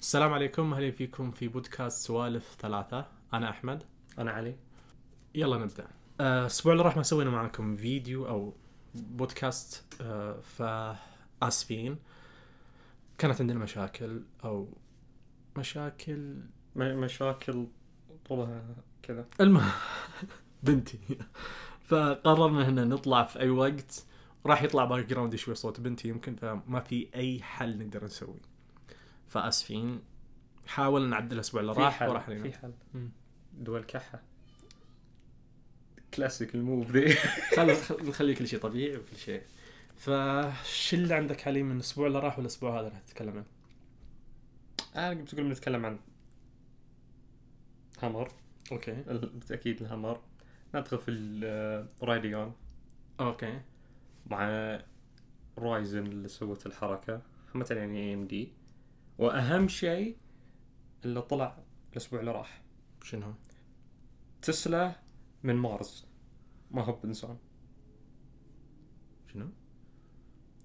السلام عليكم اهلا فيكم في بودكاست سوالف ثلاثة انا احمد انا علي يلا نبدا الاسبوع آه، اللي راح ما سوينا معاكم فيديو او بودكاست آه، فاسفين كانت عندنا مشاكل او مشاكل مشاكل طولها كذا المهم بنتي فقررنا ان نطلع في اي وقت راح يطلع باك جراوند شوي صوت بنتي يمكن فما في اي حل نقدر نسويه فاسفين حاول نعدل الاسبوع اللي راح وراح في حل دول كحه كلاسيك الموف دي خلاص نخلي كل شيء طبيعي وكل شيء فش اللي عندك حاليا من الاسبوع اللي راح والاسبوع هذا راح تتكلم عنه؟ انا قلت اقول بنتكلم عن هامر اوكي بالتاكيد الهامر ندخل في الرايديون اوكي مع رايزن اللي سوت الحركه عامة يعني اي ام دي واهم شيء اللي طلع الاسبوع اللي راح شنو؟ تسلا من مارس ما هو بانسان شنو؟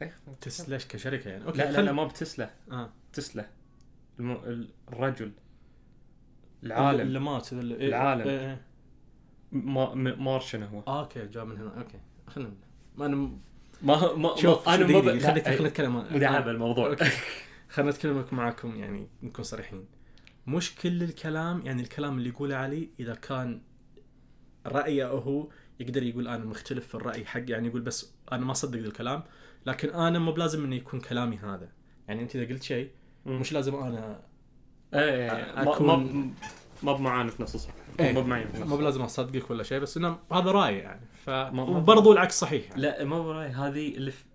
إيه، تسلا كشركه يعني اوكي لا لا, لا ما بتسلا آه. تسلا الم... الرجل العالم اللي مات اللي... إيه، العالم إيه. إيه. مار شنو هو آه اوكي جاب من هنا اوكي خلينا ما انا ما ما شوف انا ما خليك خليك نتكلم مدعم الموضوع خلنا نتكلم معاكم يعني نكون صريحين مش كل الكلام يعني الكلام اللي يقوله علي اذا كان رايه هو يقدر يقول انا مختلف في الراي حق يعني يقول بس انا ما اصدق الكلام لكن انا مو بلازم انه يكون كلامي هذا يعني انت اذا قلت شيء مش لازم انا ايه, إيه،, إيه، أكون... ما ما بمعانا في نفس الصف ايه ما بمعين ما بلازم اصدقك ولا شيء بس انه هذا رايي يعني ف وبرضه العكس صحيح يعني. لا ما هو هذه الاف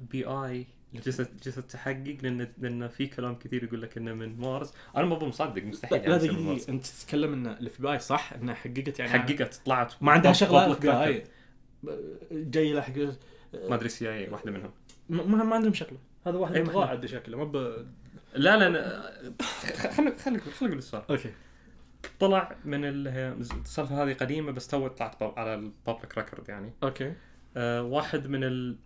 بي اي جسد جسد تحقق لان لان في كلام كثير يقول لك انه من مارس انا ابغى مصدق مستحيل لا, لا يعني دقيقه انت تتكلم ان الاف بي اي صح انها حققت يعني حققت طلعت ما عندها شغله الاف بي اي جاي لحق ما ادري سي اي إيه، واحده منهم ما, ما عندهم شغله هذا واحد إيه، متقاعد شكله ما ب... لا لا خل خل خل اقول السؤال اوكي طلع من السالفه هذه قديمه بس تو طلعت على الببليك ريكورد يعني اوكي آه، واحد من ال...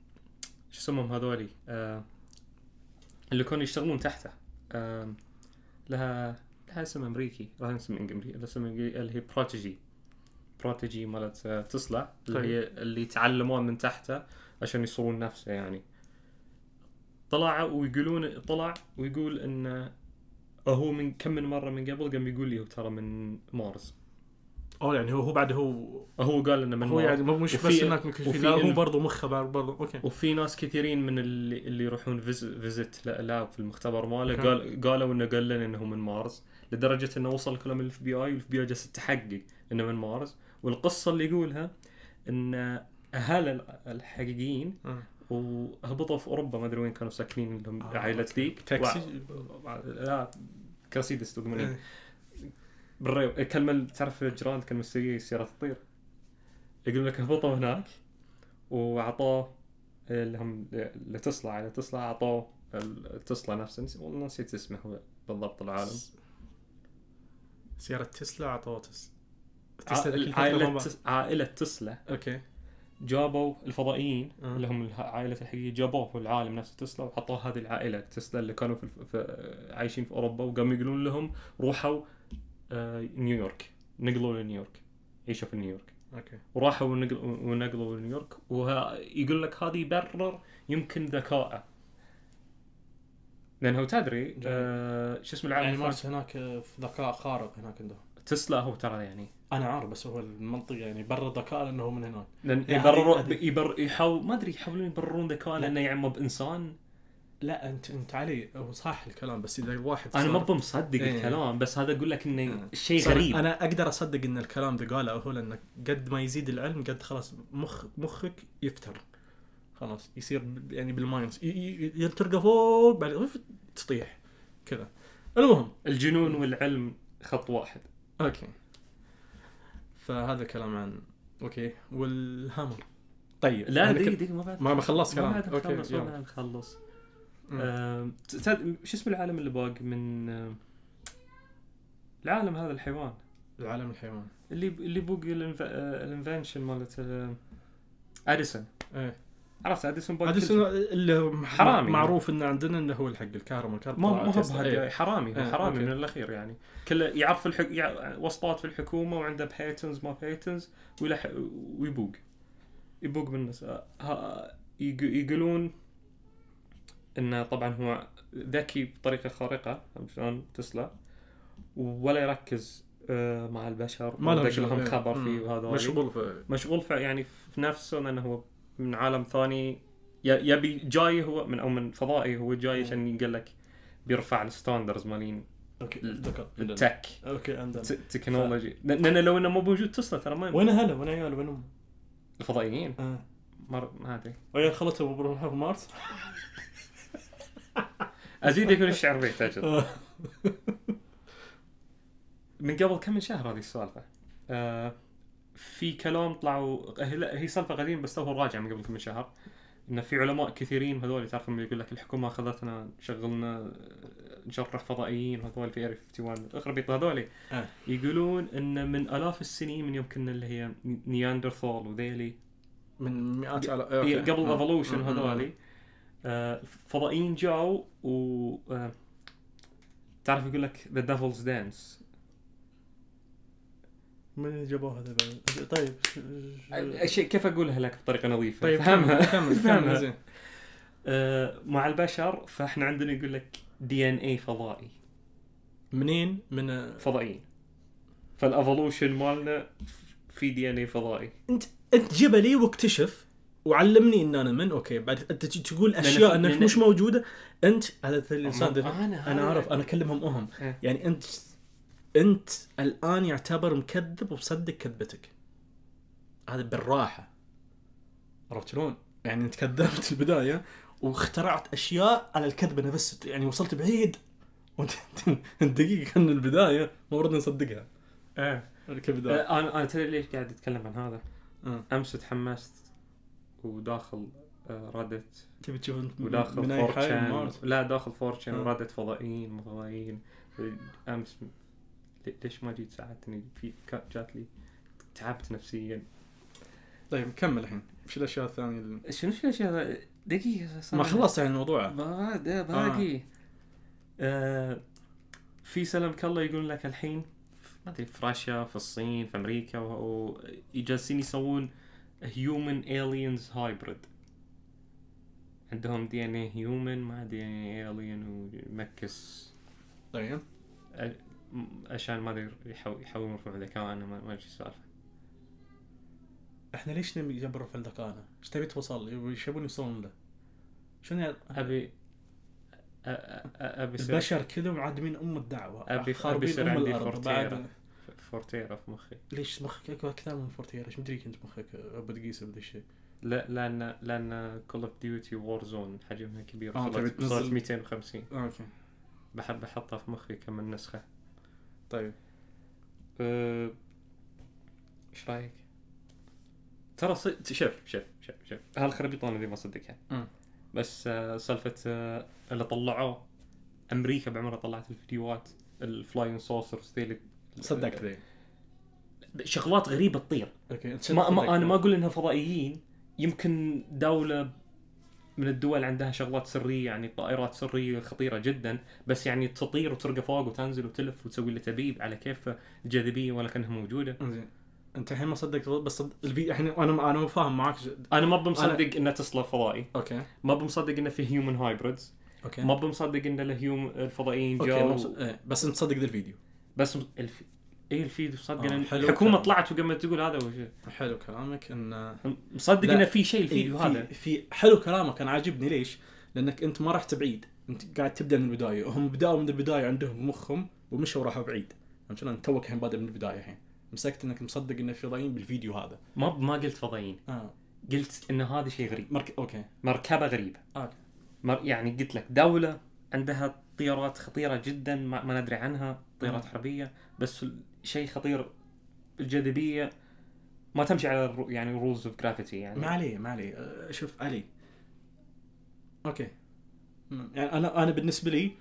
شو اسمهم هذولي آه اللي كانوا يشتغلون تحته آه لها لها اسم امريكي راح اسم امريكي اسم اللي هي بروتجي بروتجي مالت آه، تصلع اللي طيب. هي اللي يتعلمون من تحته عشان يصورون نفسه يعني طلعوا ويقولون طلع ويقول انه آه، هو من كم من مره من قبل قام يقول لي ترى من مارس اه يعني هو هو بعد هو هو قال انه من هو يعني مش بس هناك مكشفين لا هو برضه مخه برضه اوكي وفي ناس كثيرين من اللي اللي يروحون فيزت لالعاب في المختبر ماله قال قالوا انه قال لنا انه من مارس لدرجه انه وصل كلام الاف بي اي والاف بي اي جالس تحقق انه من مارس والقصه اللي يقولها ان اهل الحقيقيين آه. وهبطوا في اوروبا ما ادري وين كانوا ساكنين لهم عائله ذيك آه، تاكسي لا كرسيدس بالريو الكلمه إيه، تعرف الجيران كلمه سيئه السيارة تطير يقول لك هبطوا هناك واعطوه إيه، هم لتسلا على تصلع اعطوه التسلا نفسه والله نسيت اسمه هو بالضبط العالم سيارة تسلا اعطوه تسلا عائلة تس... عائلة تسلا اوكي جابوا الفضائيين آه. اللي هم العائلة الحقيقية جابوه العالم نفسه تسلا وحطوه هذه العائلة تسلا اللي كانوا في, الف... في عايشين في اوروبا وقاموا يقولون لهم روحوا آه، نيويورك نقلوا لنيويورك عيشوا في نيويورك اوكي وراحوا ونقلوا ونقلوا لنيويورك ويقول لك هذا يبرر يمكن ذكائه لانه تدري آه شو اسمه العالم يعني مارس هناك في ذكاء خارق هناك عندهم تسلا هو ترى يعني انا عارف بس هو المنطقه يعني برر ذكاء لانه هو من هناك لان يعني يبرر يحاول ما ادري يحاولون يبررون ذكاء لانه مو بانسان لا انت انت علي هو صح الكلام بس اذا الواحد انا ما بمصدق إيه. الكلام بس هذا اقول لك انه إيه. شيء غريب انا اقدر اصدق ان الكلام ذا قاله هو لان قد ما يزيد العلم قد خلاص مخ مخك يفتر خلاص يصير يعني بالماينس ترقى فوق بعدين تطيح كذا المهم الجنون والعلم خط واحد اوكي فهذا كلام عن اوكي والهامر طيب لا يعني دقيقة دقيقة ما بعد ما بخلص كلام ما بعد نخلص ما بعد نخلص شو اسم العالم اللي باق من العالم هذا الحيوان العالم الحيوان اللي اللي بوق آه، الانفنشن مالت اديسون ايه عرفت اديسون باق اديسون اللي حرامي معروف يعني. انه عندنا انه هو الحق الكهرباء الكهرباء ما إيه. ما هو ايه. حرامي هو حرامي ايه. من الاخير يعني كله يعرف الحك... يع... وسطات في الحكومه وعنده بيتنز ما بيتنز ويلح... ويبوق يبوق من الناس آه، ها... آه، يقولون انه طبعا هو ذكي بطريقه خارقه شلون تسلا ولا يركز آه، مع البشر ما لهم إيه. خبر فيه وهذا مشغول في مشغول في يعني في نفسه لانه هو من عالم ثاني يبي جاي هو من او من فضائي هو جاي عشان يقول لك بيرفع الستاندرز مالين اوكي التك اوكي تكنولوجي لان لو انه مو موجود تسلا ترى ما وين اهله وين عياله وين الفضائيين؟ اه ما ادري وين خلته بروح مارس ازيد من الشعر اجل من قبل كم من شهر هذه السالفه آه في كلام طلعوا هي سالفه قديمه بس توها راجعه من قبل كم من شهر ان في علماء كثيرين هذول تعرفون يقول لك الحكومه اخذتنا شغلنا نجرح آه، فضائيين هذول في اريا 51 اخربيط هذول آه. يقولون ان من الاف السنين من يوم كنا اللي هي نياندرثول وذيلي من مئات الاف قبل الايفولوشن آه. هذولي آه، فضائيين جاو و آه، تعرف يقول لك ذا ديفلز دانس من جابوها هذا طيب شيء كيف اقولها لك بطريقه نظيفه طيب فهمها فهمها زين آه، مع البشر فاحنا عندنا يقول لك دي ان اي فضائي منين من فضائيين فالافولوشن مالنا في دي ان اي فضائي انت انت جبلي واكتشف وعلمني ان انا من اوكي بعد انت تقول اشياء انك مش موجوده انت هذا الانسان انا انا اعرف انا اكلمهم اهم اه. يعني انت انت الان يعتبر مكذب ومصدق كذبتك هذا بالراحه عرفت شلون؟ يعني انت كذبت البدايه واخترعت اشياء على الكذبه نفسها يعني وصلت بعيد وانت دقيقه كان البدايه المفروض نصدقها ايه كبدايه انا انا تدري ليش قاعد اتكلم عن هذا؟ آه. امس تحمست وداخل ردت آه، تبي تشوف وداخل من لا داخل فورتشن وردت آه. فضائيين فضائيين امس ليش ما جيت ساعدتني في جات لي تعبت نفسيا طيب كمل الحين وش الاشياء الثانيه اللي... شنو في الاشياء دقيقه ما خلصت عن يعني الموضوع إيه، باقي آه. آه، في سلمك الله يقول لك الحين ما ادري في رشا في الصين في امريكا وجالسين يسوون هيومن الينز هايبرد عندهم دي ان اي هيومن مع دي ان اي الين ومكس طيب عشان ما ادري يحولون رفع ذكاء انا ما ادري السالفه احنا ليش نبي جنب رفع انا؟ ايش تبي توصل؟ ايش يبون يوصلون له؟ شنو يعني؟ ابي ابي البشر كلهم عاد من ام الدعوه ابي ابي يصير عندي بعد... فورتيرا في مخي ليش مخك اكثر من فورتيرا ايش مدريك انت مخك بتقيسه بهذا الشيء لا لان لان كول اوف ديوتي وور زون حجمها كبير وصلت آه، تبي 250 آه، اوكي بحب احطها في مخي كم نسخه طيب أه، ايش أه... رايك؟ ترى ص... شوف شوف شوف شوف هالخربيطونه ذي ما صدقها بس سالفه اللي طلعوه امريكا بعمرها طلعت الفيديوهات الفلاين سوسرز ذي اللي صدقت ذي شغلات غريبه تطير اوكي ما, ما انا ما اقول انها فضائيين يمكن دوله من الدول عندها شغلات سريه يعني طائرات سريه خطيره جدا بس يعني تطير وترقى فوق وتنزل وتلف وتسوي اللي تبيه على كيف الجاذبيه ولا كانها موجوده زين انت الحين ما صدقت بس صد... البي الحين انا انا مو فاهم معك انا ما بمصدق أنا... انه تسلا فضائي اوكي ما بمصدق انه في هيومن هايبردز اوكي ما بمصدق انه الهيوم الفضائيين جاوا اوكي مص... ايه. بس تصدق ذا الفيديو بس الف... اي الفيد مصدق آه الحكومه طلعت وقامت تقول هذا هو حلو كلامك انه مصدق انه في شيء الفيديو إيه هذا في, في حلو كلامك انا عاجبني ليش؟ لانك انت ما رحت بعيد انت قاعد تبدا من البدايه وهم بداوا من البدايه عندهم مخهم ومشوا راحوا بعيد فهمت شلون؟ توك الحين بادئ من البدايه الحين مسكت انك مصدق انه فضائيين بالفيديو هذا ما ما قلت فضائيين آه. قلت انه هذا شيء غريب مرك... اوكي مركبه غريبه آه. مر... يعني قلت لك دوله عندها طيارات خطيره جدا ما, ما ندري عنها طيارات حربيه بس شيء خطير الجاذبيه ما تمشي على يعني رولز اوف جرافيتي يعني ما عليه ما عليه أه، شوف علي اوكي يعني انا انا بالنسبه لي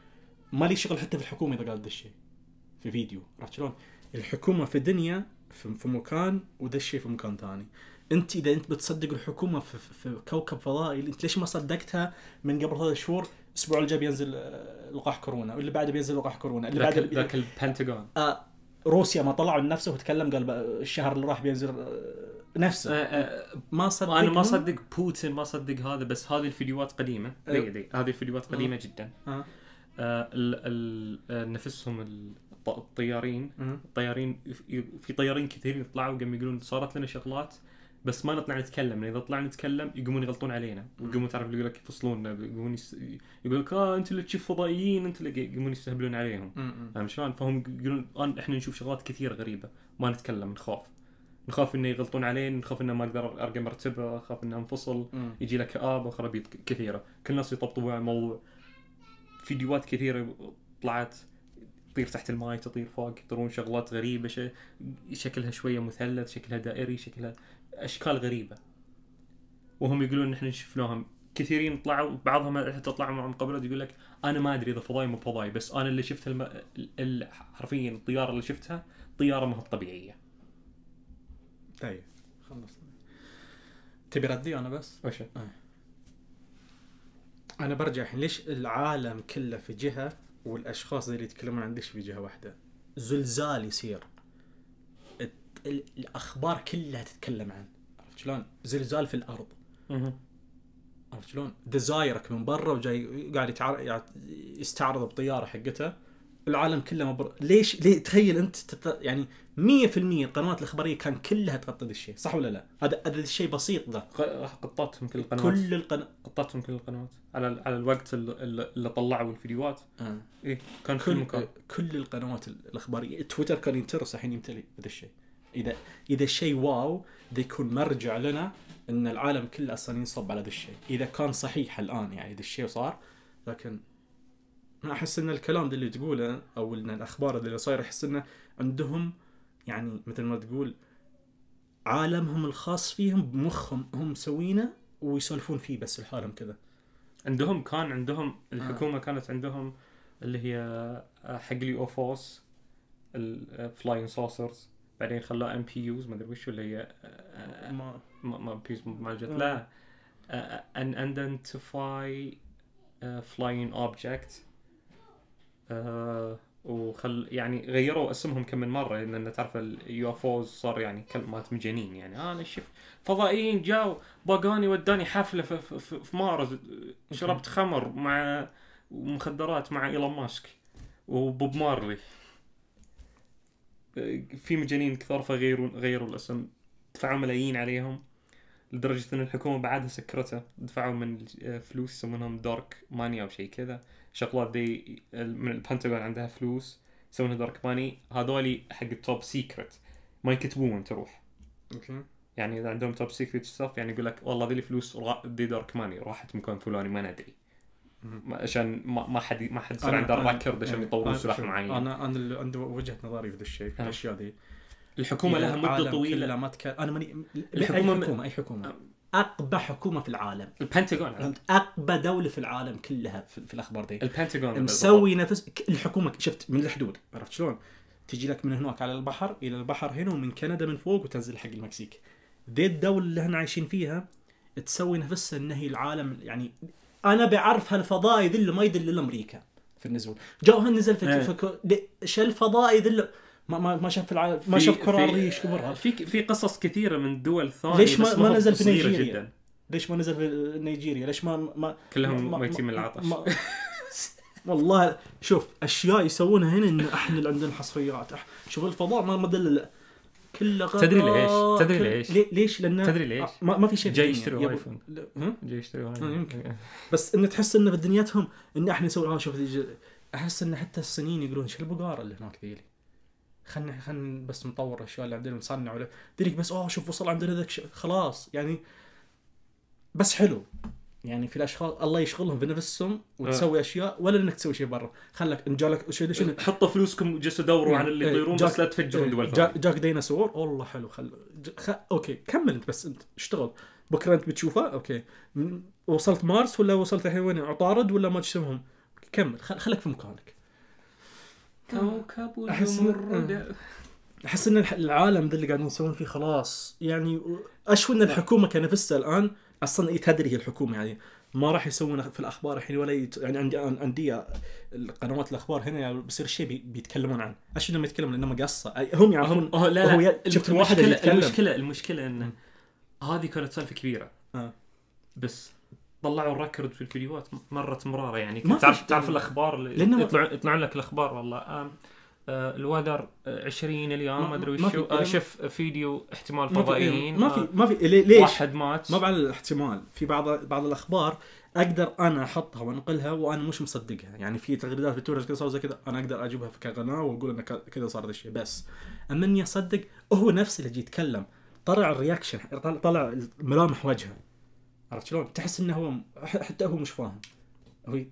ما لي شغل حتى في الحكومه اذا قالت ذا الشيء في فيديو عرفت شلون؟ الحكومه في الدنيا في مكان وذا الشيء في مكان ثاني انت اذا انت بتصدق الحكومه في, في كوكب فضائي انت ليش ما صدقتها من قبل ثلاث شهور الاسبوع الجاي بينزل آه، لقاح كورونا واللي بعده بينزل لقاح كورونا اللي بعده ذاك البنتاغون آه روسيا ما طلع من نفسه وتكلم قال الشهر اللي راح بينزل آه، نفسه آه آه ما صدق انا ما صدق بوتين ما صدق هذا بس هذه الفيديوهات قديمه أيوه. دقيقه هذه الفيديوهات آه. قديمه آه. جدا آه. آه ال نفسهم الطيارين الطيارين في طيارين كثيرين طلعوا قاموا يقولون صارت لنا شغلات بس ما نطلع نتكلم لان اذا طلعنا نتكلم يقومون يغلطون علينا يقومون تعرف يقول لك يفصلوننا يقومون يس... يقول لك اه انت اللي تشوف فضائيين انت اللي يقومون يستهبلون عليهم فاهم شلون؟ فهم يقولون آه احنا نشوف شغلات كثيره غريبه ما نتكلم نخاف نخاف انه يغلطون علينا نخاف انه ما اقدر ارقى مرتبه اخاف انه انفصل يجي لك كآبه وخرابيط كثيره كل الناس يطبطبون على الموضوع فيديوهات كثيره طلعت تطير تحت الماي تطير فوق يطيرون شغلات غريبه ش... شكلها شويه مثلث شكلها دائري شكلها اشكال غريبه وهم يقولون نحن شفناهم كثيرين طلعوا بعضهم حتى طلعوا من قبل يقول لك انا ما ادري اذا فضائي مو فضائي بس انا اللي شفت الم... ال... حرفيا الطياره اللي شفتها طياره ما طبيعيه. طيب خلصنا. تبي ردي انا بس؟ وش؟ آه. انا برجع الحين ليش العالم كله في جهه والاشخاص اللي يتكلمون عن في جهه واحده؟ زلزال يصير الاخبار كلها تتكلم عن عرفت شلون؟ زلزال في الارض عرفت شلون؟ دزايرك من برا وجاي قاعد يتعر... يستعرض بطياره حقته العالم كله مبر... ليش ليه تخيل انت تت... يعني 100% القنوات الاخباريه كان كلها تغطي ذا الشيء صح ولا لا؟ هذا هذا الشيء بسيط ذا قطاتهم كل القنوات كل القنوات قطاتهم كل القنوات على على الوقت اللي, اللي طلعوا الفيديوهات آه. ايه كان كل كل, كل القنوات الاخباريه تويتر كان ينترس الحين يمتلي بهذا الشيء اذا اذا شيء واو ذا يكون مرجع لنا ان العالم كله اصلا ينصب على ذا الشيء اذا كان صحيح الان يعني ذا الشيء صار لكن ما احس ان الكلام ذا اللي تقوله او ان الاخبار اللي صايره احس انه عندهم يعني مثل ما تقول عالمهم الخاص فيهم بمخهم هم مسوينه ويسولفون فيه بس لحالهم كذا عندهم كان عندهم آه. الحكومه آه. كانت عندهم اللي هي حق اليو اوفوس الفلاين سوسرز بعدين خلاه ام بي يوز ما ادري وش ولا هي آه، ما ما بيوز ما جت آه. لا ان اندنتيفاي فلاين اوبجكت وخل يعني غيروا اسمهم كم من مره لان تعرف اليو اف اوز صار يعني كلمات مجانين يعني آه انا فضائيين جاوا باقوني وداني حفله في, في, في مارز شربت خمر مع مخدرات مع ايلون ماسك وبوب مارلي في مجانين كثار فغيروا غيروا الاسم دفعوا ملايين عليهم لدرجة ان الحكومة بعدها سكرته دفعوا من آه، فلوس يسمونهم دارك ماني او شيء كذا شغلات دي من البنتاغون عندها فلوس يسمونها دارك ماني هذولي حق التوب سيكرت ما يكتبون وين تروح اوكي يعني اذا عندهم توب سيكرت ستاف يعني يقول لك والله ذي الفلوس دي دارك ماني راحت مكان فلاني ما ندري عشان ما حد ما حد يصير عنده ريكورد عشان يطورون سلاح معين انا انا عندي وجهه نظري في ذا الشيء في الاشياء ذي الحكومه لها مده طويله لا ما تك... انا ماني الحكومه اي حكومه اي حكومه اقبى حكومه في العالم البنتاغون اقبى دوله في العالم كلها في, في الاخبار دي البنتاغون مسوي نفس الحكومه شفت من الحدود عرفت شلون؟ تجي لك من هناك على البحر الى البحر هنا ومن كندا من فوق وتنزل حق المكسيك ذي الدوله اللي احنا عايشين فيها تسوي نفسها ان هي العالم يعني انا بعرف هالفضاء اللي ما يدل الامريكا في النزول جو نزل في إيه. شو الفضاء يدل ما ما ما شاف العالم ما شاف كره ارضيه ايش كبرها في في قصص كثيره من دول ثانيه ليش ما, ما نزل في نيجيريا جدا. ليش ما نزل في نيجيريا ليش ما ما كلهم ميتين من العطش ما والله شوف اشياء يسوونها هنا ان احنا اللي عندنا حصريات شوف الفضاء ما ما دل كله غباء تدري ليش؟ تدري ليش؟ ليش؟ لانه تدري ليش؟ آه، ما, ما في شيء جاي يشتري ايفون جاي يشتري آه، يمكن بس انه تحس انه بدنيتهم ان احنا نسوي اه شوف احس انه حتى الصينيين يقولون شو البقاره اللي هناك ذيلي خلنا خلنا بس نطور الاشياء اللي عندنا نصنع ولا تدري بس اه شوف وصل عندنا ذاك خلاص يعني بس حلو يعني في الاشخاص الله يشغلهم بنفسهم وتسوي أه. اشياء ولا انك تسوي شيء برا خلك ان جالك شيء شنو آه، حطوا فلوسكم جالسوا دوروا عن اللي يطيرون إيه، بس لا تفجرون إيه، الدول دول جا جاك ديناصور والله حلو خل... خ... اوكي كمل انت بس انت اشتغل بكره انت بتشوفه اوكي وصلت مارس ولا وصلت الحين وين عطارد ولا ما تشمهم كمل خل... خلك في مكانك كوكب احس احس ان آه. العالم ذا اللي قاعدين يسوون فيه خلاص يعني اشو ان آه. الحكومه كنفسها الان اصلا إيه تدري الحكومه يعني ما راح يسوون في الاخبار الحين ولا يت... يعني عندي انديه قنوات الاخبار هنا يعني بيصير شيء بي... بيتكلمون عنه ايش لما يتكلمون لانه مقصه هم يعرفون هم... لا هو لا شفت الواحد المشكله المشكله المشكله انه هذه كانت سالفه كبيره آه. بس طلعوا الركرد في الفيديوهات مرت مراره يعني تعرف تعرف الاخبار اللي يطلع يطلعون لك الاخبار والله آه. آه، الوذر 20 آه، اليوم ما ادري وشو آه، شف فيديو احتمال فضائيين ما في ما في ليش واحد مات ما بعد الاحتمال في بعض بعض الاخبار اقدر انا احطها وانقلها وانا مش مصدقها يعني في تغريدات في تويتر كذا صار زي كذا انا اقدر اجيبها كقناه واقول ان كذا صار ذا الشيء بس اما اني اصدق هو نفسه اللي يجي يتكلم طلع الرياكشن طلع ملامح وجهه عرفت شلون؟ تحس انه هو حتى هو مش فاهم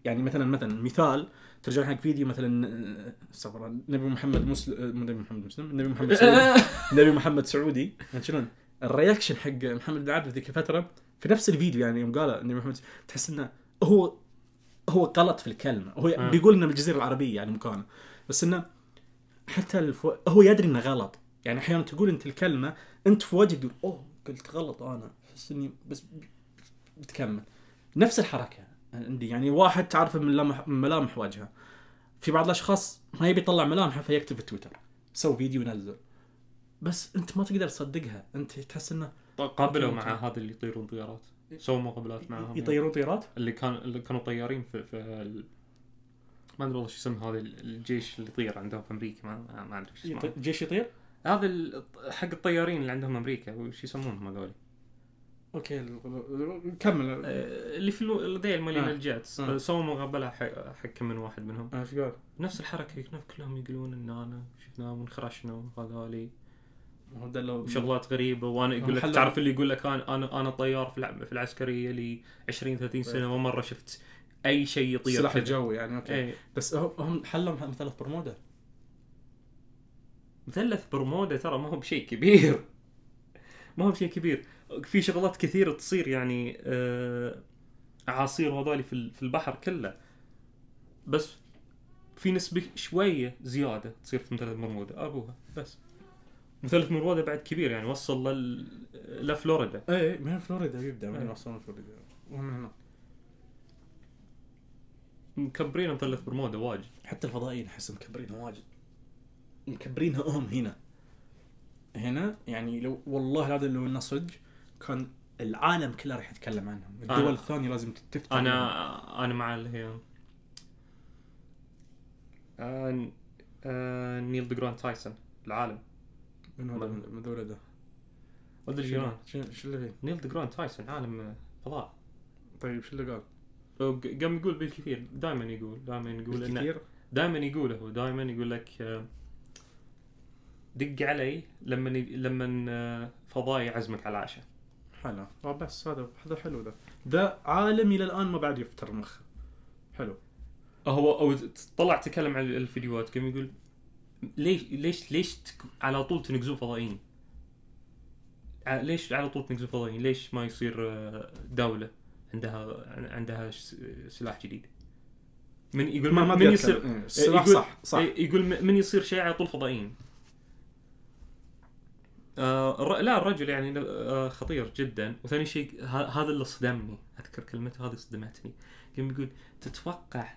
يعني مثلا مثلا مثال ترجع حق فيديو مثلا آه، استغفر آه، نبي محمد مسلم نبي محمد مسلم نبي محمد سعودي نبي محمد سعودي يعني شلون الرياكشن حق محمد بن عبد ذيك الفتره في نفس الفيديو يعني يوم قال نبي محمد تحس انه هو هو غلط في الكلمه هو آه. بيقول انه من الجزيره العربيه يعني مكانه بس انه حتى الفو... هو يدري انه غلط يعني احيانا تقول انت الكلمه انت في وجهك تقول اوه قلت غلط انا احس اني بس بتكمل نفس الحركه عندي يعني واحد تعرفه من ملامح, وجهه في بعض الاشخاص ما يبي يطلع ملامحه فيكتب في تويتر سو فيديو ينزل بس انت ما تقدر تصدقها انت تحس انه طيب، قابلوا مع هذا اللي يطيرون طيارات سووا مقابلات معهم يطيرون طيارات؟ اللي كان اللي كانوا طيارين في, في ال... ما ادري والله شو اسم هذا الجيش اللي يطير عندهم في امريكا ما, ما ادري شو اسمه جيش يطير؟ هذا حق الطيارين اللي عندهم امريكا وش يسمونهم هذول؟ اوكي كمل آه، اللي في لدي المالين آه. الجيتس آه. آه، حق كم من واحد منهم آه، ايش قال؟ نفس الحركه كلهم يقولون ان انا شفنا وانخرشنا وهذولي شغلات غريبه وانا يقول لك تعرف اللي يقول لك انا انا انا طيار في العسكريه لي 20 30 سنه وما مره شفت اي شيء يطير السلاح الجوي يعني اوكي ايه. بس هم حلهم مثلث برمودا مثلث برمودا ترى ما هو بشيء كبير ما هو بشيء كبير في شغلات كثيره تصير يعني آه، اعاصير وهذولي في البحر كله بس في نسبه شويه زياده تصير في مثلث مرموده ابوها بس مثلث مرموده بعد كبير يعني وصل لل... لفلوريدا اي إيه، من فلوريدا يبدا من وصل إيه. لفلوريدا ومن هناك مكبرين مثلث برمودا واجد حتى الفضائيين احس مكبرينها واجد مكبرينها هم هنا هنا يعني لو والله العظيم لو انه صدق كان العالم كله راح يتكلم عنهم الدول الثانيه لازم تفتح انا عنهم. انا مع اللي هي نيل دي جراند تايسون العالم من هذا من ذولا ده ولد الجيران شو اللي فيه؟ نيل جراند تايسون عالم فضاء طيب شو اللي قال؟ قام يقول بالكثير دائما يقول دائما يقول بالكثير؟ دائما يقول هو دائما يقول لك آه، دق علي لما لما آه، فضاي يعزمك على العشاء حلو اه بس هذا هذا حلو ذا ذا عالم الى الان ما بعد يفتر مخه حلو هو او طلع تكلم عن الفيديوهات كم يقول ليش ليش ليش تك... على طول تنقزوا فضائيين؟ ليش على طول تنقزوا فضائيين؟ ليش ما يصير آه، دولة عندها عندها سلاح جديد؟ من يقول ما من, يصير إيه، سلاح يقول... صح صح إيه، يقول من يصير شيء على طول فضائيين آه لا الرجل يعني آه خطير جدا وثاني شيء هذا اللي صدمني اذكر كلمته هذه صدمتني قام يقول تتوقع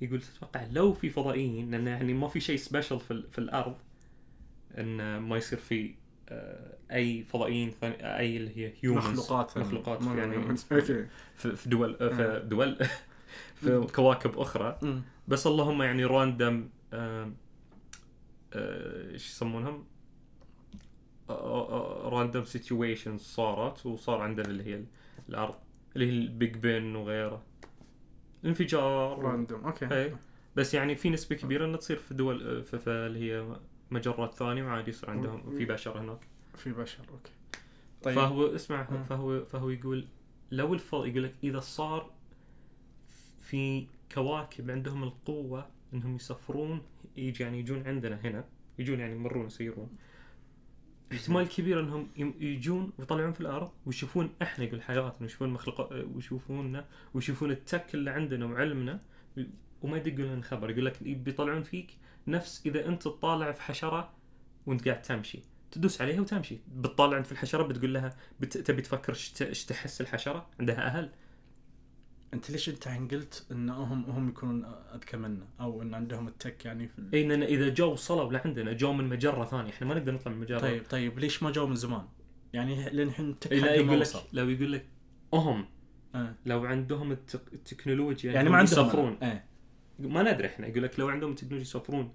يقول تتوقع لو في فضائيين لان يعني ما في شيء سبيشل في, في الارض ان ما يصير في آه، اي فضائيين ثاني آه، اي اللي هي هيومنز مخلوقات مخلوقات يعني في, في دول آه، في دول في كواكب اخرى بس اللهم يعني راندم ايش يسمونهم راندوم آه، سيتويشنز آه، آه، صارت وصار عندنا اللي هي الارض اللي هي البيج بن وغيره انفجار راندوم اوكي اي بس يعني في نسبه كبيره انها تصير في دول في اللي هي مجرات ثانيه وعادي يصير عندهم في بشر هناك في بشر اوكي طيب فهو اسمع فهو فهو يقول لو الفضاء يقول لك اذا صار في كواكب عندهم القوه انهم يسافرون يجي يعني يجون عندنا هنا يجون يعني يمرون يسيرون احتمال كبير انهم يجون ويطلعون في الارض ويشوفون احنا حياتنا ويشوفون مخلوق آه، ويشوفوننا ويشوفون التك اللي عندنا وعلمنا وما يدقون لنا خبر يقول لك بيطلعون فيك نفس اذا انت تطالع في حشره وانت قاعد تمشي تدوس عليها وتمشي بتطالع انت في الحشره بتقول لها تبي تفكر ايش تحس الحشره عندها اهل انت ليش انت قلت ان هم هم يكونون اذكى منا او ان عندهم التك يعني في ال... اي ان اذا جو وصلوا لعندنا جو من مجره ثانيه احنا ما نقدر نطلع من مجره طيب طيب ليش ما جو من زمان؟ يعني لان الحين التك إيه يقول لك لو يقول لك آه. هم أه. لو عندهم التك... التكنولوجيا يعني ما عندهم يسافرون أه. ما ندري احنا يقول لك لو عندهم التكنولوجيا يسافرون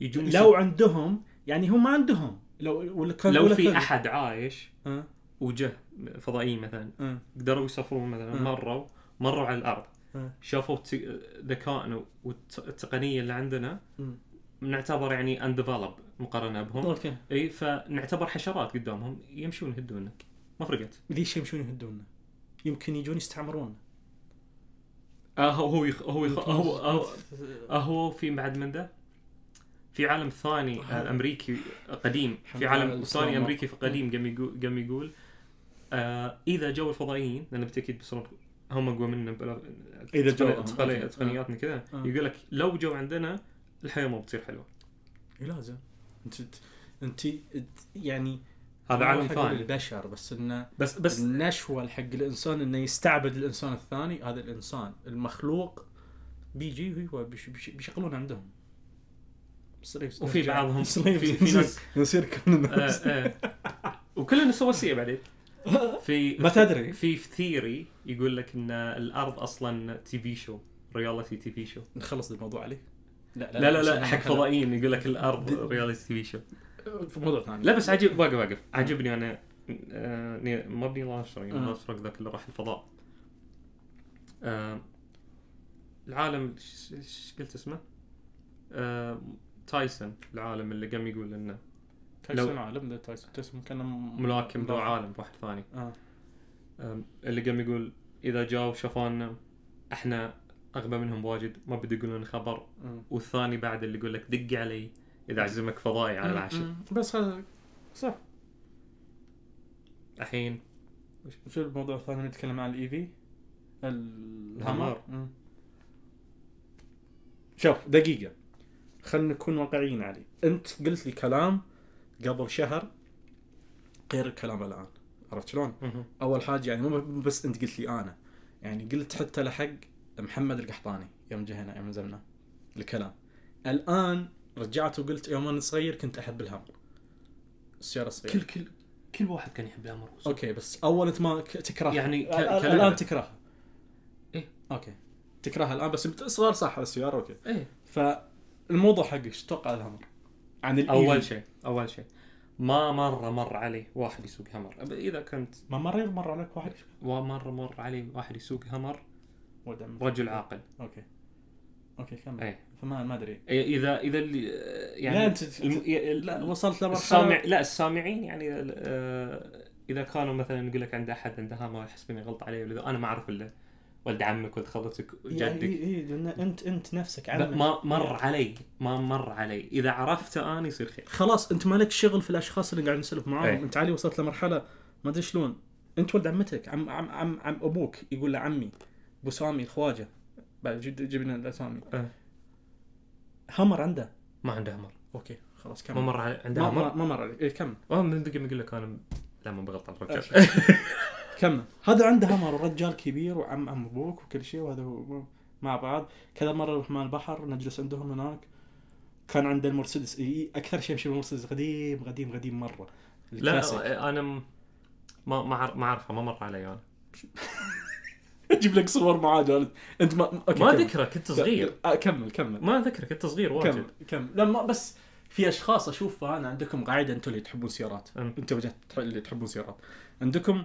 يجون لو لو عندهم يعني هم ما عندهم لو ولا كان لو في احد عايش أه. وجه فضائي مثلا أه. قدروا يسافرون مثلا أه. مروا مروا على الارض شافوا ذكائنا والتقنيه اللي عندنا نعتبر يعني اندفلوب مقارنه بهم اوكي اي فنعتبر حشرات قدامهم يمشون يهدونا ما فرقت ليش يمشون يهدونا؟ يمكن يجون يستعمرون آه هو يخ... هو يخ... هو هو, آه، هو في بعد من ذا في عالم ثاني طيب. امريكي قديم في عالم ثاني امريكي في قديم قام يقول قام يقول آه اذا جو الفضائيين لان بالتاكيد بيصيرون هم اقوى منا بلا... اذا جو تقنياتنا كذا آه. آه. يقول لك لو جو عندنا الحياه ما بتصير حلوه إيه، لازم انت انت يعني هذا عالم ثاني البشر بس انه بس بس النشوه حق الانسان انه يستعبد الانسان الثاني هذا الانسان المخلوق بيجي هو بيشغلون عندهم وفي بعضهم في, في ناس نصير كلنا آه آه وكلنا سواسيه بعدين في ما تدري في ثيري يقول لك ان الارض اصلا تي في شو رياليتي تي في شو نخلص الموضوع عليه لا لا لا, لا, لا حق فضائيين يقول لك الارض رياليتي تي في شو في موضوع ثاني لا بس عجيب واقف واقف عجبني انا آه، ما مبني الله آه. ذاك اللي راح الفضاء آه، العالم ايش قلت اسمه؟ تايسون العالم اللي قام يقول انه تايسون عالم ده تايسون تايسون كان ملاكم ذو عالم واحد ثاني آه. اللي قام يقول اذا جاوا شافونا احنا اغبى منهم بواجد ما بدي يقولون خبر آه. والثاني بعد اللي يقول لك دق علي اذا آه. عزمك فضائي على آه، العشاء آه. بس هذا صح الحين شو الموضوع الثاني نتكلم عن الاي في؟ الهامر شوف دقيقه خلينا نكون واقعيين علي انت قلت لي كلام قبل شهر غير الكلام الان عرفت شلون؟ اول حاجه يعني مو بس انت قلت لي انا يعني قلت حتى لحق محمد القحطاني يوم جهنا يوم نزلنا الكلام الان رجعت وقلت يوم انا صغير كنت احب الهمر السياره الصغيره كل كل كل واحد كان يحب الهمر اوكي بس اول انت ما تكرهها يعني ك... الان تكرهها ايه اوكي تكرهها الان بس صغار صح السياره اوكي ايه فالموضوع حقك ايش تتوقع الهمر؟ عن الايجو اول شيء اول شيء ما مره مر علي واحد يسوق همر اذا كنت ما مر مر عليك واحد ومره مر علي واحد يسوق همر رجل عاقل اوكي اوكي كمل ايه. فما ما ادري إيه، اذا اذا اللي يعني لا انت الم... لا وصلت لمرحله السامع لا السامعين يعني آه، اذا كانوا مثلا يقول لك عند احد عنده هامر يحس اني غلط عليه ولا انا ما اعرف الا ولد عمك ولد خالتك يعني جدك اي إيه، انت انت نفسك عمك ما يعني مر يعني. علي ما مر علي اذا عرفته انا يصير خير خلاص انت مالك شغل في الاشخاص اللي قاعد نسولف معاهم ايه. انت علي وصلت لمرحله ما ادري شلون انت ولد عمتك عم عم عم, عم ابوك يقول له عمي ابو سامي الخواجه بعد جبنا الاسامي اه. همر عنده ما عنده همر اوكي خلاص كمل ما مر عنده همر ما مر عليك إيه، كمل من دقيقه بقول لك انا لا ما بغلط على كمل هذا عنده همر رجال كبير وعم عم ابوك وكل شيء وهذا مع بعض كذا مره رحنا البحر نجلس عندهم هناك كان عنده المرسيدس اي اكثر شيء يمشي بالمرسيدس قديم قديم قديم مره الكلاسيك. لا انا ما ما اعرفه ما مر علي انا اجيب لك صور معاه جالد. انت ما أوكي ما ذكره كنت صغير آه، كمل كمل ما ذكره كنت صغير واجد كمل كمل لما بس في اشخاص اشوف انا عندكم قاعده انتم اللي تحبون سيارات انتم اللي تحبون سيارات عندكم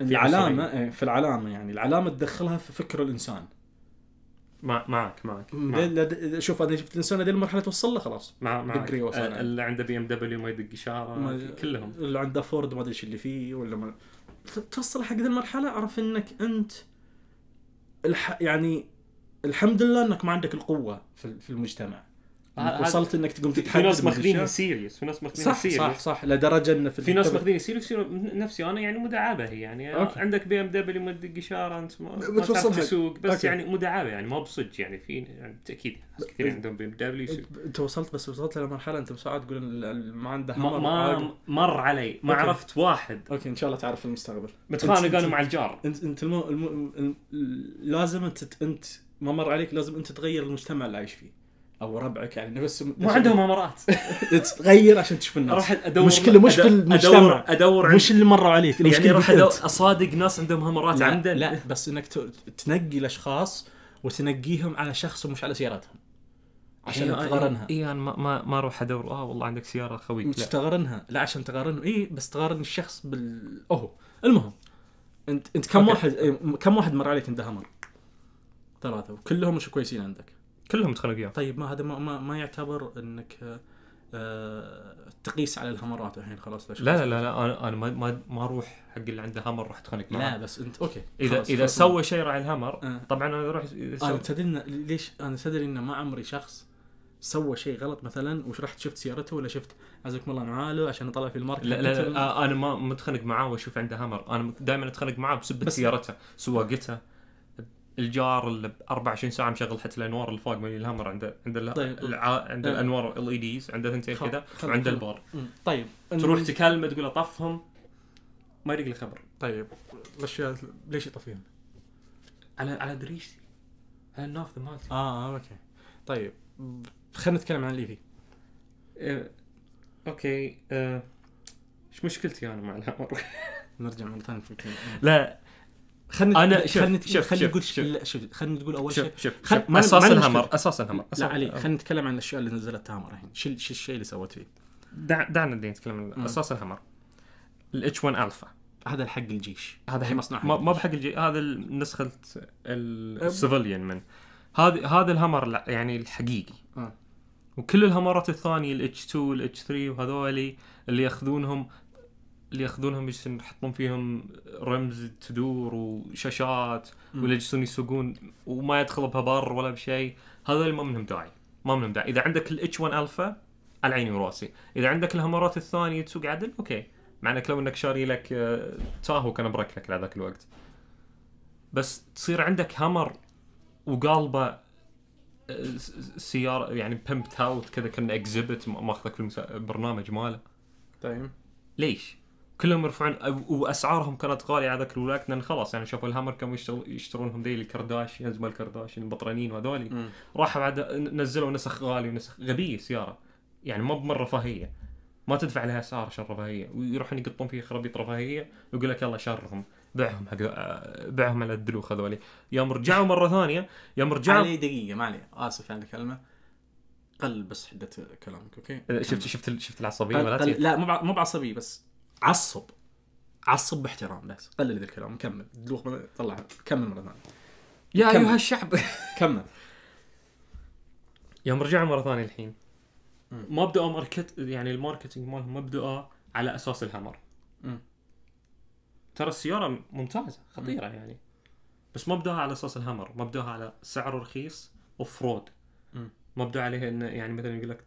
العلامه إيه، في العلامه يعني العلامه تدخلها في فكر الانسان معك معك, معك. شوف انا شفت الانسان هذه المرحله توصل له خلاص مع معك يعني. اللي عنده بي ام دبليو ما يدق اشاره كلهم اللي عنده فورد ما ادري ايش اللي فيه ولا ما توصل حق ذي المرحله اعرف انك انت الح... يعني الحمد لله انك ما عندك القوه في, في المجتمع انك وصلت انك تقوم تتحدث في ناس ماخذينها سيريس في ناس ماخذينها سيريس صح صح صح لدرجه انه في, في ناس ماخذينها سيريس نفسي انا يعني مدعابه هي يعني أوكي. عندك بي ام دبليو ما تدق اشاره انت ما تسوق بس أوكي. يعني مدعابه يعني ما بصج يعني في يعني تاكيد ناس كثير إيه. عندهم بي ام دبليو إيه، انت وصلت بس وصلت لمرحله انت بسرعه تقول ما عنده ما, ما مر علي ما أوكي. عرفت واحد اوكي ان شاء الله تعرف في المستقبل متخانق انا مع الجار انت انت لازم انت انت ما مر عليك لازم انت تغير المجتمع اللي عايش فيه او ربعك يعني بس ما عندهم امارات تغير عشان تشوف الناس راح ادور مشكله مش في المجتمع ادور مش اللي مروا عليك يعني راح اصادق ناس عندهم امارات لا لا بس انك تنقي الاشخاص وتنقيهم على شخص ومش على سيارتهم عشان إيه أيوة، أيوة. تقارنها اي انا ما ما, اروح ادور اه والله عندك سياره خوي مش لا. تقارنها لا عشان تقارن اي بس تقارن الشخص بال اوهو المهم انت انت كم أوكي. واحد كم واحد مر عليك عنده همر ثلاثه وكلهم مش كويسين عندك كلهم تخانق وياه طيب ما هذا ما, ما, ما يعتبر انك آه تقيس على الهمرات الحين خلاص لا لا لا, لا انا انا ما ما اروح حق اللي عنده همر راح تخنق معاه لا بس انت اوكي اذا اذا سوى شيء على الهمر آه. طبعا انا اروح انا تدري ليش انا تدري انه ما عمري شخص سوى شيء غلط مثلا ورحت شفت سيارته ولا شفت عزكم الله نعاله عشان اطلع في الماركت لا لا, لا, لا آه، انا ما متخنق معاه واشوف عنده همر انا دائما اتخنق معاه بسبه سيارته سواقتها الجار اللي 24 ساعه مشغل حتى الانوار اللي فوق مال الهامر عنده عنده طيب،, طيب. الع... عند طيب. الانوار ال اي e ديز عنده ثنتين كذا وعنده البار طيب تروح تكلمه تقول اطفهم ما يدق لي خبر طيب الاشياء ليش يطفيهم؟ على على دريشتي على النافذه آه، مالتي اه اوكي طيب خلينا نتكلم عن الليفي إيه. اوكي آه، ايش أه. مشكلتي انا مع الهامر نرجع مره ثانيه لا خلنا انا شوف خلنا شوف خلنا نقول شوف شوف خلنا تقول اول شيء شوف شوف خل... ما اساس الهمر اساس الهمر لا علي خلينا نتكلم عن الاشياء اللي نزلتها هامر الحين شو الشيء اللي سوت فيه دع دعنا نتكلم عن اساس الهمر الاتش 1 الفا هذا الحق الجيش هذا حق مصنع ما, ما بحق الجيش هذا نسخه السيفيليان من هذا هذا الهمر يعني الحقيقي آه. وكل الهمرات الثانيه الاتش 2 والاتش 3 وهذولي اللي ياخذونهم اللي ياخذونهم يجلسون يحطون فيهم رمز تدور وشاشات ولا يجلسون يسوقون وما يدخل بها بر ولا بشيء هذول ما منهم داعي ما منهم داعي اذا عندك الاتش 1 الفا على عيني وراسي اذا عندك الهمرات الثانيه تسوق عدل اوكي مع انك لو انك شاري لك آه، تاهو كان برك لك لهذاك الوقت بس تصير عندك همر وقالبه آه، سياره يعني بمبت اوت كذا كان اكزبت ماخذك في البرنامج ماله طيب ليش؟ كلهم يرفعون واسعارهم كانت غاليه على ذاك الوقت لان خلاص يعني شوفوا الهامر كانوا يشترونهم ذي الكرداشيانز مال الكرداشيان البطرانيين وهذولي راحوا بعد نزلوا نسخ غالي ونسخ غبيه سياره يعني ما بمره رفاهيه ما تدفع لها اسعار عشان رفاهيه ويروحون يقطون فيه خرابيط رفاهيه ويقول لك يلا شرهم بعهم حق بعهم على الدلوخ هذولي يوم رجعوا مره ثانيه يوم رجعوا علي دقيقه علي اسف على الكلمه قل بس حده كلامك اوكي شفت شفت شفت العصبيه قل قل لا مو مو بعصبيه بس عصب عصب باحترام بس قلل ذي الكلام كمل دلوخ طلع كمل مره ثانيه يا ايها الشعب كمل يوم رجعوا مره ثانيه الحين مبدأ ماركت يعني الماركتنج مالهم مبدأه على اساس الهامر ترى السياره ممتازه خطيره م. يعني بس ما مبدأها على اساس الهامر مبدأها على سعر رخيص اوف ما مبدأ عليه انه يعني مثلا يقول لك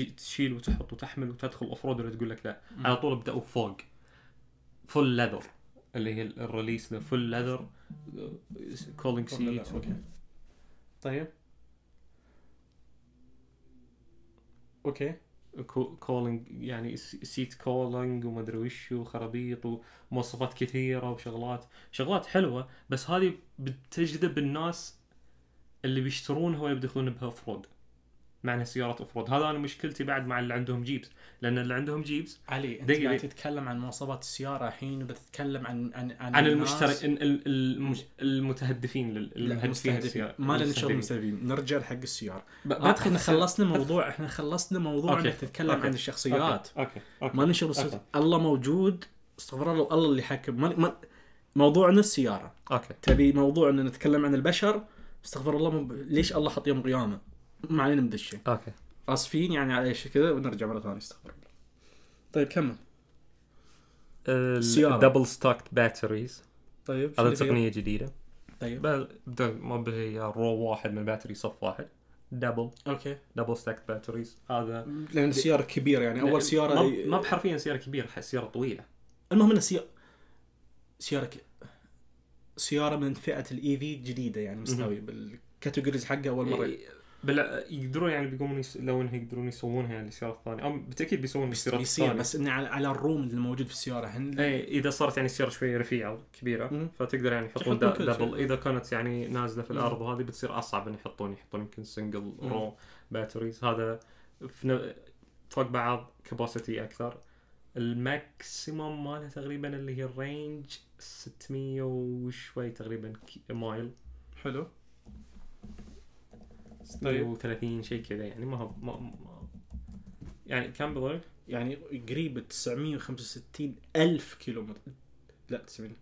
تشيل وتحط وتحمل وتدخل اوف رود تقول لك لا م. على طول ابداوا فوق فل ليذر اللي هي الريليس فول فل كولينج سيت طيب اوكي كولينج يعني سيت كولينج وما ادري وش وخرابيط ومواصفات كثيره وشغلات شغلات حلوه بس هذه بتجذب الناس اللي بيشترونها ولا بيدخلون بها اوف رود معنى سيارات اوف رود هذا انا مشكلتي بعد مع اللي عندهم جيبس لان اللي عندهم جيبس علي انت قاعد تتكلم عن مواصفات السياره الحين وبتتكلم عن عن عن, عن المشترك المش... المتهدفين للمهدفين ما لنا شغل المستهدفين نرجع حق السياره ما آه احنا خلصنا موضوع احنا خلصنا موضوع انك تتكلم أوكي. عن الشخصيات اوكي, أوكي. أوكي. ما لنا شغل الله موجود استغفر الله الله اللي حكم ما... ما... موضوعنا السياره اوكي تبي موضوع ان نتكلم عن البشر استغفر الله ليش الله حط يوم قيامه ما علينا من اوكي اسفين يعني على ايش كذا ونرجع مره ثانيه استغفر الله طيب كمل السيارة دبل ستوكت باتريز طيب هذا تقنية جديدة طيب بدل ما رو واحد من باتري صف واحد دبل اوكي دبل ستاك باتريز هذا لان السياره كبيره يعني اول سياره ما, ما بحرفيا سياره كبيره سياره طويله المهم ان سياره سياره ك... سياره من فئه الاي في e جديده يعني مستوي بالكاتيجوريز حقها اول مره إيه، بلا يقدرون يعني بيقومون يس... لو انه يقدرون يسوونها يعني السيارات الثانيه او بالتاكيد بيسوون السيارات الثانيه بس انه على, على الروم الموجود في السياره هن اي اذا صارت يعني السياره شوي رفيعه كبيره مم. فتقدر يعني يحطون دا... دبل اذا كانت يعني نازله في الارض وهذه بتصير اصعب ان يحطون يحطون يمكن سنجل رو باتريز هذا في فوق بعض كباسيتي اكثر الماكسيموم مالها تقريبا اللي هي الرينج 600 وشوي تقريبا مايل حلو 36 طيب. شيء كذا يعني ما هو ما ما يعني كم بالضبط؟ يعني قريب 965 ألف كيلو متر لا 900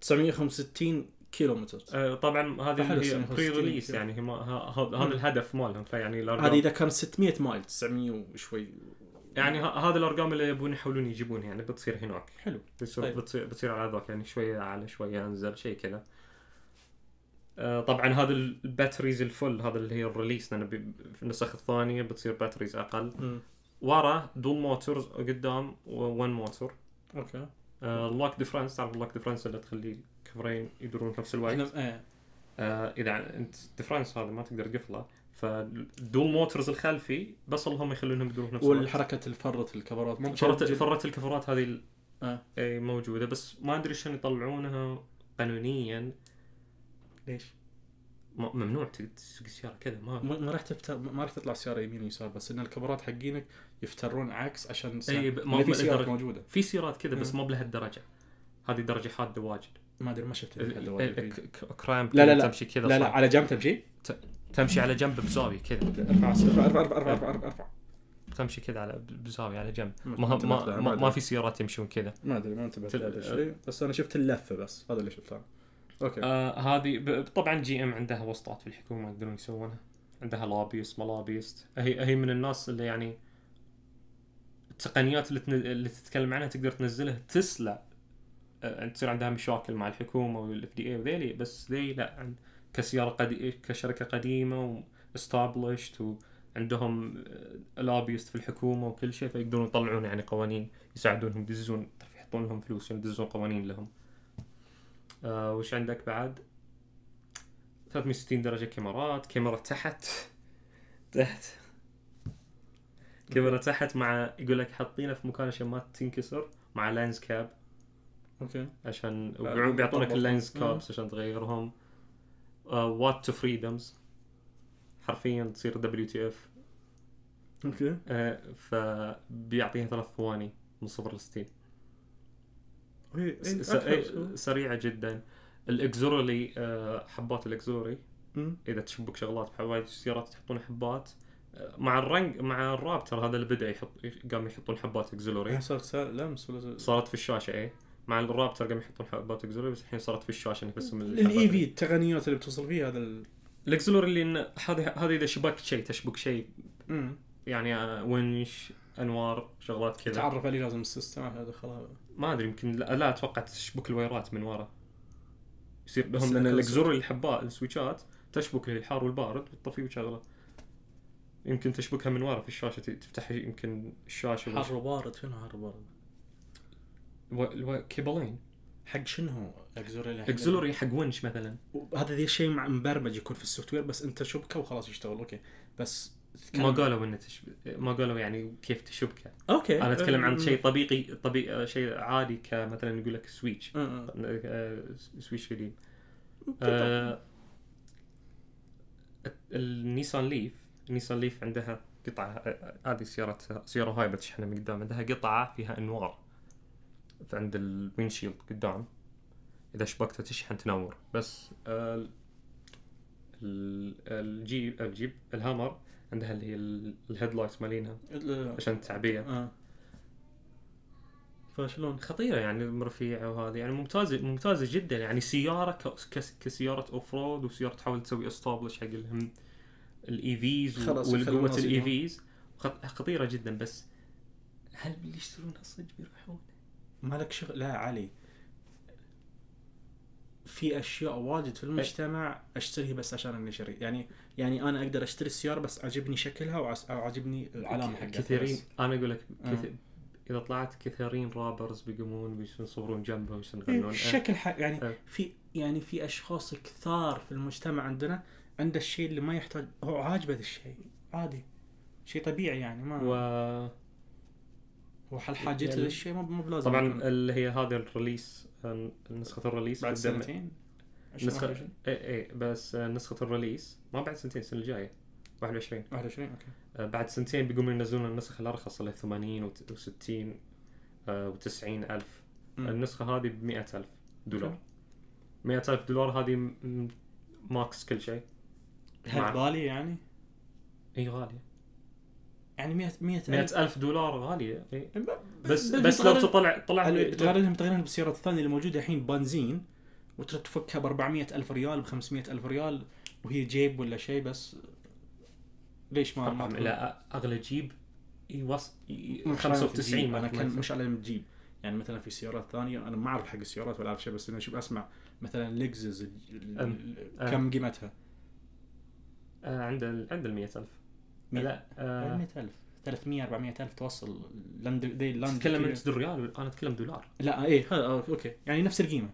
965 كيلو متر طبعا هذه هي بري ريليس يعني هذا الهدف مالهم فيعني الارقام هذه اذا كان 600 مايل 900 وشوي يعني هذا الارقام اللي يبون يحاولون يجيبونها يعني بتصير هناك حلو بتصير طيب. بتصير, بتصير على ذاك يعني شويه اعلى شويه انزل شيء كذا آه، طبعا هذا الباتريز الفل هذا اللي هي الريليس لان في النسخ الثانيه بتصير باتريز اقل ورا دول موتورز قدام وون موتور اوكي اللوك آه، ديفرنس تعرف اللوك ديفرنس اللي تخلي كفرين يدورون في نفس الوقت احنا إيه. آه، اذا انت ديفرنس هذا ما تقدر تقفله فدول موتورز الخلفي بس اللهم يخلونهم يدورون في نفس الوقت والحركه الفرت الكفرات ممكن فرة الكفرات هذه اي موجوده بس ما ادري شلون يطلعونها قانونيا ليش؟ ممنوع تسوق السياره كذا ما ما راح تفتر ما راح تطلع السياره يمين ويسار بس ان الكبرات حقينك يفترون عكس عشان اي ما في سيارات موجوده في سيارات كذا بس إيه. مو بلهالدرجه هذه درجه حاده واجد ما ادري ما شفت كرايم لا لا لا تمشي كذا لا لا على جنب تمشي تمشي على جنب بزاويه كذا ارفع ارفع ارفع ارفع ارفع ارفع تمشي كذا على بزاويه على جنب ما ما, ما, ما في سيارات يمشون كذا ما ادري ما انتبهت لهذا الشيء بس انا شفت اللفه بس هذا اللي شفته اوكي آه هذه طبعا جي ام عندها وسطات في الحكومه يقدرون يسوونها عندها لابيست ما لابيست هي هي من الناس اللي يعني التقنيات اللي, تن... اللي تتكلم عنها تقدر تنزلها تسلا آه يعني تصير عندها مشاكل مع الحكومه والاف دي اي وذيلي بس ذي لا عن... كسياره قدي... كشركه قديمه واستابلشت استابلشت وعندهم لابيست في الحكومه وكل شيء فيقدرون يطلعون يعني قوانين يساعدونهم يدزون يحطون لهم فلوس يعني يدزون قوانين لهم آه وش عندك بعد 360 درجه كاميرات كاميرا تحت تحت كاميرا تحت مع يقول لك حاطينه في مكان عشان ما تنكسر مع لينز كاب اوكي عشان بيعطونك اللينز كابس عشان تغيرهم وات تو فريدمز حرفيا تصير دبليو تي اف اوكي آه، فبيعطيها ثلاث ثواني من صفر ل 60 إيه، إيه، س... إيه، سريعه جدا الاكزوري آه، حبات الاكزوري اذا تشبك شغلات بحوايج السيارات تحطون حبات آه، مع الرنج مع الرابتر هذا اللي بدا يحط قام يحطون حبات اكزلوري صارت لمس ولا صارت في الشاشه ايه مع الرابتر قام يحطون حبات اكزلوري بس الحين صارت في الشاشه نفس الاي في التقنيات اللي بتوصل فيها هذا الاكزلوري اللي انه هذه هذه اذا شبكت شيء تشبك شيء يعني آه، ونش انوار شغلات كذا تعرف عليه لازم السيستم هذا خلاص ما ادري يمكن لا, لا اتوقع تشبك الوايرات من ورا يصير لهم لان الاكزور اللي السويتشات تشبك للحار والبارد وتطفي وتشغله يمكن تشبكها من ورا في الشاشه تفتح يمكن الشاشه وش... وبارد شنو حار وبارد؟ و... و... كيبلين حق شنو اكزوري اكزوري حق ونش مثلا هذا ذي شيء مبرمج يكون في السوفت وير بس انت شبكه وخلاص يشتغل اوكي بس ما قالوا انه تشب... ما قالوا يعني كيف تشبكه يعني. اوكي انا اتكلم عن شيء طبيعي طبيعي آه، شيء عادي كمثلا يقول لك سويتش آه، سويتش قديم آه، النيسان ليف النيسان ليف عندها قطعه هذه سياره سياره هاي بتشحنها من قدام عندها قطعه فيها انوار عند الوينشيلد قدام اذا شبكتها تشحن تنور بس الجيب الجيب الهامر عندها اللي هي الهيد لايت مالينها عشان التعبئه آه. فشلون خطيره يعني رفيعه وهذه يعني ممتازه ممتازه جدا يعني سياره كسياره اوف رود وسياره تحاول تسوي استابلش حق الاي فيز e والقوه الاي فيز e خطيره جدا بس هل اللي يشترونها صدق بيروحون؟ مالك شغل لا علي في اشياء واجد في إيه. المجتمع اشتريها بس عشان اني شري يعني يعني انا اقدر اشتري السياره بس عجبني شكلها وعجبني العلامه حقتها كثيرين انا اقول لك آه. كثير اذا طلعت كثيرين رابرز بيقومون بيصورون جنبه إيه، يغنون إيه. شكل حق يعني أه. في يعني في اشخاص كثار في المجتمع عندنا عنده الشيء اللي ما يحتاج هو عاجبه ذا الشيء عادي شيء طبيعي يعني ما و... وحل حل حاجته للشيء يعني ما مو بلازم طبعا اللي هي هذا الريليس نسخه الريليس بعد سنتين نسخة اي اي بس نسخة الريليس ما بعد سنتين السنة الجاية 21 21 اوكي آه، بعد سنتين بيقومون ينزلون النسخ الارخص اللي 80 و60 و90 الف النسخة هذه ب 100 الف دولار 100 الف دولار هذه ماكس كل شيء هل غالية يعني؟ اي غالية يعني 100 100 100000 دولار غاليه بس بس لو تطلع طلع بتقارنهم بتقارنهم بالسيارات الثانيه اللي موجوده الحين بنزين وتفكها ب 400000 ريال ب 500000 ريال وهي جيب ولا شيء بس ليش ما لا اغلى جيب يوصل 95 انا كان مش على جيب يعني مثلا في سيارات ثانيه انا ما اعرف حق السيارات ولا اعرف شيء بس انا شوف اسمع مثلا لكزس كم قيمتها؟ آه، عند ال عند ال 100000 لا آه 300 400 الف توصل لاند دي لاند تتكلم تصدر ريال انا اتكلم دولار لا آه، ايه آه، اوكي يعني نفس القيمه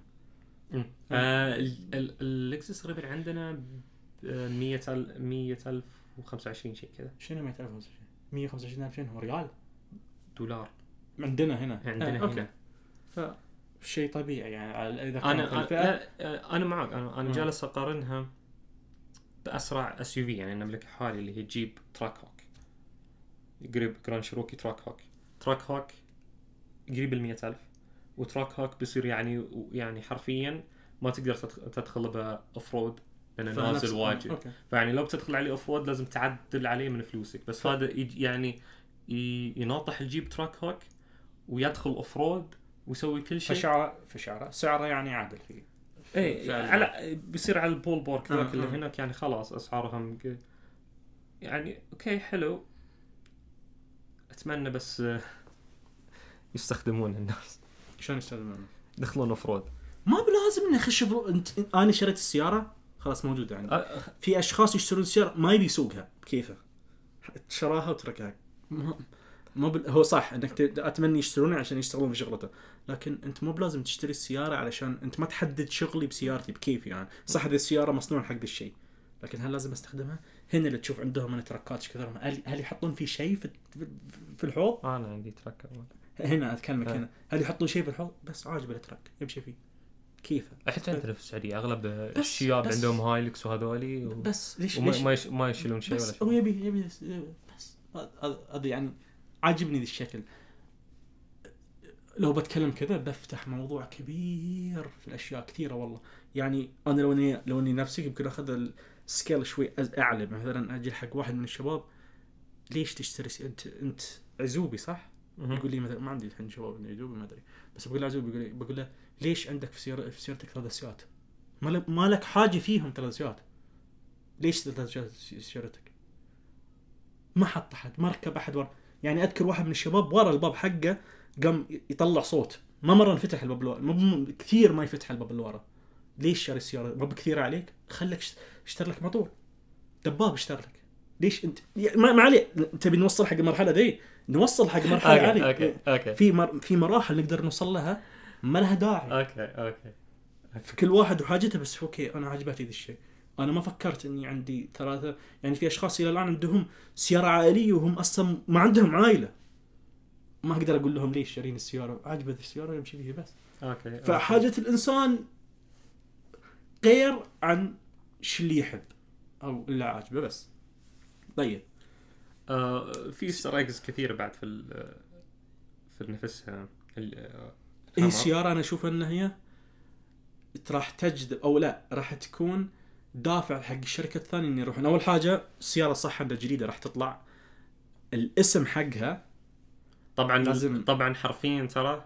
آه. اللكسس تقريبا عندنا 100 100000 و25 شيء كذا شنو 100000 و25 125000 شنو هو ريال دولار عندنا هنا إيه، عندنا آه. هنا ف شيء طبيعي يعني اذا انا انا معك انا انا جالس اقارنها باسرع اس يو في يعني نملك حالي اللي هي جيب تراك هوك قريب جراند شروكي تراك هوك تراك هوك قريب ال 100000 وتراك هوك بيصير يعني يعني حرفيا ما تقدر تدخل به اوف رود لانه نازل واجد فيعني لو بتدخل عليه اوف رود لازم تعدل عليه من فلوسك بس هذا يعني يناطح الجيب تراك هوك ويدخل اوف رود ويسوي كل شيء فشعره فشعره سعره يعني عادل فيه اي على بيصير على البول بورك آه، ذاك اللي آه. هناك يعني خلاص اسعارهم يعني اوكي حلو اتمنى بس آه، يستخدمون الناس شلون يستخدمون؟ يدخلون اوف رود ما بلازم انه يخش انت انا شريت السياره خلاص موجوده عندي في اشخاص يشترون سياره ما يبي يسوقها بكيفه شراها وتركها ما مو بل... هو صح انك ت... اتمنى يشترونه عشان يشتغلون في شغلته لكن انت مو بلازم تشتري السياره علشان انت ما تحدد شغلي بسيارتي بكيفي يعني صح هذه السياره مصنوعه حق الشيء لكن هل لازم استخدمها؟ هنا اللي تشوف عندهم من تركات ايش كثر هل... هل يحطون في شيء في, في الحوض؟ انا عندي ترك هنا اتكلمك هنا هل يحطون شيء في الحوض؟ بس عاجبه الترك يمشي فيه كيف حتى عندنا في السعوديه اغلب الشياب عندهم هايلكس وهذولي و... بس ليش, ليش؟ وما ما يشيلون شيء ولا شيء هو يبي يبي بس هذا يعني عاجبني ذا الشكل لو بتكلم كذا بفتح موضوع كبير في الاشياء كثيره والله يعني انا لو اني لو اني نفسي يمكن اخذ السكيل شوي اعلى مثلا اجي حق واحد من الشباب ليش تشتري انت انت عزوبي صح؟ يقول لي مثلا ما عندي الحين شباب اني عزوبي ما ادري بس بقول له عزوبي بقول, بقول له ليش عندك في سيارة في سيارتك ثلاث اسيات؟ ما لك حاجه فيهم ثلاث اسيات ليش ثلاث اسيات سيارتك؟ ما حط احد ما ركب احد ورا يعني اذكر واحد من الشباب ورا الباب حقه قام يطلع صوت ما مره انفتح الباب اللي ورا كثير ما يفتح الباب اللي ورا ليش شاري السياره باب كثير عليك خلك اشتر لك مطور دباب اشتر لك ليش انت ما, ما عليه تبي نوصل حق المرحله ذي نوصل حق مرحله عاليه اوكي اوكي في مر... في مراحل نقدر نوصل لها ما لها داعي اوكي اوكي فكل واحد وحاجته بس اوكي انا عجبتني ذا الشيء انا ما فكرت اني عندي ثلاثه يعني في اشخاص الى الان عندهم سياره عائليه وهم اصلا ما عندهم عائله ما اقدر اقول لهم ليش شارين السياره عجبت السياره يمشي فيها بس اوكي, أوكي. فحاجه الانسان غير عن شو اللي يحب او اللي عاجبه بس طيب آه في سترايكس كثيره بعد في في نفسها هي إيه، السياره انا اشوف انها هي راح تجذب او لا راح تكون دافع حق الشركه الثانيه اني يروحون اول حاجه السياره صح عندها جديده راح تطلع الاسم حقها طبعا لازم طبعا حرفيا ترى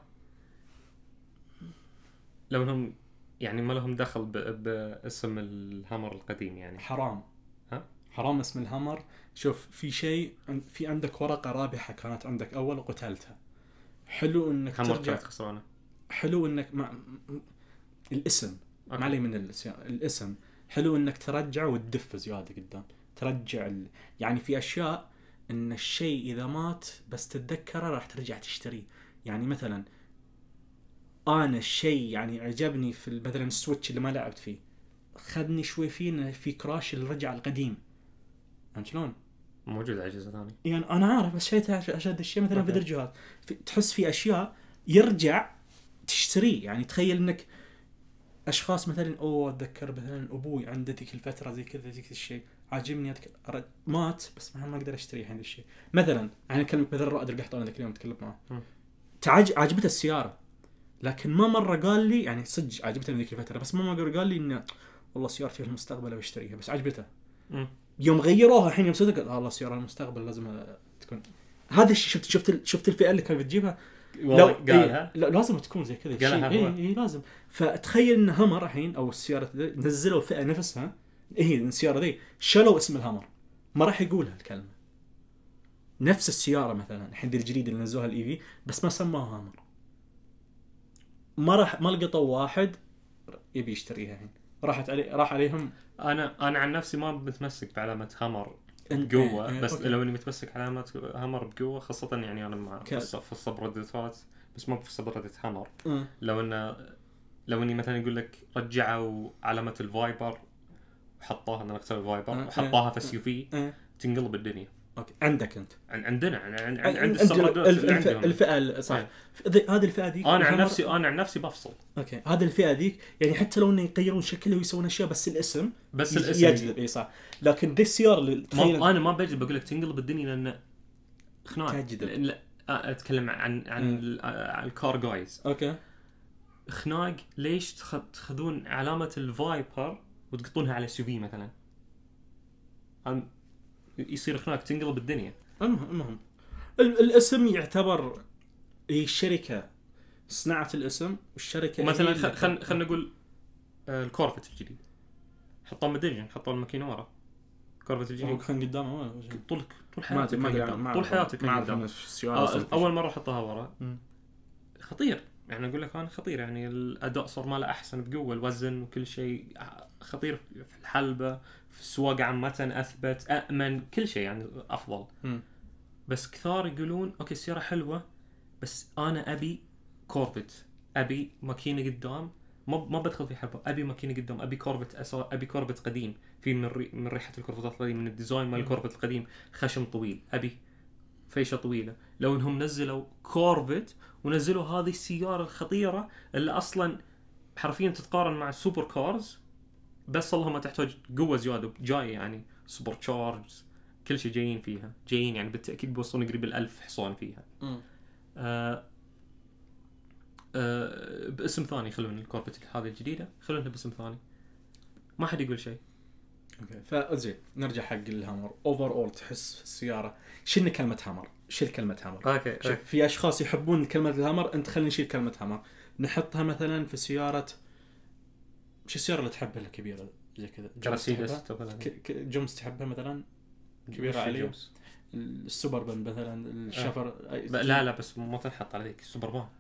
لو انهم يعني ما لهم دخل باسم الهامر القديم يعني حرام ها حرام اسم الهامر شوف في شيء في عندك ورقه رابحه كانت عندك اول وقتلتها حلو انك هامر ترجع كانت خسرانه حلو انك ما الاسم أوكي. ما علي من الاسم حلو انك ترجع وتدف زياده قدام ترجع ال... يعني في اشياء ان الشيء اذا مات بس تتذكره راح ترجع تشتريه يعني مثلا انا الشيء يعني عجبني في مثلا السويتش اللي ما لعبت فيه خذني شوي فيه انه في كراش اللي رجع القديم فهمت شلون؟ موجود على جزء ثاني يعني انا عارف بس شريتها عشان الشيء مثلا في الجهاز تحس في اشياء يرجع تشتريه يعني تخيل انك اشخاص مثلا اوه اتذكر مثلا ابوي عنده ذيك الفتره زي كذا ذيك الشيء عاجبني اذكر مات بس ما, اقدر اشتري هذا الشيء مثلا انا اكلمك مثلا رائد القحطاني ذاك اليوم اتكلم معه تعج عجبته السياره لكن ما مره قال لي يعني صدق عجبته ذيك الفتره بس ما مره قال لي انه والله سيارتي في المستقبل بشتريها بس عجبته يوم غيروها الحين يوم صدق والله سياره المستقبل لازم تكون هذا الشيء شفت شفت شفت الفئه اللي كانت بتجيبها لو قالها إيه لازم تكون زي كذا قالها اي إيه, إيه لازم فتخيل ان هامر الحين او السياره نزلوا الفئه نفسها هي إيه السياره ذي شلوا اسم الهامر ما راح يقولها الكلمه نفس السياره مثلا الحين الجديد اللي نزلوها الاي في e بس ما سموها هامر ما راح ما لقطوا واحد يبي يشتريها الحين راحت علي راح عليهم انا انا عن نفسي ما متمسك بعلامه هامر انت قوه إيه بس أوكي. لو اني متمسك علامات هامر بقوه خاصه يعني انا مع ك... فصل بردتات بس ما في بفصل برده هامر م. آه. لو انه لو اني مثلا يقول لك رجعوا علامه الفايبر وحطوها انا اختار الفايبر آه، وحطوها في اس آه، في تنقلب الدنيا اوكي عندك انت عندنا عند عند, عند الف... الفئه صح إيه. هذه الفئه ذيك انا عن نفسي انا عن نفسي بفصل اوكي هذه الفئه ذيك يعني حتى لو انه يغيرون شكله ويسوون اشياء بس الاسم بس الاسم يجذب اي صح لكن ذيس يور انا ما بجذب بقول لك تنقلب الدنيا لان خناق تجذب آه، اتكلم عن عن إيه. آه، عن الكار جايز اوكي خناق ليش تاخذون علامه الفايبر وتقطونها على سي في مثلا يصير هناك تنقلب الدنيا المهم المهم الاسم يعتبر هي الشركه صناعه الاسم والشركه مثلا خلينا خل نقول آه، الكورفت الجديد حطوا مدرجن حطوا الماكينه ورا كورفت الجديد كان قدامه طول طول حياتك طول حياتك آه، اول مره حطها ورا خطير يعني اقول لك انا خطير يعني الاداء صار ماله احسن بقوه الوزن وكل شيء خطير في الحلبه في السواقه عامه اثبت امن كل شيء يعني افضل م. بس كثار يقولون اوكي السياره حلوه بس انا ابي كورفت ابي ماكينه قدام ما ما بدخل في حلبة ابي ماكينه قدام ابي كورفت ابي كورفت قديم في من ري... من ريحه الكورفتات القديم من الديزاين مال الكورفت القديم خشم طويل ابي فيشه طويله لو انهم نزلوا كورفت ونزلوا هذه السياره الخطيره اللي اصلا حرفيا تتقارن مع السوبر كارز بس اللهم تحتاج قوه زياده جايه يعني سوبر تشارج كل شيء جايين فيها جايين يعني بالتاكيد بيوصلون قريب ال1000 حصان فيها آه آه باسم ثاني خلون الكوربت هذه الجديده خلونها باسم ثاني ما حد يقول شيء اوكي فزين نرجع حق الهامر اوفر اول تحس في السياره شلنا كلمه هامر شيل كلمه هامر اوكي, أوكي. في اشخاص يحبون كلمه الهامر انت خلينا نشيل كلمه هامر نحطها مثلا في سياره شو السياره اللي تحبها الكبيره زي كذا جرسيدس جومس تحبها مثلا كبيره علي السوبر بن مثلا الشفر آه. لا لا بس مو تنحط على ذيك بان آه،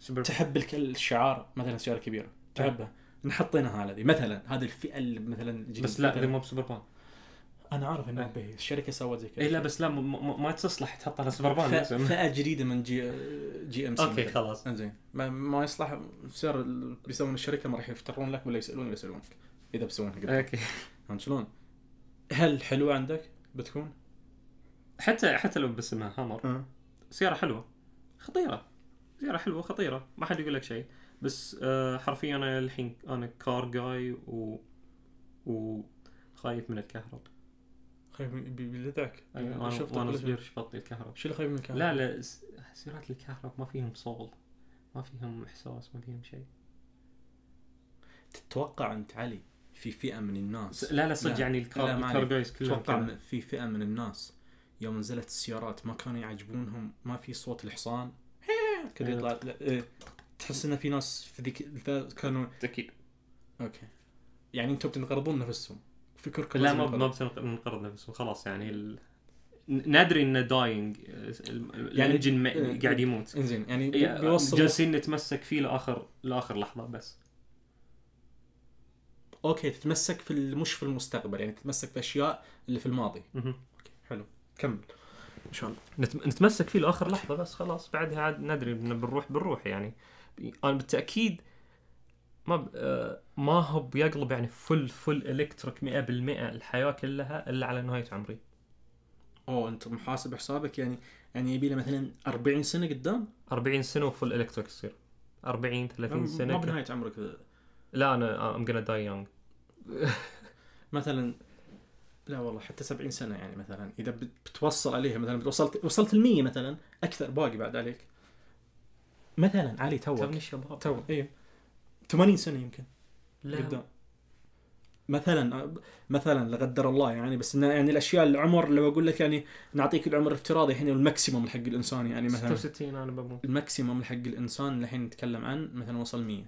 سوبر تحب الشعار مثلا سياره كبيره طيب. تحبها آه. نحطيناها على ذي مثلا هذه الفئه اللي مثلا بس لا ذي مو بان انا عارف انه نعم. بي الشركه سوت زي كذا اي لا بس لا ما تصلح تحطها على سوبر بان ف... فئه جديده من جي جي ام سي اوكي خلاص انزين ما, ما يصلح سعر بيسوون الشركه ما راح يفترون لك ولا يسالون ولا يسالونك اذا بيسوونها قدام اوكي فهمت شلون؟ هل حلوه عندك بتكون؟ حتى حتى لو باسمها هامر أه. سياره حلوه خطيره سياره حلوه خطيره ما حد يقول لك شيء بس آه حرفيا انا الحين انا كار جاي و وخايف من الكهرباء خايف بيلدعك انا أيوة، شفت وانا صغير شفطني الكهرب شو اللي خايف من الكهرب؟ لا لا سيارات الكهرب ما فيهم صوت ما فيهم احساس ما فيهم شيء تتوقع انت علي في فئه من الناس لا لا صدق يعني الكارجايز كلهم تتوقع في فئه من الناس يوم نزلت السيارات ما كانوا يعجبونهم ما في صوت الحصان كذا أيوة. يطلع إيه، تحس ان في ناس في ذيك كانوا اكيد اوكي يعني انتم بتنقرضون نفسهم فكر لا ما ما بنقرض نفسه خلاص يعني ال... نادري انه داينج يعني الانجن إيه، قاعد إيه، يموت انزين يعني بيوصل جالسين نتمسك فيه لاخر لاخر لحظه بس اوكي تتمسك في مش في المستقبل يعني تتمسك في اشياء اللي في الماضي اوكي حلو كمل شاء الله نتمسك فيه لاخر لحظه بس خلاص بعدها عاد ندري بنروح بنروح يعني انا بالتاكيد ما آه، ما هو بيقلب يعني فل فل الكتريك 100% الحياه كلها الا على نهايه عمري اوه انت محاسب حسابك يعني يعني يبي له مثلا 40 سنه قدام 40 سنه وفل الكتريك يصير 40 30 سنه ما بنهايه عمرك لا انا ام gonna داي يونغ مثلا لا والله حتى 70 سنه يعني مثلا اذا بتوصل عليها مثلا بتوصلت وصلت ال 100 مثلا اكثر باقي بعد عليك مثلا علي توك توني شباب تو اي 80 سنه يمكن لا قدام مثلا مثلا لا قدر الله يعني بس انه يعني الاشياء العمر لو اقول لك يعني نعطيك العمر الافتراضي الحين الماكسيموم حق الانسان يعني مثلا 66 انا بموت الماكسيموم حق الانسان الحين نتكلم عن مثلا وصل 100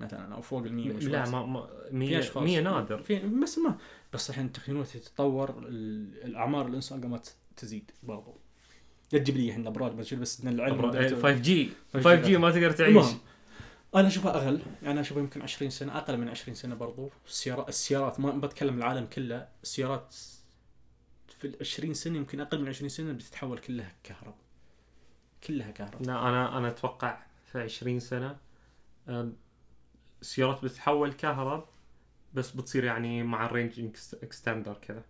مثلا او فوق ال 100 لا ما 100 100 نادر في بس ما بس الحين التكنولوجيا تتطور الاعمار الانسان قامت تزيد برضو لا تجيب لي الحين ابراج بس العلم 5 جي 5 جي ما تقدر تعيش انا اشوفها اغل يعني اشوفها يمكن 20 سنه اقل من 20 سنه برضو السيارات السيارات ما بتكلم العالم كله السيارات في ال 20 سنه يمكن اقل من 20 سنه بتتحول كلها كهرباء كلها كهرباء لا انا انا اتوقع في 20 سنه السيارات بتتحول كهرباء بس بتصير يعني مع الرينج اكستندر كذا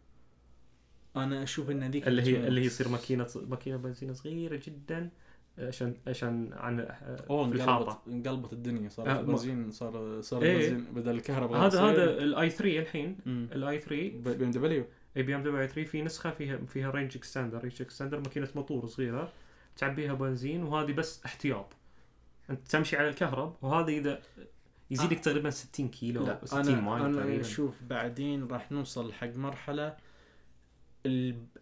انا اشوف ان ذيك اللي هي اللي هي يصير ماكينه ماكينه بنزين صغيره جدا عشان عشان عن في انقلبت الدنيا صار آه البنزين صار صار إيه البنزين بدل الكهرباء هذا هذا الاي 3 الحين الاي 3 بي ام دبليو اي بي ام دبليو 3 في نسخه فيها فيها رينج اكستندر رينج اكستندر ماكينه موتور صغيره تعبيها بنزين وهذه بس احتياط انت تمشي على الكهرب وهذا اذا يزيدك آه. تقريبا 60 كيلو لا 60 مايل انا اشوف بعدين راح نوصل حق مرحله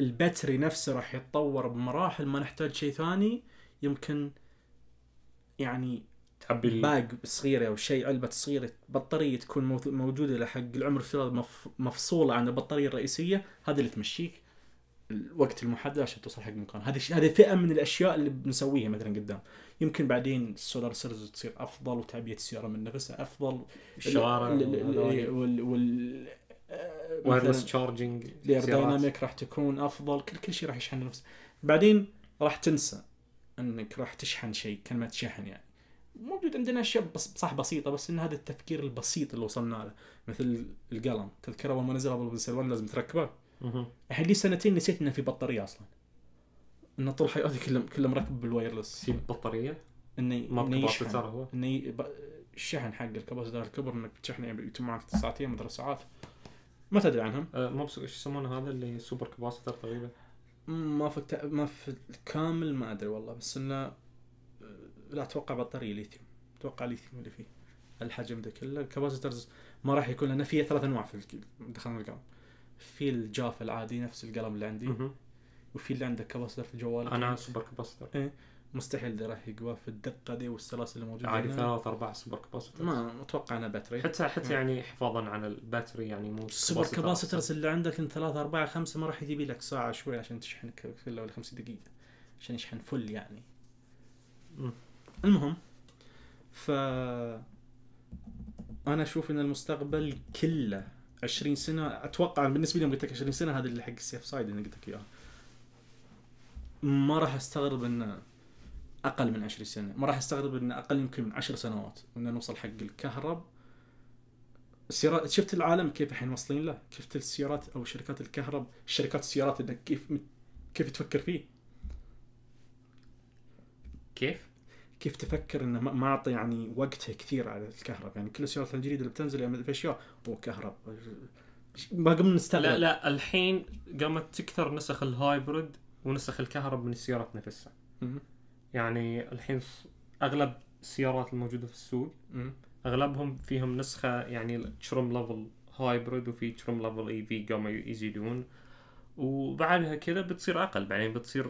البتري نفسه راح يتطور بمراحل ما نحتاج شيء ثاني يمكن يعني تعبي باق صغيره او شيء علبه صغيره بطاريه تكون موجوده لحق العمر افتراضي مفصوله عن البطاريه الرئيسيه هذه اللي تمشيك الوقت المحدد عشان توصل حق المكان هذه هذه فئه من الاشياء اللي بنسويها مثلا قدام يمكن بعدين السولار سيلز تصير افضل وتعبئه السياره من نفسها افضل الشوارع إيه، وال وايرلس تشارجنج الاير راح تكون افضل كل كل شيء راح يشحن نفسه بعدين راح تنسى انك راح تشحن شيء كلمه شحن يعني موجود عندنا اشياء بس صح بسيطه بس ان هذا التفكير البسيط اللي وصلنا له مثل القلم تذكر اول ما نزل ابل سلوان لازم تركبه الحين لي سنتين نسيت انه في بطاريه اصلا انه طول حياتي كله كله مركب بالوايرلس في بطاريه؟ انه ما انه يشحن هو انه الشحن حق ده الكبر انك تشحنه يتم يعني معك ساعتين ما ثلاث ساعات ما تدري عنهم أه بس ايش يسمونه هذا اللي سوبر كباسيتر تقريبا ما فت... ما في كامل ما ادري والله بس انه آه، لا اتوقع بطاريه ليثيوم اتوقع ليثيوم اللي فيه الحجم ده كله الكباسيترز ما راح يكون لان فيها ثلاث انواع في دخلنا القلم في الجاف العادي نفس القلم اللي عندي وفي اللي عندك كباسيتر في الجوال انا سوبر كباسيتر ايه مستحيل راح يقوى في الدقه دي والسلاسل اللي موجوده عادي ثلاث اربع سوبر كاباسيترز ما اتوقع انها باتري حتى حتى يعني حفاظا على الباتري يعني مو السوبر كاباسيترز اللي عندك انت ثلاث اربع خمسه ما راح يجيب لك ساعه شوي عشان تشحن كله ولا خمس دقيقه عشان يشحن فل يعني م. المهم ف انا اشوف ان المستقبل كله 20 سنه اتوقع بالنسبه لي قلت لك 20 سنه هذا اللي حق السيف سايد اللي قلت لك اياه ما راح استغرب انه اقل من 20 سنه ما راح استغرب ان اقل يمكن من 10 سنوات ان نوصل حق الكهرب السيارات شفت العالم كيف الحين واصلين له شفت السيارات او شركات الكهرب شركات السيارات انك كيف كيف تفكر فيه كيف كيف تفكر انه ما اعطي يعني وقته كثير على الكهرب يعني كل السيارات الجديده اللي بتنزل يعني في اشياء اوه كهرب ما قمنا نستغرب لا لا الحين قامت تكثر نسخ الهايبرد ونسخ الكهرب من السيارات نفسها يعني الحين اغلب السيارات الموجوده في السوق اغلبهم فيهم نسخه يعني تشرم ليفل هايبرد وفي تشرم ليفل اي في قاموا يزيدون وبعدها كذا بتصير اقل بعدين بتصير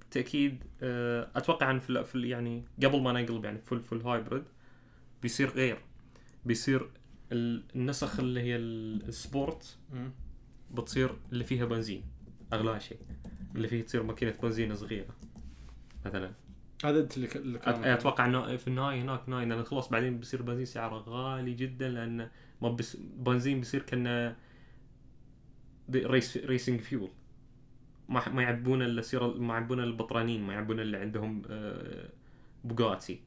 بالتاكيد آه، اتوقع ان في, في يعني قبل ما نقلب يعني فل فل هايبرد بيصير غير بيصير النسخ اللي هي السبورت بتصير اللي فيها بنزين اغلى شيء اللي فيه تصير ماكينه بنزين صغيره مثلا هذا انت اللي اتوقع انه في النهايه هناك ناين لان خلاص بعدين بيصير بنزين سعره غالي جدا لان ما بس بنزين بيصير كانه ريس ريسنج فيول ما ما يعبون الا سير ما يعبون البطرانين ما يعبون اللي عندهم آه، بوغاتي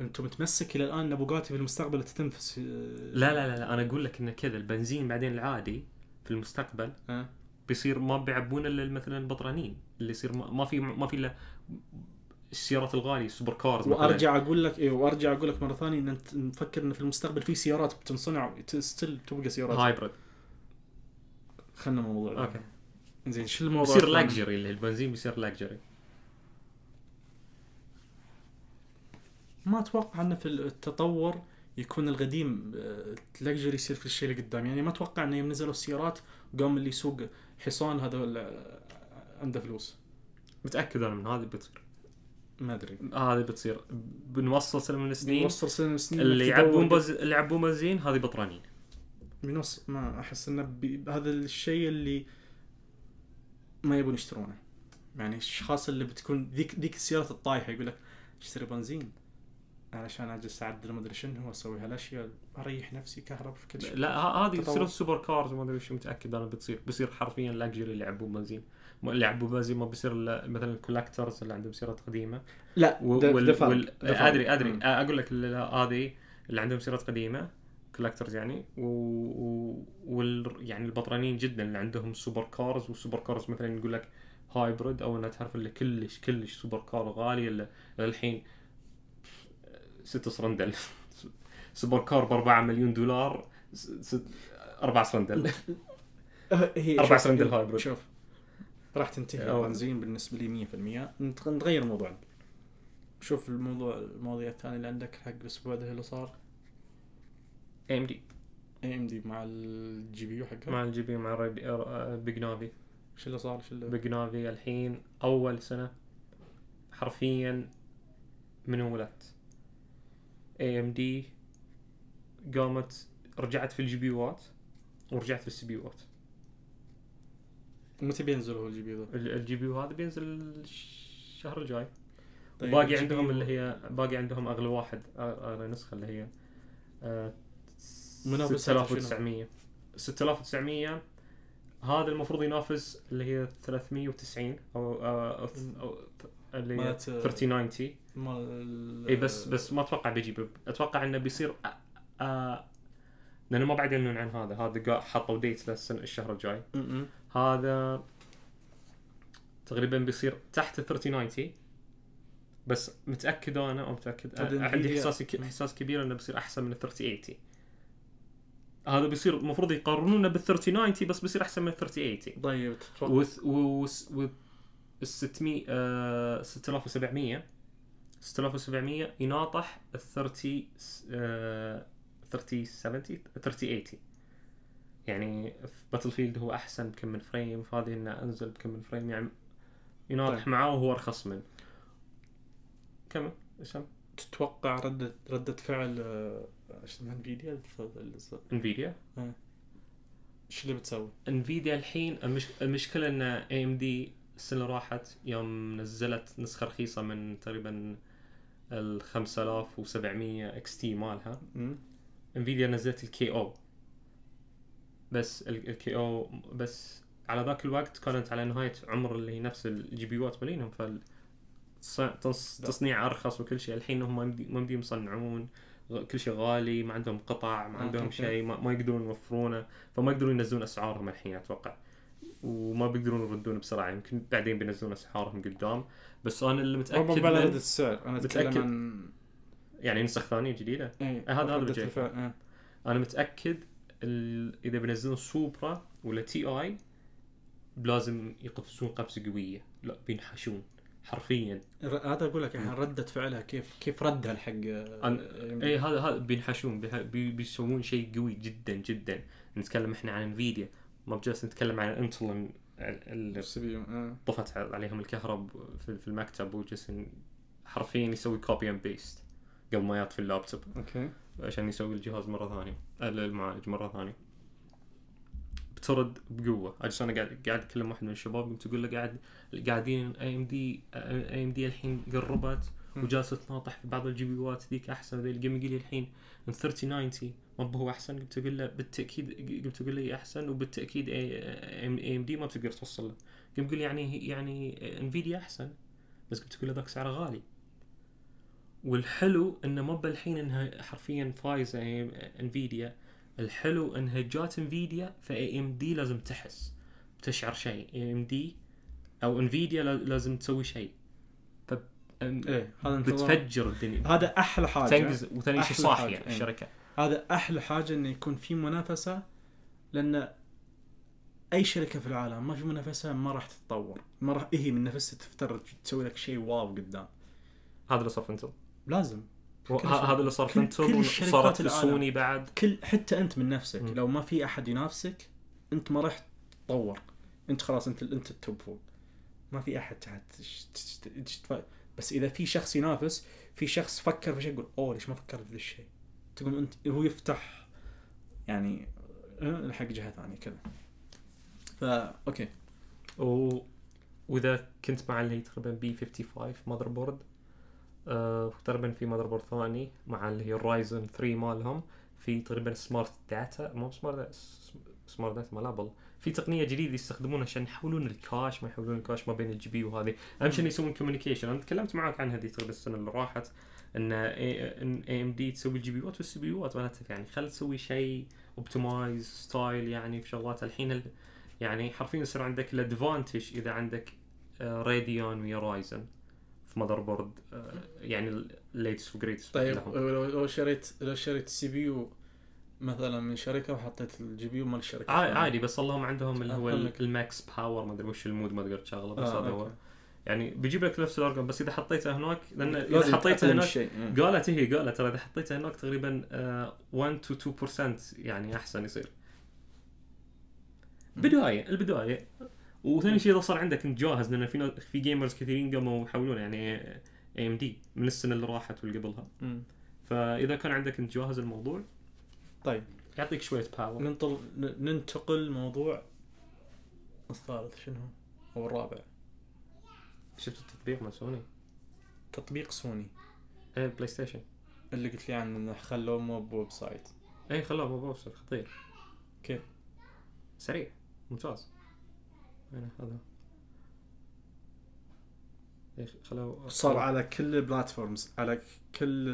انت متمسك الى الان بوغاتي في المستقبل تتنفس لا لا لا, لا انا اقول لك انه كذا البنزين بعدين العادي في المستقبل أه؟ بيصير ما بيعبون الا مثلا البطرانين اللي يصير ما في ما في الا السيارات الغاليه السوبر كارز وارجع اقول لك ايه وارجع اقول لك مره ثانيه ان نفكر ان في المستقبل في سيارات بتنصنع ستيل تبقى سيارات هايبرد خلنا موضوع اوكي زين شو الموضوع بيصير لاكجري اللي البنزين بيصير لاكجري ما اتوقع انه في التطور يكون القديم لكجري آه، يصير في الشيء اللي قدام يعني ما اتوقع انه يوم نزلوا السيارات قام اللي يسوق حصان هذا عنده آه، فلوس متاكد انا من هذه بتصير ما ادري آه هذه بتصير بنوصل سنه من السنين بنوصل سنه من السنين اللي يعبون بز... اللي يعبون بنزين هذه بطرانين بنص ما احس انه ب... هذا الشيء اللي ما يبون يشترونه يعني الاشخاص اللي بتكون ذيك ذيك السيارات الطايحه يقول لك اشتري بنزين علشان اجلس اعدل ما ادري شنو واسوي هالاشياء اريح نفسي كهرب في كل شيء لا هذه تصير السوبر كارز ما ادري شو متاكد انا بتصير بيصير حرفيا لاكجري اللي يلعبون بنزين اللي يلعبون بنزين ما بيصير مثلا الكولكترز اللي عندهم سيارات قديمه لا و... وال... دفع. وال... دفع. ادري ادري م. اقول لك هذه اللي عندهم سيارات قديمه كولكترز يعني و... و... وال... يعني البطرانين جدا اللي عندهم سوبر كارز والسوبر كارز مثلا يقول لك هايبرد او انها تعرف اللي كلش كلش سوبر كار غالي اللي للحين ست صرندل سوبر كار ب 4 مليون دولار ست اربع صرندل أه، اربع صرندل هايبرد شوف راح تنتهي البنزين بالنسبه لي 100% نغير الموضوع شوف الموضوع المواضيع الثانيه اللي عندك حق الاسبوع ده اللي صار اي ام دي اي ام دي مع الجي بي يو حقها مع الجي بي يو مع بيج نافي آه، شو اللي صار شو اللي بيج نافي الحين اول سنه حرفيا من ولدت اي ام دي قامت رجعت في الجي بي ورجعت في السي بي يوات متى بينزل هو الجي بي يو الجي بي هذا بينزل الشهر الجاي طيب باقي عندهم اللي هي باقي عندهم اغلى واحد اغلى نسخه اللي هي 6900 6900 هذا المفروض ينافس اللي هي 390 او, أو, أو اللي هي 3090 مال اي بس بس ما اتوقع بيجيب اتوقع انه بيصير لانه ما بعد يعلنون عن هذا هذا حطوا ديت للسنه الشهر الجاي هذا تقريبا بيصير تحت 3090 بس متاكد انا او متاكد عندي احساس احساس كبير انه بيصير احسن من ال 3080 هذا بيصير المفروض يقارنونه بال 3090 بس بيصير احسن من ال 3080 طيب تتوقع وال 600 6700 6700 يناطح ال 30 30 70 30 80 يعني في باتل فيلد هو احسن بكم من فريم فاضي انه انزل بكم من فريم يعني يناطح طيب. معاه وهو ارخص منه كم اسم تتوقع ردة ردة فعل آه، ايش اسمها انفيديا انفيديا آه. ايش اللي بتسوي؟ انفيديا الحين المشكله ان اي ام دي السنه راحت يوم نزلت نسخه رخيصه من تقريبا ال 5700 اكس تي مالها انفيديا نزلت الكي او بس الكي او بس على ذاك الوقت كانت على نهايه عمر اللي هي نفس الجي بي يوات مالينهم فال تصنيع ارخص وكل شيء الحين هم ما يمديهم يصنعون كل شيء غالي ما عندهم قطع ما آه، عندهم شيء ما, ما يقدرون يوفرونه فما يقدرون ينزلون اسعارهم الحين اتوقع وما بيقدرون يردون بسرعه يمكن بعدين بينزلون اسعارهم قدام بس انا اللي متاكد هو مبالغه السعر انا اتكلم عن يعني نسخ ثانيه جديده اي هذا هذا اه. انا متاكد اذا بينزلون سوبرا ولا تي اي لازم يقفزون قفزه قويه لا بينحشون حرفيا هذا اقول لك يعني رده فعلها كيف كيف ردها الحق آه، اي هذا هذا بينحشون بيسوون شيء قوي جدا جدا نتكلم احنا عن انفيديا ما بجلس نتكلم عن الانسولين اللي آه. طفت عليهم الكهرب في المكتب وجلس حرفيا يسوي كوبي اند بيست قبل ما يطفي اللابتوب اوكي عشان يسوي الجهاز مره ثانيه المعالج آه، مره ثانيه بترد بقوه اجلس انا قاعد قاعد اكلم واحد من الشباب قمت اقول له قاعد قاعدين اي ام دي اي ام دي الحين قربت وجالسه تناطح في بعض الجي بي وات ذيك احسن ذي الحين من 3090 ما هو احسن قمت له بالتاكيد قمت له هي إيه احسن وبالتاكيد اي ام دي ما بتقدر توصل له قمت اقول يعني يعني انفيديا احسن بس قمت له ذاك سعره غالي والحلو انه ما بالحين انها حرفيا فايزه انفيديا الحلو انها جات انفيديا فاي ام دي لازم تحس تشعر شيء اي ام دي او انفيديا لازم تسوي شيء فب... ايه هذا بتفجر الدنيا هذا احلى حاجه تنجز وثاني شيء صاحيه إيه. الشركه هذا احلى حاجه انه يكون في منافسه لان اي شركه في العالم ما في منافسه ما راح تتطور ما راح هي إيه من نفسها تفتر تسوي لك شيء واو قدام هذا اللي صار في انتل لازم هذا اللي صار في انتل وصارت في سوني بعد كل حتى انت من نفسك م. لو ما في احد ينافسك انت ما راح تتطور انت خلاص انت انت التوب فوق ما في احد تحت بس اذا في شخص ينافس في شخص فكر في شيء يقول اوه ليش ما فكرت في الشيء تقوم انت هو يفتح يعني أه، حق جهه ثانيه كذا فا اوكي و... واذا كنت مع اللي هي تقريبا بي 55 ماذر بورد آه تقريبا في ماذر بورد ثاني مع اللي هي الرايزن 3 مالهم في تقريبا سمارت داتا مو سمارت سمارت داتا مال ابل في تقنيه جديده يستخدمونها عشان يحولون الكاش ما يحولون الكاش ما بين الجي بي وهذه اهم شيء يسوون كوميونيكيشن انا تكلمت معك عن هذه تقريبا السنه اللي راحت ان اي ام دي تسوي الجي بي يوات والسي بي يوات مالتها يعني خل تسوي شيء اوبتمايز ستايل يعني في شغلات الحين يعني حرفيا يصير عندك الادفانتج اذا عندك راديون آه، ويا رايزن في مذر بورد آه، يعني الليتست وجريتست طيب لو شريت لو شريت سي بي يو مثلا من شركه وحطيت الجي بي يو مال الشركه عادي, بس اللهم عندهم اللي هو الماكس باور ما ادري وش المود ما تقدر تشغله بس آه، هذا آه هو يعني بيجيب لك نفس الارقام بس اذا حطيته هناك لان اذا حطيته هناك إيه. قالت هي إيه، قالت ترى اذا حطيته هناك تقريبا 1 تو 2% يعني احسن يصير بدايه البدايه وثاني شيء اذا صار عندك انت جاهز لان في في جيمرز كثيرين قاموا يحولون يعني اي ام دي من السنه اللي راحت واللي قبلها فاذا كان عندك انت جاهز الموضوع طيب يعطيك شويه باور ننتقل موضوع الثالث شنو هو؟ او الرابع شفت التطبيق مال سوني تطبيق سوني ايه بلاي ستيشن اللي قلت لي عنه انه خلوه مو بويب سايت ايه خلوه مو بويب سايت خطير كيف؟ سريع ممتاز يعني هذا خلوه صار على كل البلاتفورمز على كل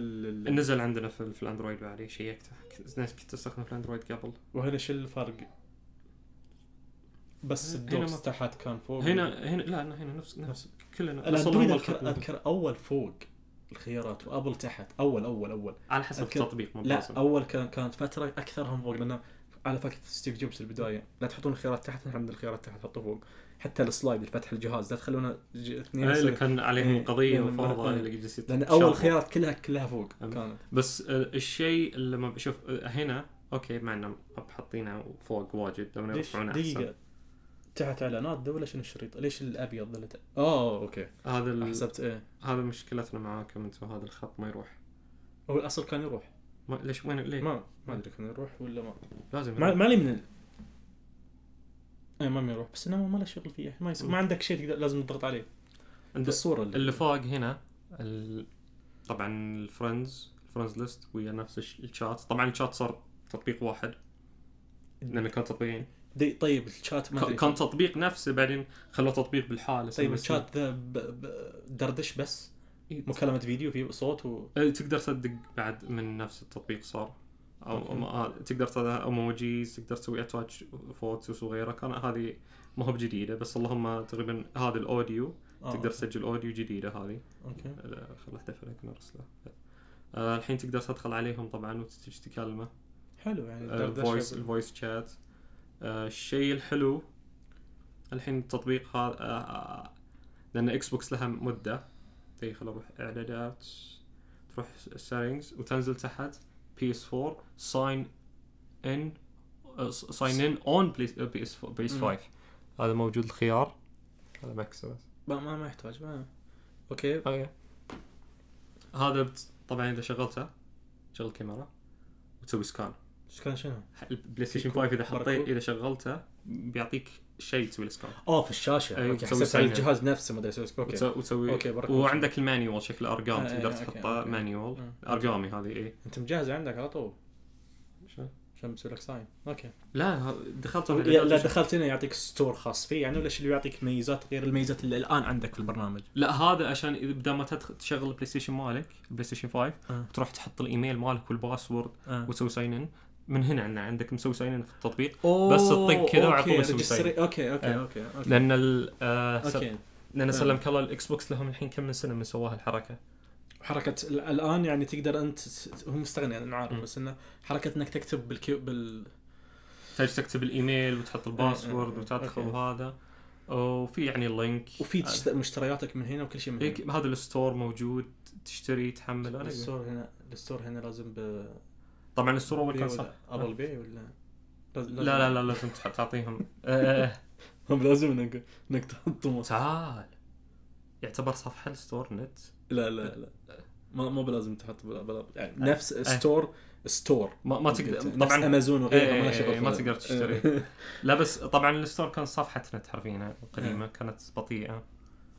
ال... نزل عندنا في, في الاندرويد بعد شيكته ناس كنت استخدم في الاندرويد قبل وهنا شو الفرق؟ بس الدوس تحت كان فوق هنا هنا لا هنا نفس نفس كلنا انا اذكر أذكر, اذكر اول فوق الخيارات وابل تحت اول اول اول على حسب أذكر... التطبيق لا اول كان كانت فتره اكثرهم فوق لان على فكره ستيف جوبز البدايه لا تحطون الخيارات تحت نحن عندنا الخيارات تحت حطوا فوق حتى السلايد فتح الجهاز لا تخلونا ج... اثنين إيه، اللي كان عليهم إيه، قضيه مفروضه إيه، اللي جالس لان اول الخيارات كلها كلها فوق كانت بس آه، الشيء اللي ما بشوف آه، هنا اوكي مع انه حاطينها فوق واجد لما يرفعونها دقيقه تحت اعلانات دوله شنو الشريط؟ ليش الابيض اوه آه، اوكي هذا حسبت ايه هذا مشكلتنا معاكم انتم هذا الخط ما يروح هو الاصل كان يروح ما... ليش وين ليه؟ ما ما ادري كان يروح ولا ما لازم ما لي من ال... اي ما يروح بس انه ما له شغل فيه ما يسوي ما عندك شيء تقدر لازم تضغط عليه عند الصوره اللي, اللي فوق هنا ال... طبعا الفرندز الفرندز ليست ويا نفس الشات طبعا الشات صار تطبيق واحد لان كان تطبيقين دي طيب الشات ما كان تطبيق نفسه بعدين خلوه تطبيق بالحاله طيب الشات ذا دردش بس إيه. مكالمه فيديو في صوت و... إيه، تقدر تصدق بعد من نفس التطبيق صار او أوكي. آه، تقدر تصدق اموجيز تقدر تسوي اتاتش فوتوس وغيره كان هذه ما هو بجديده بس اللهم تقريبا هذا الاوديو آه. تقدر تسجل اوديو جديده هذه اوكي خل احتفل نرسله آه، الحين تقدر تدخل عليهم طبعا وتتكلمه حلو يعني الفويس الفويس شات آه، الشيء الحلو الحين التطبيق هذا آه، آه، لان اكس بوكس لها مده دقيقه اروح اعدادات تروح سيتنجز وتنزل تحت بي اس 4 ساين ان ساين ان اون بي اس 5 هذا موجود الخيار هذا ماكس بس ما ما يحتاج ما اوكي اوكي هذا طبعا اذا شغلته شغل الكاميرا وتسوي سكان ايش كان شنو؟ البلاي ستيشن 5 اذا حطيت اذا شغلته بيعطيك شيء تسوي سكان اه في الشاشه أيوة اوكي تسوي على الجهاز نفسه ما ادري اسوي اوكي وتسوي وتسوي اوكي وعندك المانيوال شكل ارقام آه تقدر تحطه مانيوال ارقامي هذه اي انت مجهز عندك على طول عشان بسوي لك ساين اوكي لا دخلت لا, دخلت هنا يعطيك ستور خاص فيه يعني ولا اللي يعطيك ميزات غير الميزات اللي الان عندك في البرنامج لا هذا عشان بدل ما تشغل البلاي ستيشن مالك البلاي ستيشن 5 أه. تروح تحط الايميل مالك والباسورد أه. وتسوي ساين ان من هنا عندنا عندك ان في التطبيق بس تطق كذا وعقب ساين اوكي اوكي إيه. اوكي اوكي لان ال آه، اوكي لان سلمك الله الاكس بوكس لهم الحين كم من سنه من سواها الحركه حركة الان يعني تقدر انت هو مستغني انا عارف بس انه حركة انك تكتب بالكيو بال تحتاج تكتب الايميل وتحط إيه، الباسورد إيه، وتدخل وهذا وفي يعني لينك وفي آه. تشت... مشترياتك من هنا وكل شيء من هنا هذا الستور موجود تشتري تحمل الستور هنا الستور هنا لازم ب طبعا السرور كان صح ابل بي ولا لا لا لا لازم تعطيهم آه، آه، آه. هم لازم انك انك تحطهم تعال يعتبر صفحه الستور نت لا لا لا ما مو بلازم تحط بلا يعني نفس ستور ستور ما, ما تقدر طبعا امازون وغيرها إيه، ما إيه، ما تقدر تشتري لا بس طبعا الستور كان صفحه نت حرفيا القديمه كانت بطيئه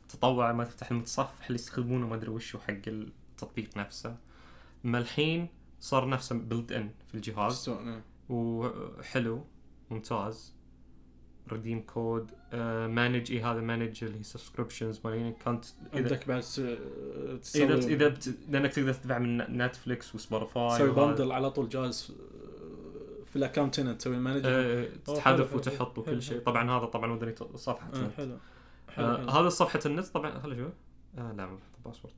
تطوع ما تفتح المتصفح اللي يستخدمونه ما ادري وش حق التطبيق نفسه اما الحين صار نفسه بلد ان في الجهاز إيه. وحلو ممتاز ريديم كود مانج اي هذا مانج اللي هي سبسكربشنز مالين كانت عندك بعد آه، اذا اذا بت... لانك تقدر تدفع من نتفلكس وسبوتيفاي تسوي بندل على طول جاهز آه، في الاكونت هنا تسوي مانج آه، تحذف وتحط وكل شيء طبعا هذا طبعا ودني صفحه آه حلو هذا صفحه النت طبعا خليني اشوف لا ما باسورد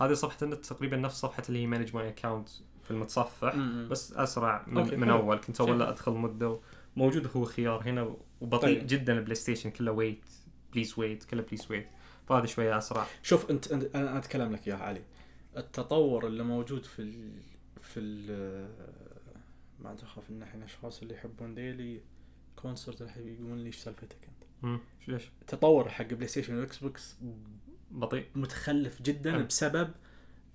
هذه صفحه النت تقريبا نفس صفحه اللي هي مانج ماي اكونت في المتصفح م-م. بس اسرع من, أوكي. من اول كنت اول ادخل مده موجود هو خيار هنا وبطيء طيب. جدا البلاي ستيشن كله ويت بليز ويت كله بليز ويت فهذا شويه اسرع شوف انت انا اتكلم لك يا علي التطور اللي موجود في ال... في ال... ما تخاف اخاف ان احنا الاشخاص اللي يحبون ديلي كونسرت راح يقولون ليش سالفتك انت؟ ليش؟ التطور حق بلاي ستيشن والاكس بوكس بطيء متخلف جدا أم. بسبب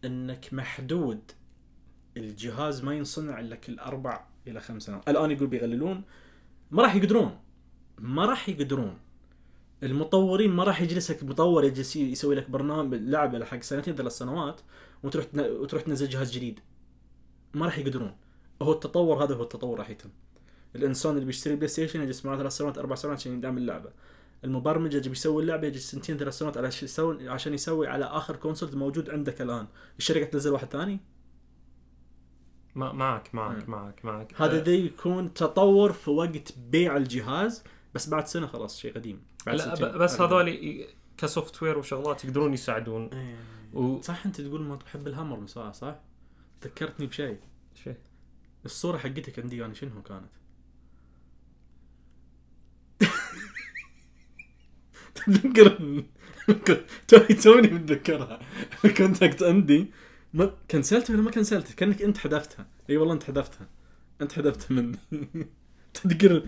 انك محدود الجهاز ما ينصنع الا كل اربع الى خمس سنوات الان يقول بيغللون ما راح يقدرون ما راح يقدرون المطورين ما راح يجلسك مطور يجلس يسوي لك برنامج لعبه لحق سنتين ثلاث سنوات وتروح وتروح تنزل جهاز جديد ما راح يقدرون هو التطور هذا هو التطور راح يتم الانسان اللي بيشتري بلاي ستيشن يجلس معاه ثلاث سنوات اربع سنوات عشان يدعم اللعبه المبرمج اللي بيسوي اللعبه يجلس سنتين ثلاث سنوات عشان يسوي على اخر كونسول موجود عندك الان الشركه تنزل واحد ثاني معك معك معك معك هذا آه. ذي يكون تطور في وقت بيع الجهاز بس بعد سنه خلاص شيء قديم بعد لا سنتين. بس هذول كسوفت وير وشغلات يقدرون يساعدون إيه. و... صح انت تقول ما تحب الهامر من ساعه صح؟ ذكرتني بشيء شيء الصوره حقتك عندي انا شنو كانت؟ تذكر توني متذكرها الكونتاكت عندي ما كنسلت ولا ما كنسلت كانك انت حذفتها اي والله انت حذفتها انت حذفتها من تذكر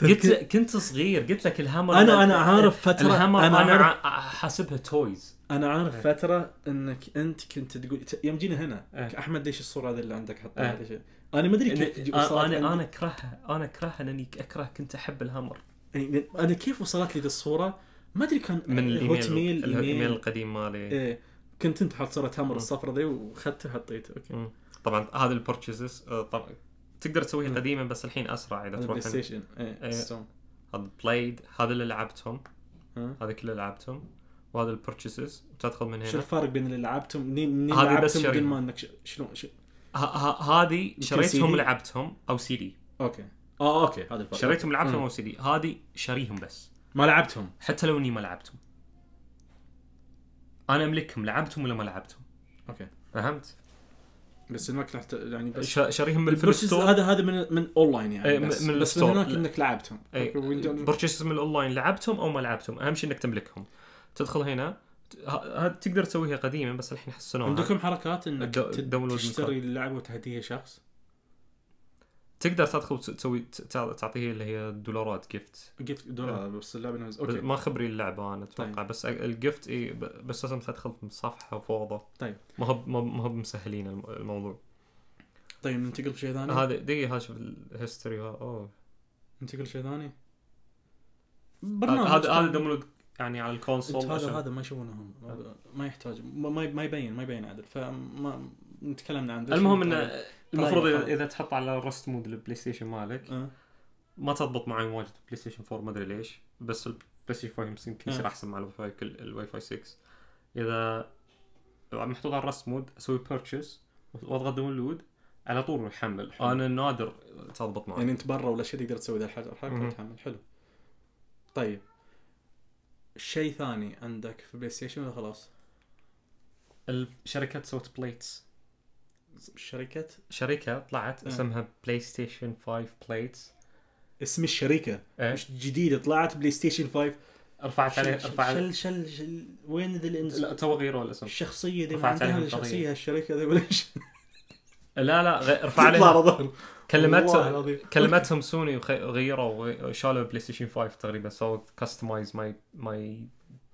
قلت كنت صغير قلت لك الهامر انا انا عارف فتره الهامر انا, أنا حاسبها تويز انا عارف أه. فتره انك انت كنت تقول يوم جينا هنا أه. احمد ليش الصوره هذه اللي عندك حطها أه. ليش انا ما ادري كيف آه، انا عندي. انا اكرهها انا اكرهها لاني اكره كنت احب الهامر يعني انا كيف وصلت لي الصوره ما ادري كان من الهوت الايميل القديم مالي ايه كنت انت حاط صوره هامر الصفرة ذي وخذته وحطيته اوكي مم. طبعا هذه البرتشيزز آه، طبعا تقدر تسويها قديما بس الحين اسرع اذا تروح بلاي ستيشن إيه، إيه، هذا بلايد هذا اللي لعبتهم هذا كله لعبتهم وهذا البرتشيزز تدخل من هنا شو الفرق بين اللي لعبتهم منين منين لعبتهم بدل ما انك شلون هذه شريتهم لعبتهم او سي دي اوكي اه اوكي هذا الفرق شريتهم لعبتهم او سي دي هذه شاريهم بس ما لعبتهم حتى لو اني ما لعبتهم انا املكهم لعبتهم ولا ما لعبتهم اوكي فهمت بس انك لحت... يعني بس شاريهم من الفلوس ستور هذا هذا من من اونلاين يعني إيه، بس من الستور هناك انك لعبتهم ايه برشيسز من الاونلاين لعبتهم او ما لعبتهم اهم شيء انك تملكهم تدخل هنا ه... تقدر تسويها قديما بس الحين حسنوها عندكم حركات انك الدو... تشتري اللعبه وتهديها شخص تقدر تدخل تسوي تعطيه اللي هي دولارات جيفت جيفت دولار إيه. بس اللعبه نز... اوكي ما خبري اللعبه انا اتوقع طيب. بس الجيفت اي بس لازم تدخل في صفحه فوضى طيب ما هو ما هو مسهلين الموضوع طيب ننتقل لشيء ثاني هذا دقيقه شوف الهيستوري اوه ننتقل لشيء ثاني برنامج هذا هذا داونلود يعني على الكونسول هذا هذا ما يشوفونهم ما يحتاج ما, ما يبين ما يبين عدل فما تكلمنا عن المهم انه طيب. طيب، المفروض اذا تحط على الرست مود البلاي ستيشن مالك آه. ما تضبط معي واجد بلاي ستيشن 4 ما ادري ليش بس البلاي ستيشن 5 يمكن آه. يصير احسن مع الواي فاي الواي فاي 6 اذا محطوط على الرست مود اسوي بيرتشز واضغط داونلود على طول يحمل انا نادر تضبط معي يعني انت برا ولا شيء تقدر تسوي ذا الحاجه تحمل حلو طيب شيء ثاني عندك في بلاي ستيشن ولا خلاص؟ الشركات سوت بليتس شركة شركة طلعت آه. اسمها بلاي ستيشن 5 بليتس اسم الشركة أه. مش جديدة طلعت بلاي ستيشن 5 رفعت عليه رفعت شل شل شل وين ذا الانس لا تو غيروا الاسم الشخصية دي رفعت عليها الشخصيه الشركة ذي ولا لا لا رفع عليهم كلمتهم كلمتهم سوني وغيروا شالوا بلاي ستيشن 5 تقريبا سووا كستمايز ماي ماي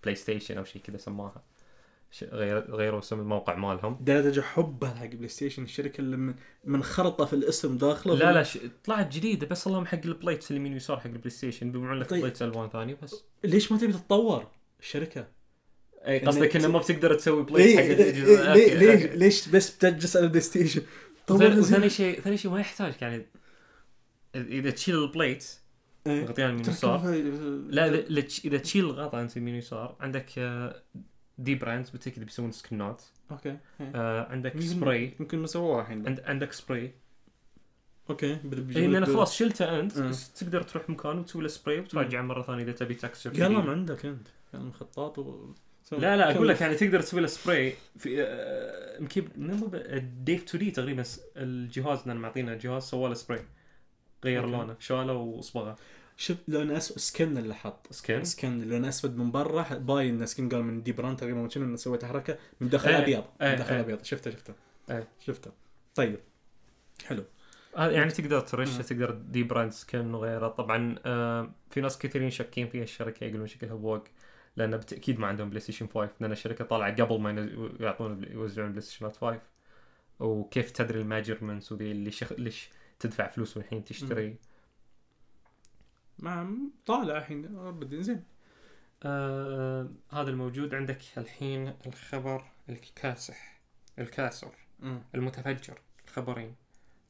بلاي ستيشن او شيء كذا سماها غيروا اسم الموقع مالهم درجه حبها حق بلاي ستيشن الشركه اللي منخرطه في الاسم داخله لا لا ش... طلعت جديده بس اللهم حق البليتس اليمين ويسار حق البلاي ستيشن بيبيعون لك طيب. بليتس الوان ثانيه بس ليش ما تبي تتطور الشركه؟ اي يعني قصدك انه ما بتقدر تسوي بلاي حق ليه إيه، ليش ليش بس بتجلس على البلاي ستيشن؟ طيب. ثاني شيء ثاني شيء ما يحتاج يعني اذا تشيل البليتس إيه. غطيان من يسار لا اذا تشيل الغطاء انت يمين يسار عندك آه، دي براندز اللي بيسوون سكنات اوكي آه عندك سبراي يمكن ما سووها الحين عند عندك سبراي اوكي اي لان خلاص شلته انت أه. تقدر تروح مكان وتسوي له سبراي وترجع مره ثانيه اذا تبي تكسر قلم عندك انت قلم خطاط و... لا لا اقول لك يعني تقدر تسوي له سبراي في مكيب ديف 2 دي تقريبا الجهاز اللي معطينا جهاز سوى له سبراي غير لونه شاله وصبغه شفت لون اسود سكن اللي حط سكن سكن لون اسود من برا باين انه سكن قال من دي براند تقريبا انه سويت حركه من داخل ايه ابيض ايه من داخل ايه ابيض شفته شفته ايه شفته طيب حلو يعني تقدر ترش تقدر دي براند سكن وغيره طبعا آه، في ناس كثيرين شاكين فيها الشركه يقولون شكلها بوق لان بالتاكيد ما عندهم بلاي ستيشن 5 لان الشركه طالعه قبل ما يعطون يوزعون بلاي ستيشن 5 وكيف تدري الماجرمنتس وذي اللي شخ... ليش تدفع فلوس والحين تشتري م. ما طالع الحين بدي انزين آه،, آه هذا الموجود عندك الحين الخبر الكاسح الكاسر م. المتفجر الخبرين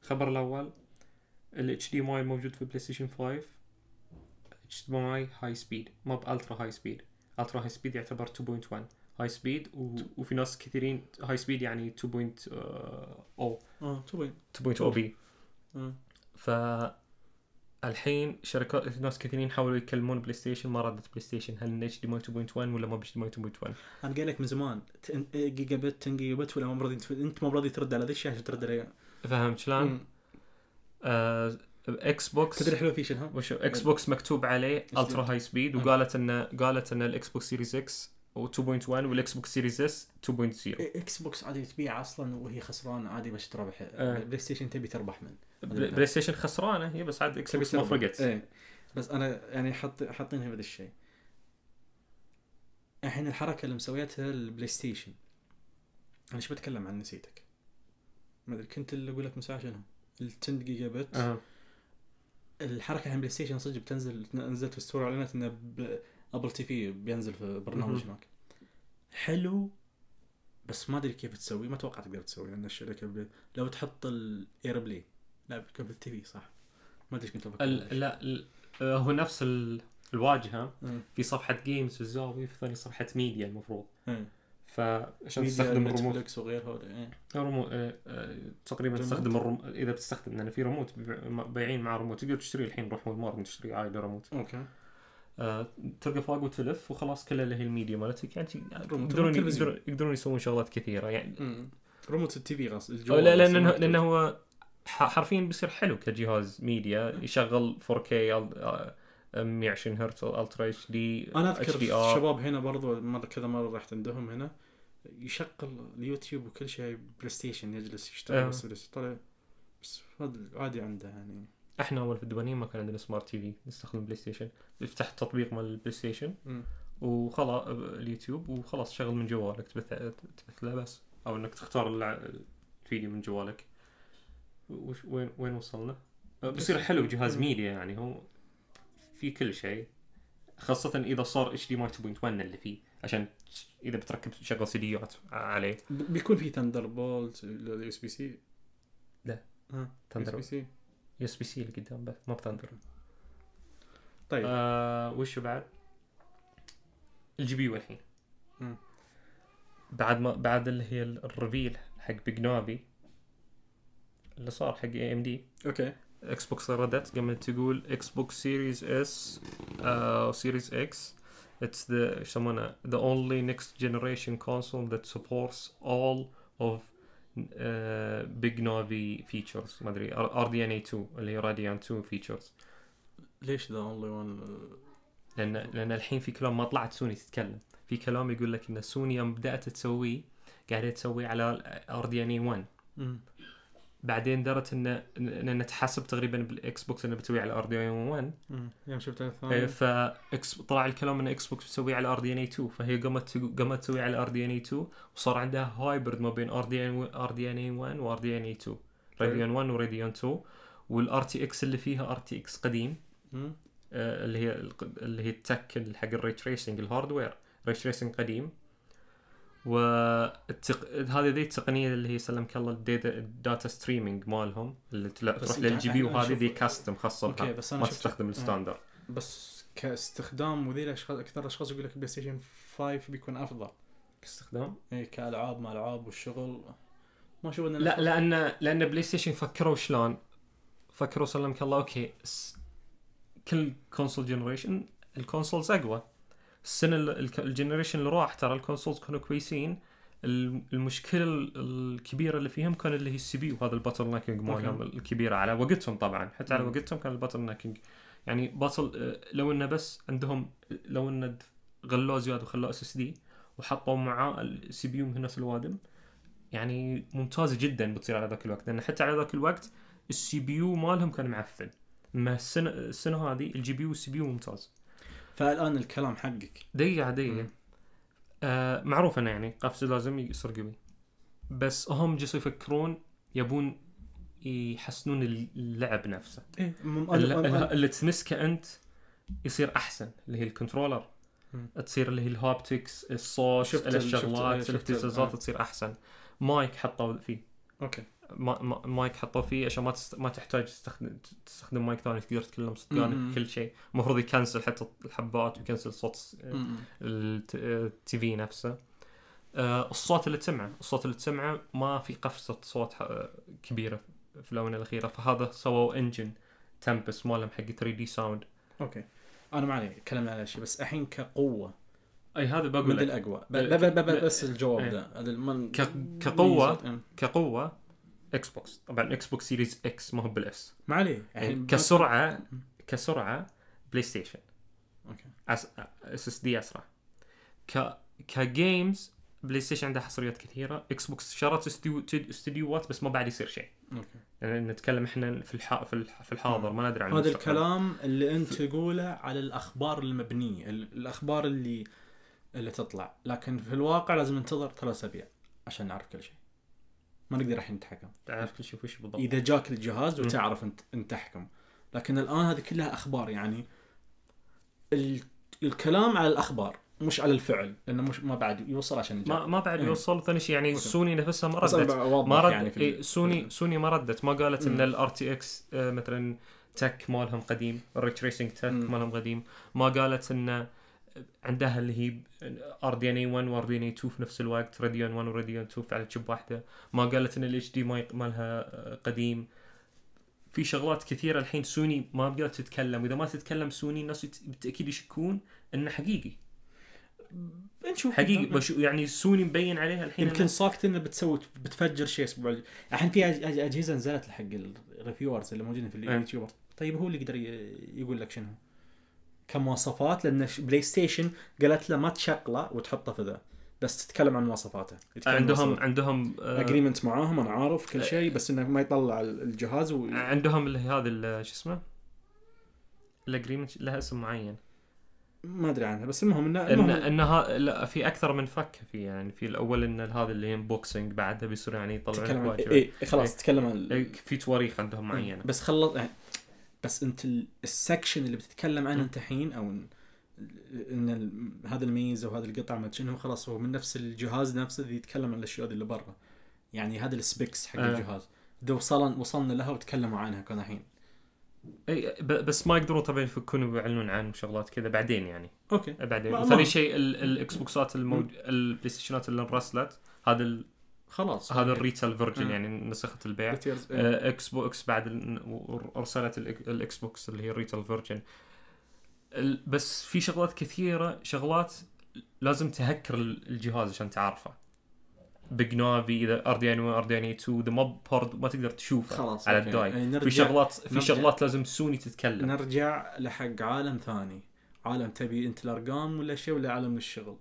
الخبر الاول الاتش دي ماي موجود في بلاي ستيشن 5 اتش دي ماي هاي سبيد ما بالترا هاي سبيد الترا هاي سبيد يعتبر 2.1 هاي سبيد و... وفي ناس كثيرين هاي سبيد يعني 2.0 اه 2.0 بي آه، ف الحين شركات ناس كثيرين حاولوا يكلمون بلاي ستيشن ما ردت بلاي ستيشن هل اتش دي 2.1 ولا ما بيش دي 2.1 انا قايل لك من زمان جيجا بت 10 جيجا بت ولا ما مرضي انت ما راضي ترد على ذي الشاشه ترد عليها فهمت شلون؟ اكس آه، بوكس تدري حلو في شنو؟ وشو اكس بوكس مكتوب عليه الترا هاي سبيد وقالت ان قالت ان الاكس بوكس سيريز اكس 2.1 والاكس بوكس سيريز اس 2.0 اكس بوكس عادي تبيع اصلا وهي خسران عادي بس تربح بلاي ستيشن تبي تربح منه بلاي ستيشن خسرانه هي إيه، بس عاد اكس بوكس ما فرقت ايه بس انا يعني حط حاطينها بهذا الشيء الحين الحركه اللي مسويتها البلاي ستيشن انا ايش بتكلم عن نسيتك ما ادري كنت اللي اقول لك مساحه شنو ال 10 جيجا بت أه. الحركه الحين بلاي ستيشن صدق بتنزل نزلت في ستوري اعلنت انه ابل تي في بينزل في برنامج هناك حلو بس ما ادري كيف تسوي ما اتوقع تقدر تسوي لان الشركه بي... لو تحط الاير بلاي لا بالكابل تي في صح ما ادري ايش كنت بفكر لا ال... آه، هو نفس ال... الواجهه م. في صفحه جيمز في الزاويه في ثاني صفحه ميديا المفروض م. فعشان تستخدم الريموت وغيرها ايه رمو... آه... آه... تقريبا تستخدم الرم... اذا بتستخدم لان في ريموت بايعين مع ريموت تقدر تشتري الحين روح والمارت تشتري عادي ريموت اوكي آه... تلقى فوق وتلف وخلاص كلها اللي هي الميديا مالتك يعني يقدرون يقدرون يسوون شغلات كثيره يعني ريموت التي في قصدي لا لانه لانه هو حرفيا بيصير حلو كجهاز ميديا يشغل 4K 120 آه، هرتز الترا اتش دي انا اذكر الشباب هنا برضو مره كذا مره رحت عندهم هنا يشغل اليوتيوب وكل شيء بلاي ستيشن يجلس يشتغل أه. أيوه. بس طلع بس عادي عنده يعني احنا اول في الدبانيين ما كان عندنا سمارت تي في نستخدم بلاي ستيشن افتح التطبيق مال البلاي ستيشن وخلاص اليوتيوب وخلاص شغل من جوالك تبث تبث له بس او انك تختار الفيديو من جوالك وش وين وين وصلنا؟ بصير حلو جهاز ميديا يعني هو في كل شيء خاصة إذا صار اتش دي ماي 2.1 اللي فيه عشان إذا بتركب شغل سي ديات عليه بيكون في ثندر بولت اليو اس بي سي لا اه ثندر يو اس بي سي اس بي سي اللي قدام بس ما بثندر طيب آه وش بعد؟ الجي بي يو الحين بعد ما بعد اللي هي الريفيل حق بيج نوبي اللي صار حق اي ام دي اوكي اكس بوكس ردت قامت تقول اكس بوكس سيريز اس سيريز اكس اتس ذا يسمونه ذا اونلي نيكست جنريشن كونسول ذات سبورتس اول اوف بيج نوفي فيتشرز ما ادري ار دي ان اي 2 اللي هي راديان 2 فيتشرز ليش ذا اونلي وان لان لان الحين في كلام ما طلعت سوني تتكلم في كلام يقول لك ان سوني يوم بدات تسويه قاعده تسويه على ار دي ان اي 1 بعدين درت ان ان نتحاسب تقريبا بالاكس بوكس انه بتسوي على ار دي اي 1 يوم شفت إيه، الثاني فاكس طلع الكلام ان اكس بوكس بتسوي على ار دي ان اي 2 فهي قامت قامت تسوي على ار دي ان اي 2 وصار عندها هايبرد ما بين ار دي ان ار دي ان اي 1 وار دي ان اي 2 راديون 1 وراديون 2 والار تي اكس اللي فيها ار تي اكس قديم آه، اللي هي اللي هي التك حق الري تريسنج الهاردوير ري تريسنج قديم والتق... هذه ذي التقنيه اللي هي سلمك الله الداتا الداتا ستريمينج مالهم اللي تلا... تروح للجي بي وهذه ذي كاستم خاصه اوكي بس انا ما تستخدم الستاندر بس كاستخدام وذي الاشخاص اكثر اشخاص يقول لك بلاي ستيشن 5 بيكون افضل كاستخدام؟ اي كالعاب ما العاب والشغل ما اشوف لا لان لان بلاي ستيشن فكروا شلون فكروا سلمك الله اوكي كل كونسول جنريشن الكونسولز اقوى السنه الجنريشن اللي راح ترى الكونسولز كانوا كويسين المشكله الكبيره اللي فيهم كان اللي هي السي بي وهذا الباتل ناكينج مالهم الكبيره على وقتهم طبعا حتى على وقتهم كان الباتل ناكينج يعني باتل آه، لو انه بس عندهم لو انه غلوه زياده وخلوه اس اس دي وحطوا معاه السي بي يو مهندس الوادم يعني ممتازه جدا بتصير على ذاك الوقت لان حتى على ذاك الوقت السي بي يو مالهم كان معفن ما السنه السنه هذه الجي بي يو والسي بي يو ممتاز فالان الكلام حقك دقيقه دقيقه آه معروف انه يعني قفز لازم يصير قوي بس هم جسوا يفكرون يبون يحسنون اللعب نفسه إيه اللي تمسكه انت يصير احسن اللي هي الكنترولر تصير اللي هي الهابتكس الصوت الشغلات إيه، الاهتزازات آه. تصير احسن مايك حطوا فيه اوكي مايك حطوه فيه عشان ما تست... ما تحتاج تستخدم تستخدم مايك ثاني تقدر تتكلم ثاني بكل شيء المفروض يكنسل حتى الحبات ويكنسل صوت التي في نفسه آه، الصوت اللي تسمعه الصوت اللي تسمعه ما في قفزه صوت كبيره في الاونه الاخيره فهذا سووا انجن تمبس مالهم حق 3 دي ساوند اوكي انا ما علي تكلمنا على شيء بس الحين كقوه اي هذا بقول الاقوى آه، بس الجواب إيه. ده كقوه إيه. كقوه اكس بوكس طبعا اكس بوكس سيريز اكس ما هو بالاس ما عليه يعني, يعني كسرعه كسرعه بلاي ستيشن اوكي اس اس دي اسرع ك كجيمز بلاي ستيشن عندها حصريات كثيره اكس بوكس شرت استديوهات بس ما بعد يصير شيء اوكي يعني نتكلم احنا في الح... في الحاضر ما ندري عن هذا الكلام اللي انت تقوله على الاخبار المبنيه الاخبار اللي اللي تطلع لكن في الواقع لازم ننتظر ثلاث اسابيع عشان نعرف كل شيء ما نقدر الحين نتحكم تعرف شيء وش بالضبط اذا جاك الجهاز وتعرف انت انت تحكم لكن الان هذه كلها اخبار يعني ال... الكلام على الاخبار مش على الفعل لانه مش ما بعد يوصل عشان ما, ما بعد إيه. يوصل ثاني شيء يعني سوني نفسها ما ردت ما رد يعني إيه سوني سوني ما ردت ما قالت ان الار تي اكس آه، مثلا تك مالهم قديم الريتريسنج تك مالهم قديم ما قالت انه عندها اللي هي ار دي ان اي 1 وار دي ان اي 2 في نفس الوقت راديون 1 وراديون 2 على تشب واحده ما قالت ان الاتش دي مالها آه، قديم في شغلات كثيره الحين سوني ما بدات تتكلم واذا ما تتكلم سوني الناس بالتاكيد يشكون انه حقيقي نشوف حقيقي بش... يعني سوني مبين عليها الحين يمكن صاكت انه بتسوي بتفجر شيء اسبوع الحين في اجهزه نزلت حق الريفيورز اللي موجودين في اليوتيوبر إيه. طيب هو اللي يقدر يقول لك شنو كمواصفات لان بلاي ستيشن قالت له ما تشغله وتحطه في ذا بس تتكلم عن مواصفاته عندهم مواصفات. عندهم اجريمنت آه، معاهم انا عارف كل آه، شيء بس انه ما يطلع الجهاز و... عندهم اللي هذا شو اسمه الاجريمنت لها اسم معين ما ادري عنها بس المهم انه المهم انه, ها... لا في اكثر من فك في يعني في الاول ان هذا اللي انبوكسنج بعدها بيصير يعني يطلعون تتكلم اي إيه، خلاص إيه تتكلم عن إيه، في تواريخ عندهم إيه، معينه بس خلص يعني بس انت السكشن اللي بتتكلم عنه انت الحين او ان, إن هذا الميزه وهذا القطعه ما شنو خلاص هو من نفس الجهاز نفسه اللي يتكلم عن الاشياء اللي برا يعني هذا السبيكس حق أه. الجهاز ده وصلنا وصلنا لها وتكلموا عنها كنا الحين اي بس ما يقدرون طبعا يفكون ويعلنون عن شغلات كذا بعدين يعني اوكي بعدين ثاني شيء الاكس بوكسات البلاي ستيشنات اللي انرسلت هذا خلاص هذا الريتيل فيرجن يعني نسخه البيع اكس إيه. بوكس آه، بعد ارسلت الاكس بوكس اللي هي الريتيل فيرجن بس في شغلات كثيره شغلات لازم تهكر الجهاز عشان تعرفه بجنافي اذا ار دي ان 1 ار دي ان 2 ذا موب بورد ما تقدر تشوفه خلاص على الداي يعني في شغلات في شغلات لازم سوني تتكلم نرجع لحق عالم ثاني عالم تبي انت الارقام ولا شيء ولا عالم للشغل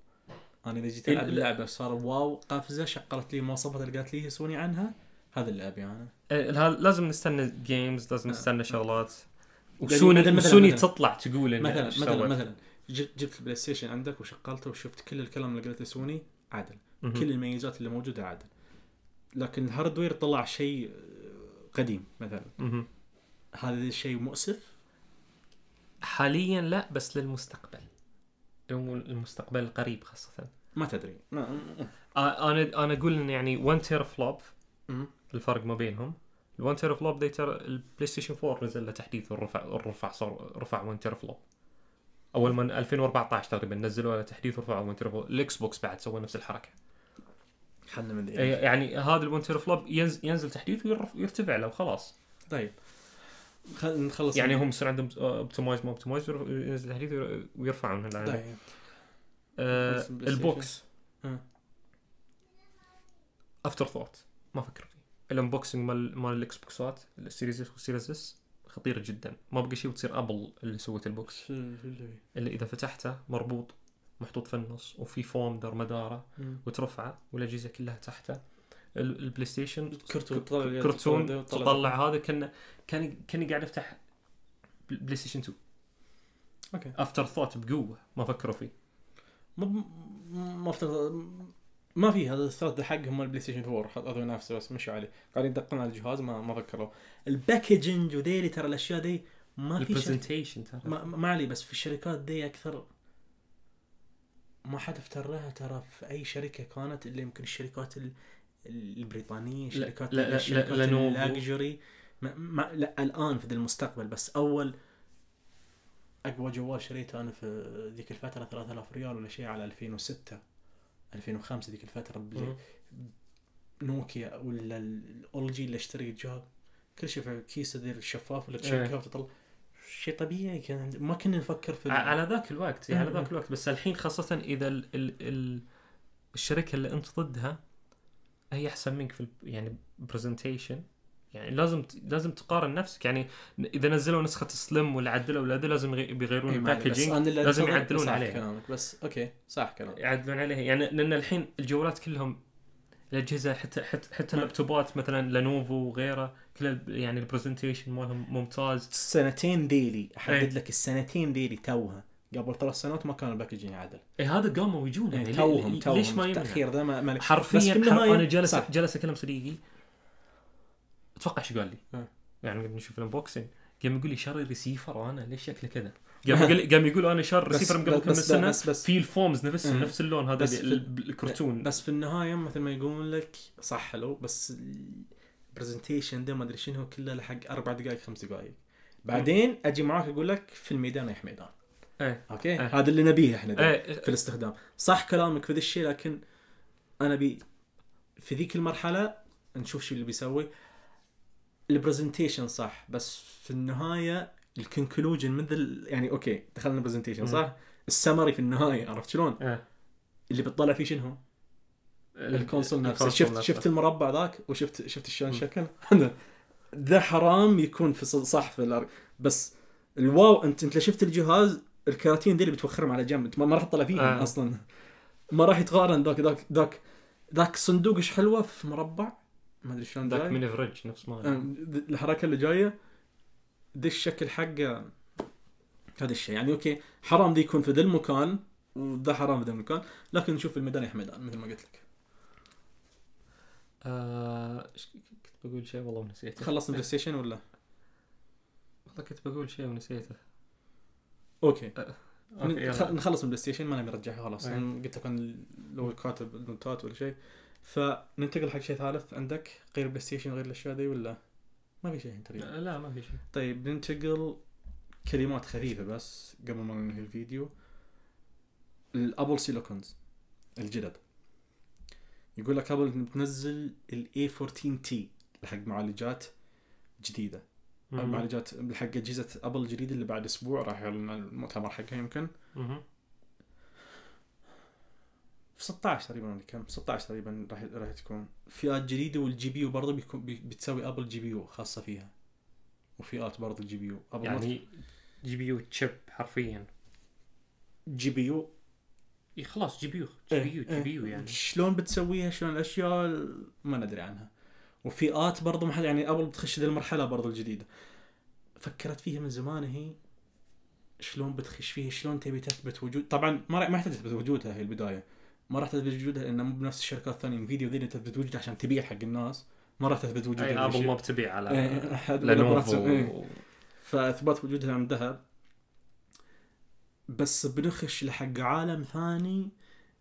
انا اذا جيت إيه، العب اللعبه صار واو قفزه شقرت لي مواصفات اللي قالت لي سوني عنها هذا اللي يعني. ابي انا لازم نستنى جيمز لازم آه. نستنى شغلات وسوني مثل سوني تطلع تقول انه مثلا مثلا مثلا جبت البلاي ستيشن عندك وشغلته وشفت كل الكلام اللي قالته سوني عدل م-م. كل الميزات اللي موجوده عدل لكن الهاردوير طلع شيء قديم مثلا م-م. هذا الشيء مؤسف حاليا لا بس للمستقبل المستقبل القريب خاصه ما تدري ما. آه، انا انا اقول ان يعني 1 تير فلوب الفرق ما بينهم ال1 تير فلوب البلاي ستيشن 4 نزل له تحديث والرفع الرفع صار رفع 1 تير فلوب اول ما 2014 تقريبا نزلوا له تحديث ورفعوا 1 تير فلوب الاكس بوكس بعد سوى نفس الحركه خلنا من ذي يعني هذا ال1 تير فلوب ينزل, ينزل تحديث ويرتفع له وخلاص طيب نخلص يعني هم يصير عندهم اوبتمايز ما اوبتمايز ينزل تحديث ويرفعوا من طيب. آه البوكس افتر آه. ثوت ما فكر فيه الانبوكسنج مال مال الاكس بوكسات السيريز اس والسيريز اس خطيره جدا ما بقى شيء وتصير ابل اللي سوت البوكس اللي اذا فتحته مربوط محطوط في النص وفي فوم دار مداره وترفعه والاجهزه كلها تحته البلاي ستيشن كرتون تطلع هذا كان كان كان قاعد افتح بلاي ستيشن 2 اوكي افتر ثوت بقوه ما فكروا فيه ما ما افتر ما في هذا الثوت حقهم البلاي ستيشن 4 هذا نفسه بس مشوا عليه قاعدين يدقون على الجهاز ما ما فكروا الباكجنج وذيلي ترى الاشياء دي ما في البرزنتيشن ترى ما, ما علي بس في الشركات دي اكثر ما حد افتر لها ترى في اي شركه كانت الا يمكن الشركات البريطانيه شركات لا لا شركات لا اللاكجري ما, ما لا الان في المستقبل بس اول اقوى جوال شريته انا في ذيك الفتره 3000 ريال ولا شيء على 2006 2005 ذيك الفتره نوكيا ولا الال جي اللي اشتريت جاب كل شيء في كيسه ذي الشفاف إيه. اللي تشكها وتطلع شيء طبيعي كان ما كنا نفكر في على ذاك الوقت يعني على إيه، ذاك الوقت بس الحين خاصه اذا الـ الـ الشركه اللي انت ضدها هي احسن منك في يعني برزنتيشن يعني لازم لازم تقارن نفسك يعني اذا نزلوا نسخه سلم ولا عدلوا ولا هذا لازم بيغيرون الباكجينج لازم يعدلون عليه كلامك بس اوكي صح كلامك يعدلون عليه يعني لان الحين الجوالات كلهم الاجهزه حتى حتى, حتى اللابتوبات مثلا لنوفو وغيره كل يعني البرزنتيشن مالهم ممتاز السنتين ذيلي احدد إيه. لك السنتين ذيلي توها قبل ثلاث سنوات ما كان الباكجينج عدل اي هذا قاموا يجون يعني, يعني توهم توهم ليش ما التاخير ذا ما, ما حرفيا حرف انا جلس صح. جلس اكلم صديقي اتوقع ايش قال لي يعني قبل نشوف الانبوكسنج قام يقول لي شاري ريسيفر وانا ليش شكله كذا؟ قام يقول قام يقول انا شاري ريسيفر من قبل كم سنه بس بس في الفورمز نفسهم نفس اللون هذا بس الكرتون بس في النهايه مثل ما يقولون لك صح لو بس البرزنتيشن ده ما ادري شنو كله لحق اربع دقائق خمس دقائق بعدين اجي معاك اقول لك في الميدان يا حميدان ايه اوكي ايه. هذا اللي نبيه احنا ايه. في الاستخدام صح كلامك في ذا الشيء لكن انا بي في ذيك المرحله نشوف شو اللي بيسوي البرزنتيشن صح بس في النهايه الكونكلوجن ال... يعني اوكي دخلنا برزنتيشن صح السمري في النهايه عرفت شلون؟ ايه. اللي بتطلع فيه شنو؟ الكونسول نفسه شفت نفسه. شفت المربع ذاك وشفت شفت شلون شكل ذا حرام يكون في صح في الأرض. بس الواو انت انت شفت الجهاز الكراتين ذي اللي بتوخرهم على جنب ما راح تطلع فيهم آه. اصلا ما راح يتقارن ذاك ذاك ذاك ذاك صندوق ايش حلوه في مربع ما ادري شلون ذاك من فرج نفس ما آه، الحركه اللي جايه ذي الشكل حقه هذا الشيء يعني اوكي حرام ذي يكون في ذا المكان وذا حرام في ذا المكان لكن نشوف الميدان يا حميدان مثل ما قلت لك آه كنت بقول شيء والله نسيته خلصنا بلاي ستيشن ولا؟ والله كنت بقول شيء ونسيته اوكي أه. نخلص من البلاي ستيشن ما نبي نرجعها خلاص أيوه. يعني قلت لك لو كاتب نوتات ولا شيء فننتقل حق شيء ثالث عندك غير البلاي ستيشن غير الاشياء ذي ولا ما في شيء تقريبا لا, لا ما في شيء طيب ننتقل كلمات خفيفة بس قبل ما ننهي الفيديو الابل سيليكونز الجدد يقول لك ابل بتنزل الاي 14 تي حق معالجات جديده معالجات بالحق اجهزه ابل الجديد اللي بعد اسبوع راح يعلن المؤتمر حقها يمكن في 16 تقريبا ولا كم 16 تقريبا راح راح تكون فئات جديده والجي بي يو برضه بيكون بتسوي ابل جي بي يو خاصه فيها وفئات برضه الجي بي يو ابل يعني جي بي يو تشيب حرفيا جي بي يو إيه، خلاص إيه، جي بي يو جي بي يو جي بي يو يعني شلون بتسويها شلون الاشياء ما ندري عنها وفئات برضه محل يعني قبل بتخش ذي المرحله برضه الجديده فكرت فيها من زمان هي شلون بتخش فيها شلون تبي تثبت وجود طبعا ما ما راح تثبت وجودها هي البدايه ما راح تثبت وجودها لان مو بنفس الشركات الثانيه انفيديا ذي تثبت وجودها عشان تبيع حق الناس ما راح تثبت وجودها اي ابل ما بتبيع على ايه, إيه، لنوفو إيه. فاثبات وجودها عندها بس بنخش لحق عالم ثاني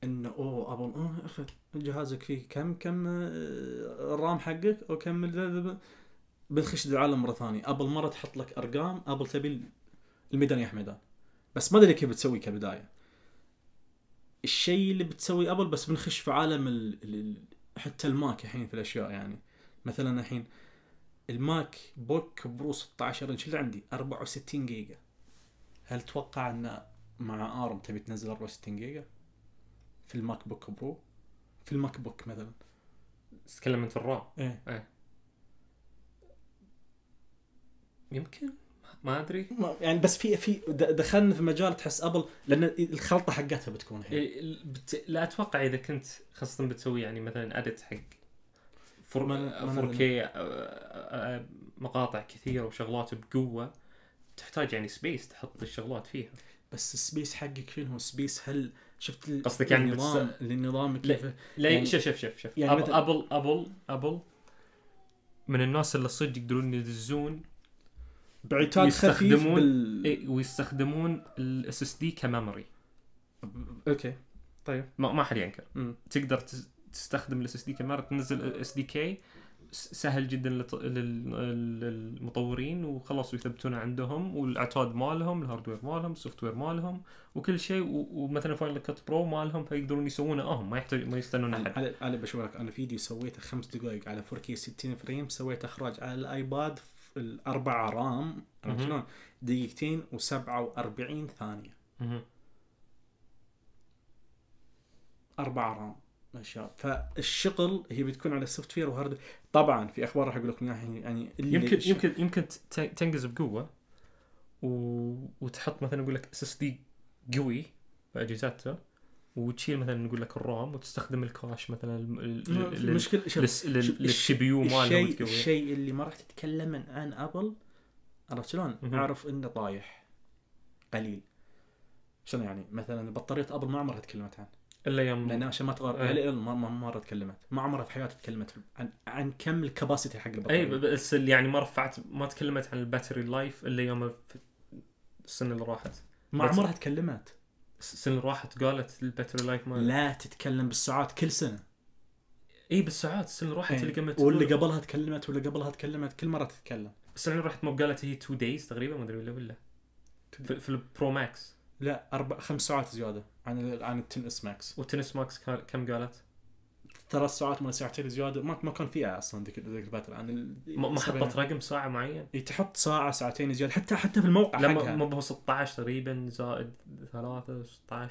انه اوه ابل اوه اخي جهازك فيه كم كم الرام آه، حقك او كم بتخش العالم مره ثانيه ابل مره تحط لك ارقام ابل تبي الميدان يا حميدان بس ما ادري كيف بتسوي كبدايه الشيء اللي بتسوي ابل بس بنخش في عالم الـ الـ حتى الماك الحين في الاشياء يعني مثلا الحين الماك بوك برو 16 انش اللي عندي 64 جيجا هل تتوقع ان مع ارم تبي تنزل 64 جيجا؟ في الماك بوك برو في الماك بوك مثلا تتكلم انت الرام ايه ايه يمكن ما ادري يعني بس في في دخلنا في مجال تحس ابل لان الخلطه حقتها بتكون هي إيه، بت... لا اتوقع اذا كنت خاصه بتسوي يعني مثلا ادت حق فور ما 4K آه، آه، آه، مقاطع كثيره وشغلات بقوه تحتاج يعني سبيس تحط الشغلات فيها بس السبيس حقك شنو هو سبيس هل شفت قصدك يعني النظام للنظام النظام كيف لا, يعني شوف شوف شوف شوف يعني ابل ابل ابل من الناس اللي صدق يقدرون يدزون بعتاد خفيف بال... إيه ويستخدمون الاس اس دي كميموري اوكي طيب ما, ما حد ينكر تقدر تستخدم الاس اس دي كميموري تنزل اس دي كي سهل جدا للمطورين وخلاص يثبتونه عندهم والاعتاد مالهم الهاردوير مالهم السوفت وير مالهم وكل شيء ومثلا فاينل كات برو مالهم فيقدرون يسوونه اهم ما يحتاج ما يستنون احد انا انا بشوفك انا فيديو سويته خمس دقائق على 4K 60 فريم سويت اخراج على الايباد الاربعه رام شلون دقيقتين و47 ثانيه اربعه رام ما شاء الله فالشغل هي بتكون على السوفت وير وهارد طبعا في اخبار راح اقول لكم اياها يعني يمكن الشغل. يمكن يمكن تنقز بقوه و... وتحط مثلا اقول لك اس اس دي قوي في اجهزتها وتشيل مثلا نقول لك الروم وتستخدم الكاش مثلا المشكله للسي بي يو ماله الشيء الشيء اللي ما راح تتكلم عن ابل عرفت شلون؟ اعرف انه طايح قليل شنو يعني مثلا بطاريه ابل ما عمرها تكلمت عنه الا يوم لان عشان ما تغار ايه. ما مره تكلمت ما عمرها في حياتها تكلمت عن عن كم الكباسيتي حق البطاريه اي بس يعني ما رفعت ما تكلمت عن الباتري لايف الا يوم في السنه اللي راحت ما عمرها تكلمت السنه اللي راحت قالت الباتري لايف ما لا تتكلم بالساعات كل سنه اي بالساعات السنه اللي راحت إيه. اللي قمت واللي قبلها تكلمت واللي قبلها تكلمت كل مره تتكلم السنه اللي راحت مو قالت هي 2 دايز تقريبا ما ادري ولا ولا في, في البرو ماكس لا اربع خمس ساعات زياده عن عن التنس ماكس والتنس ماكس كم قالت؟ ثلاث ساعات ولا ساعتين زياده ما ما كان فيها اصلا ذيك ذيك الباتل عن ما حطت رقم ساعه معين؟ اي تحط ساعه ساعتين زياده حتى حتى في الموقع لما حقها. ما هو 16 تقريبا زائد ثلاثه 16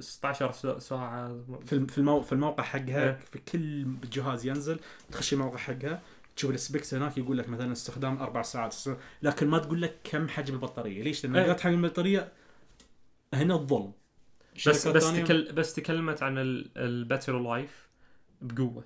16 16 ساعه في في, المو... في الموقع حقها إيه. في كل جهاز ينزل تخش الموقع حقها تشوف السبيكس هناك يقول لك مثلا استخدام اربع ساعات لكن ما تقول لك كم حجم البطاريه ليش؟ لان إيه؟ حجم البطاريه هنا الظلم بس بس تكل بس تكلمت عن الباتري لايف بقوه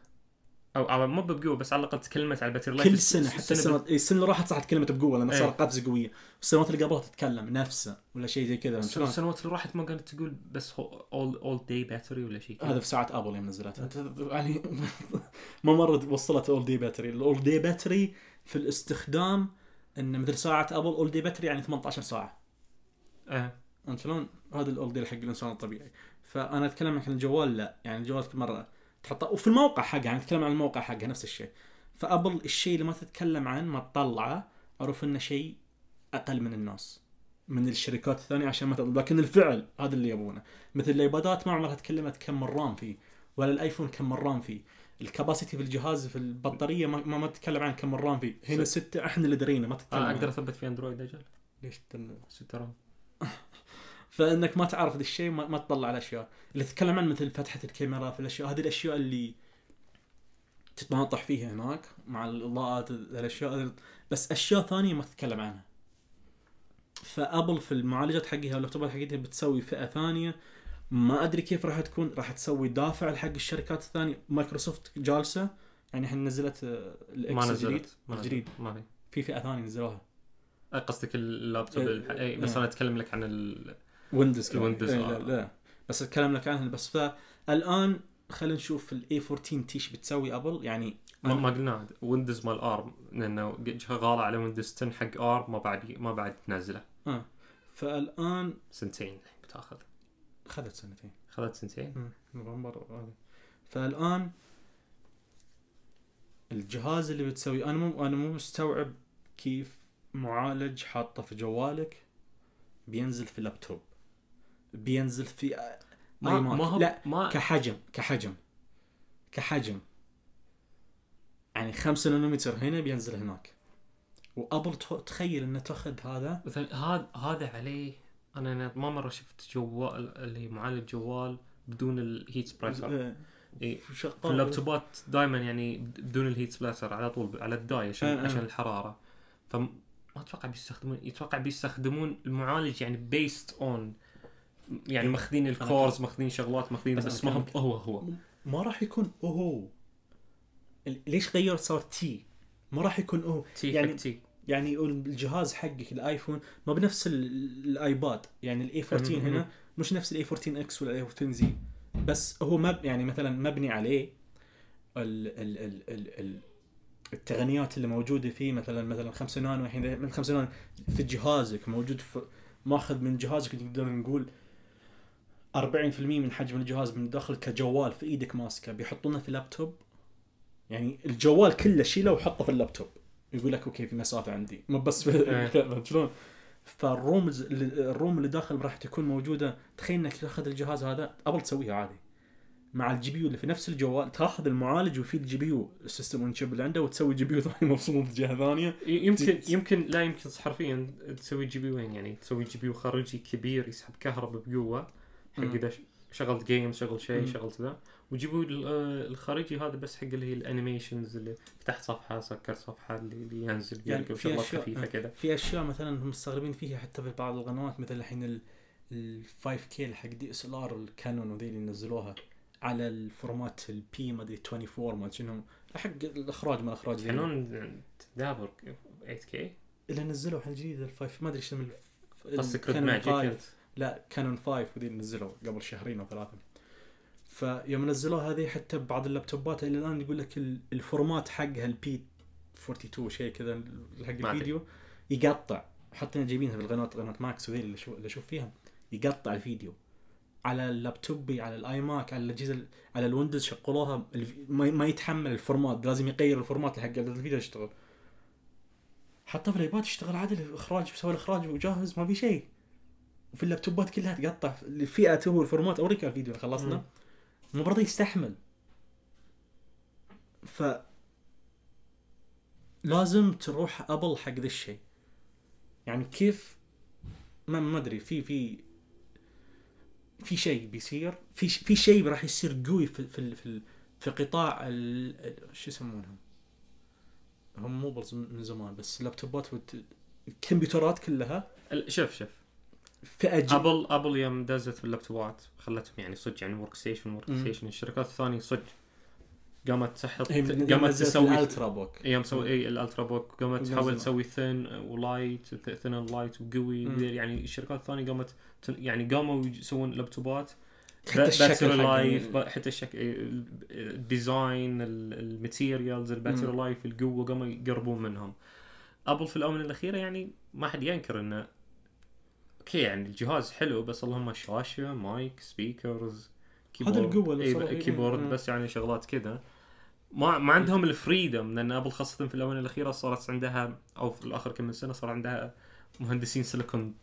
او مو بقوه بس على الاقل تكلمت على الباتري لايف كل سنه حتى السنه إيه، ب... السنه اللي راحت صح تكلمت بقوه لان إيه. صار قفزه قويه السنوات اللي قبلها تتكلم نفسه ولا شيء زي كذا السنوات اللي راحت ما كانت تقول بس اول اول داي باتري ولا شيء هذا في ساعات ابل يوم نزلتها يعني ما مره وصلت اول داي باتري الاول داي باتري في الاستخدام ان مثل ساعه ابل اول داي باتري يعني 18 ساعه ايه انت شلون؟ هذا ديل حق الانسان الطبيعي فانا اتكلم عن الجوال لا يعني الجوال مره تحطه وفي الموقع حقها يعني اتكلم عن الموقع حقها نفس الشيء فابل الشيء اللي ما تتكلم عنه ما تطلعه اعرف انه شيء اقل من الناس من الشركات الثانيه عشان ما تطلع لكن الفعل هذا اللي يبونه مثل الايبادات ما عمرها تكلمت كم الرام فيه ولا الايفون كم الرام فيه الكباسيتي في الجهاز في البطاريه ما ما, تتكلم عن كم الرام فيه هنا سته احنا اللي درينا ما تتكلم آه اقدر اثبت في اندرويد اجل ليش 6 رام فانك ما تعرف ذا الشيء ما, ما تطلع على اشياء اللي تتكلم عن مثل فتحه الكاميرا في الاشياء هذه الاشياء اللي تتناطح فيها هناك مع الاضاءات الاشياء بس اشياء ثانيه ما تتكلم عنها فابل في المعالجات حقها واللابتوبات حقتها بتسوي فئه ثانيه ما ادري كيف راح تكون راح تسوي دافع لحق الشركات الثانيه مايكروسوفت جالسه يعني الحين نزلت الاكس الجديد ما الجديد ما في في فئه ثانيه نزلوها قصدك اللابتوب إيه. إيه، بس إيه. انا اتكلم لك عن ال... ويندوز كمان ويندوز إيه، آه. لا, لا بس اتكلم لك عنها بس فالان خلينا نشوف الاي 14 تيش بتسوي ابل يعني ما, ما قلنا ويندوز مال ارم لانه شغاله على ويندوز 10 حق ارم ما بعد ما بعد تنزله اه فالان سنتين بتاخذ خذت سنتين خذت سنتين نوفمبر فالان الجهاز اللي بتسوي انا مو انا مو مستوعب كيف معالج حاطه في جوالك بينزل في اللابتوب بينزل في ما ما هو لا ما كحجم كحجم كحجم يعني 5 نانومتر هنا بينزل هناك وابل تخيل انه تاخذ هذا مثلا هذا هذا عليه انا ما مره شفت جوال اللي معالج جوال بدون الهيت سبلايسر اي في اللابتوبات دائما يعني بدون الهيت سبلايسر على طول على الداي عشان إيه، إيه. عشان الحراره فما اتوقع بيستخدمون يتوقع بيستخدمون المعالج يعني بيست اون يعني ماخذين الكورز ماخذين شغلات ماخذين بس, بس ما هو هو ما راح يكون اوه ليش غيرت صار تي ما راح يكون اوه تي يعني تي يعني الجهاز حقك الايفون ما بنفس الايباد يعني الاي 14 هنا مش نفس الاي 14 اكس ولا الاي 14 زي بس هو ما يعني مثلا مبني عليه ال ال ال ال ال التقنيات اللي موجوده فيه مثلا مثلا 5 نانو الحين من 5 نانو في جهازك موجود في ماخذ من جهازك نقدر نقول 40% من حجم الجهاز من داخل كجوال في ايدك ماسكه بيحطونه في لابتوب يعني الجوال كله شيله وحطه في اللابتوب يقول لك اوكي في مسافه عندي مو بس إيه. شلون فالروم الروم اللي داخل راح تكون موجوده تخيل انك تاخذ الجهاز هذا قبل تسويها عادي مع الجي بي يو اللي في نفس الجوال تاخذ المعالج وفي الجي بي يو السيستم اون شيب اللي عنده وتسوي جي بي يو ثاني مفصول في جهه ثانيه يمكن يمكن لا يمكن حرفيا تسوي جي بي يوين يعني تسوي جي بي يو خارجي كبير يسحب كهرباء بقوه حق اذا شغلت جيم شغلت شيء شغلت ذا وجيبوا آه، الخارجي هذا بس حق اللي هي الانيميشنز اللي فتحت صفحه سكرت صفحه اللي ينزل يعني في خفيفه آه، كذا في اشياء مثلا هم مستغربين فيها حتى في بعض القنوات مثل الحين ال 5 كي حق دي اس ال ار الكانون وذي اللي نزلوها على الفورمات البي ما ادري 24 ما ادري شنو حق الاخراج ما الاخراج كانون دابر 8 كي اللي نزلوه حق الجديد ال 5 ما ادري شنو قصدك ريد ماجيك لا كانون 5 وذي نزلوا قبل شهرين او ثلاثه فيوم نزلوها هذه حتى بعض اللابتوبات الى الان يقول لك الفورمات حقها البي 42 شيء كذا حق الفيديو يقطع حتى جايبينها بالقناه قناه ماكس وذي اللي اشوف فيها يقطع الفيديو على اللابتوبي على الاي ماك على الاجهزه على الويندوز شغلوها ما يتحمل الفورمات لازم يغير الفورمات حق الفيديو يشتغل حطه في الايباد يشتغل عادل الاخراج مسوي الاخراج وجاهز ما في شيء وفي اللابتوبات كلها تقطع الفئه هو الفورمات اوريك الفيديو خلصنا مو برضه يستحمل ف لازم تروح ابل حق ذا الشيء يعني كيف ما ما ادري في في في شيء بيصير في في شيء راح يصير قوي في في في, في قطاع شو يسمونهم هم مو من زمان بس اللابتوبات والكمبيوترات كلها شوف شوف فئه جي... ابل ابل يوم دزت باللابتوبات خلتهم يعني صدق يعني ورك ستيشن ورك ستيشن الشركات الثانيه صدق قامت تحط قامت تسوي الالترا بوك يوم سوي اي الالترا بوك قامت تحاول تسوي ثن ولايت ثن لايت وقوي يعني الشركات الثانيه قامت يعني قاموا يسوون لابتوبات حتى الشكل لايف حتى الشكل الديزاين الماتيريالز الباتري لايف القوه قاموا يقربون منهم ابل في الاونه الاخيره يعني ما حد ينكر انه اوكي يعني الجهاز حلو بس اللهم شاشه مايك سبيكرز كيبورد هذا القوه اللي كيبورد إيه، إيه، إيه، بس يعني شغلات كذا ما ما عندهم الفريدم لان ابل خاصه في الاونه الاخيره صارت عندها او في الاخر كم من سنه صار عندها مهندسين سيليكون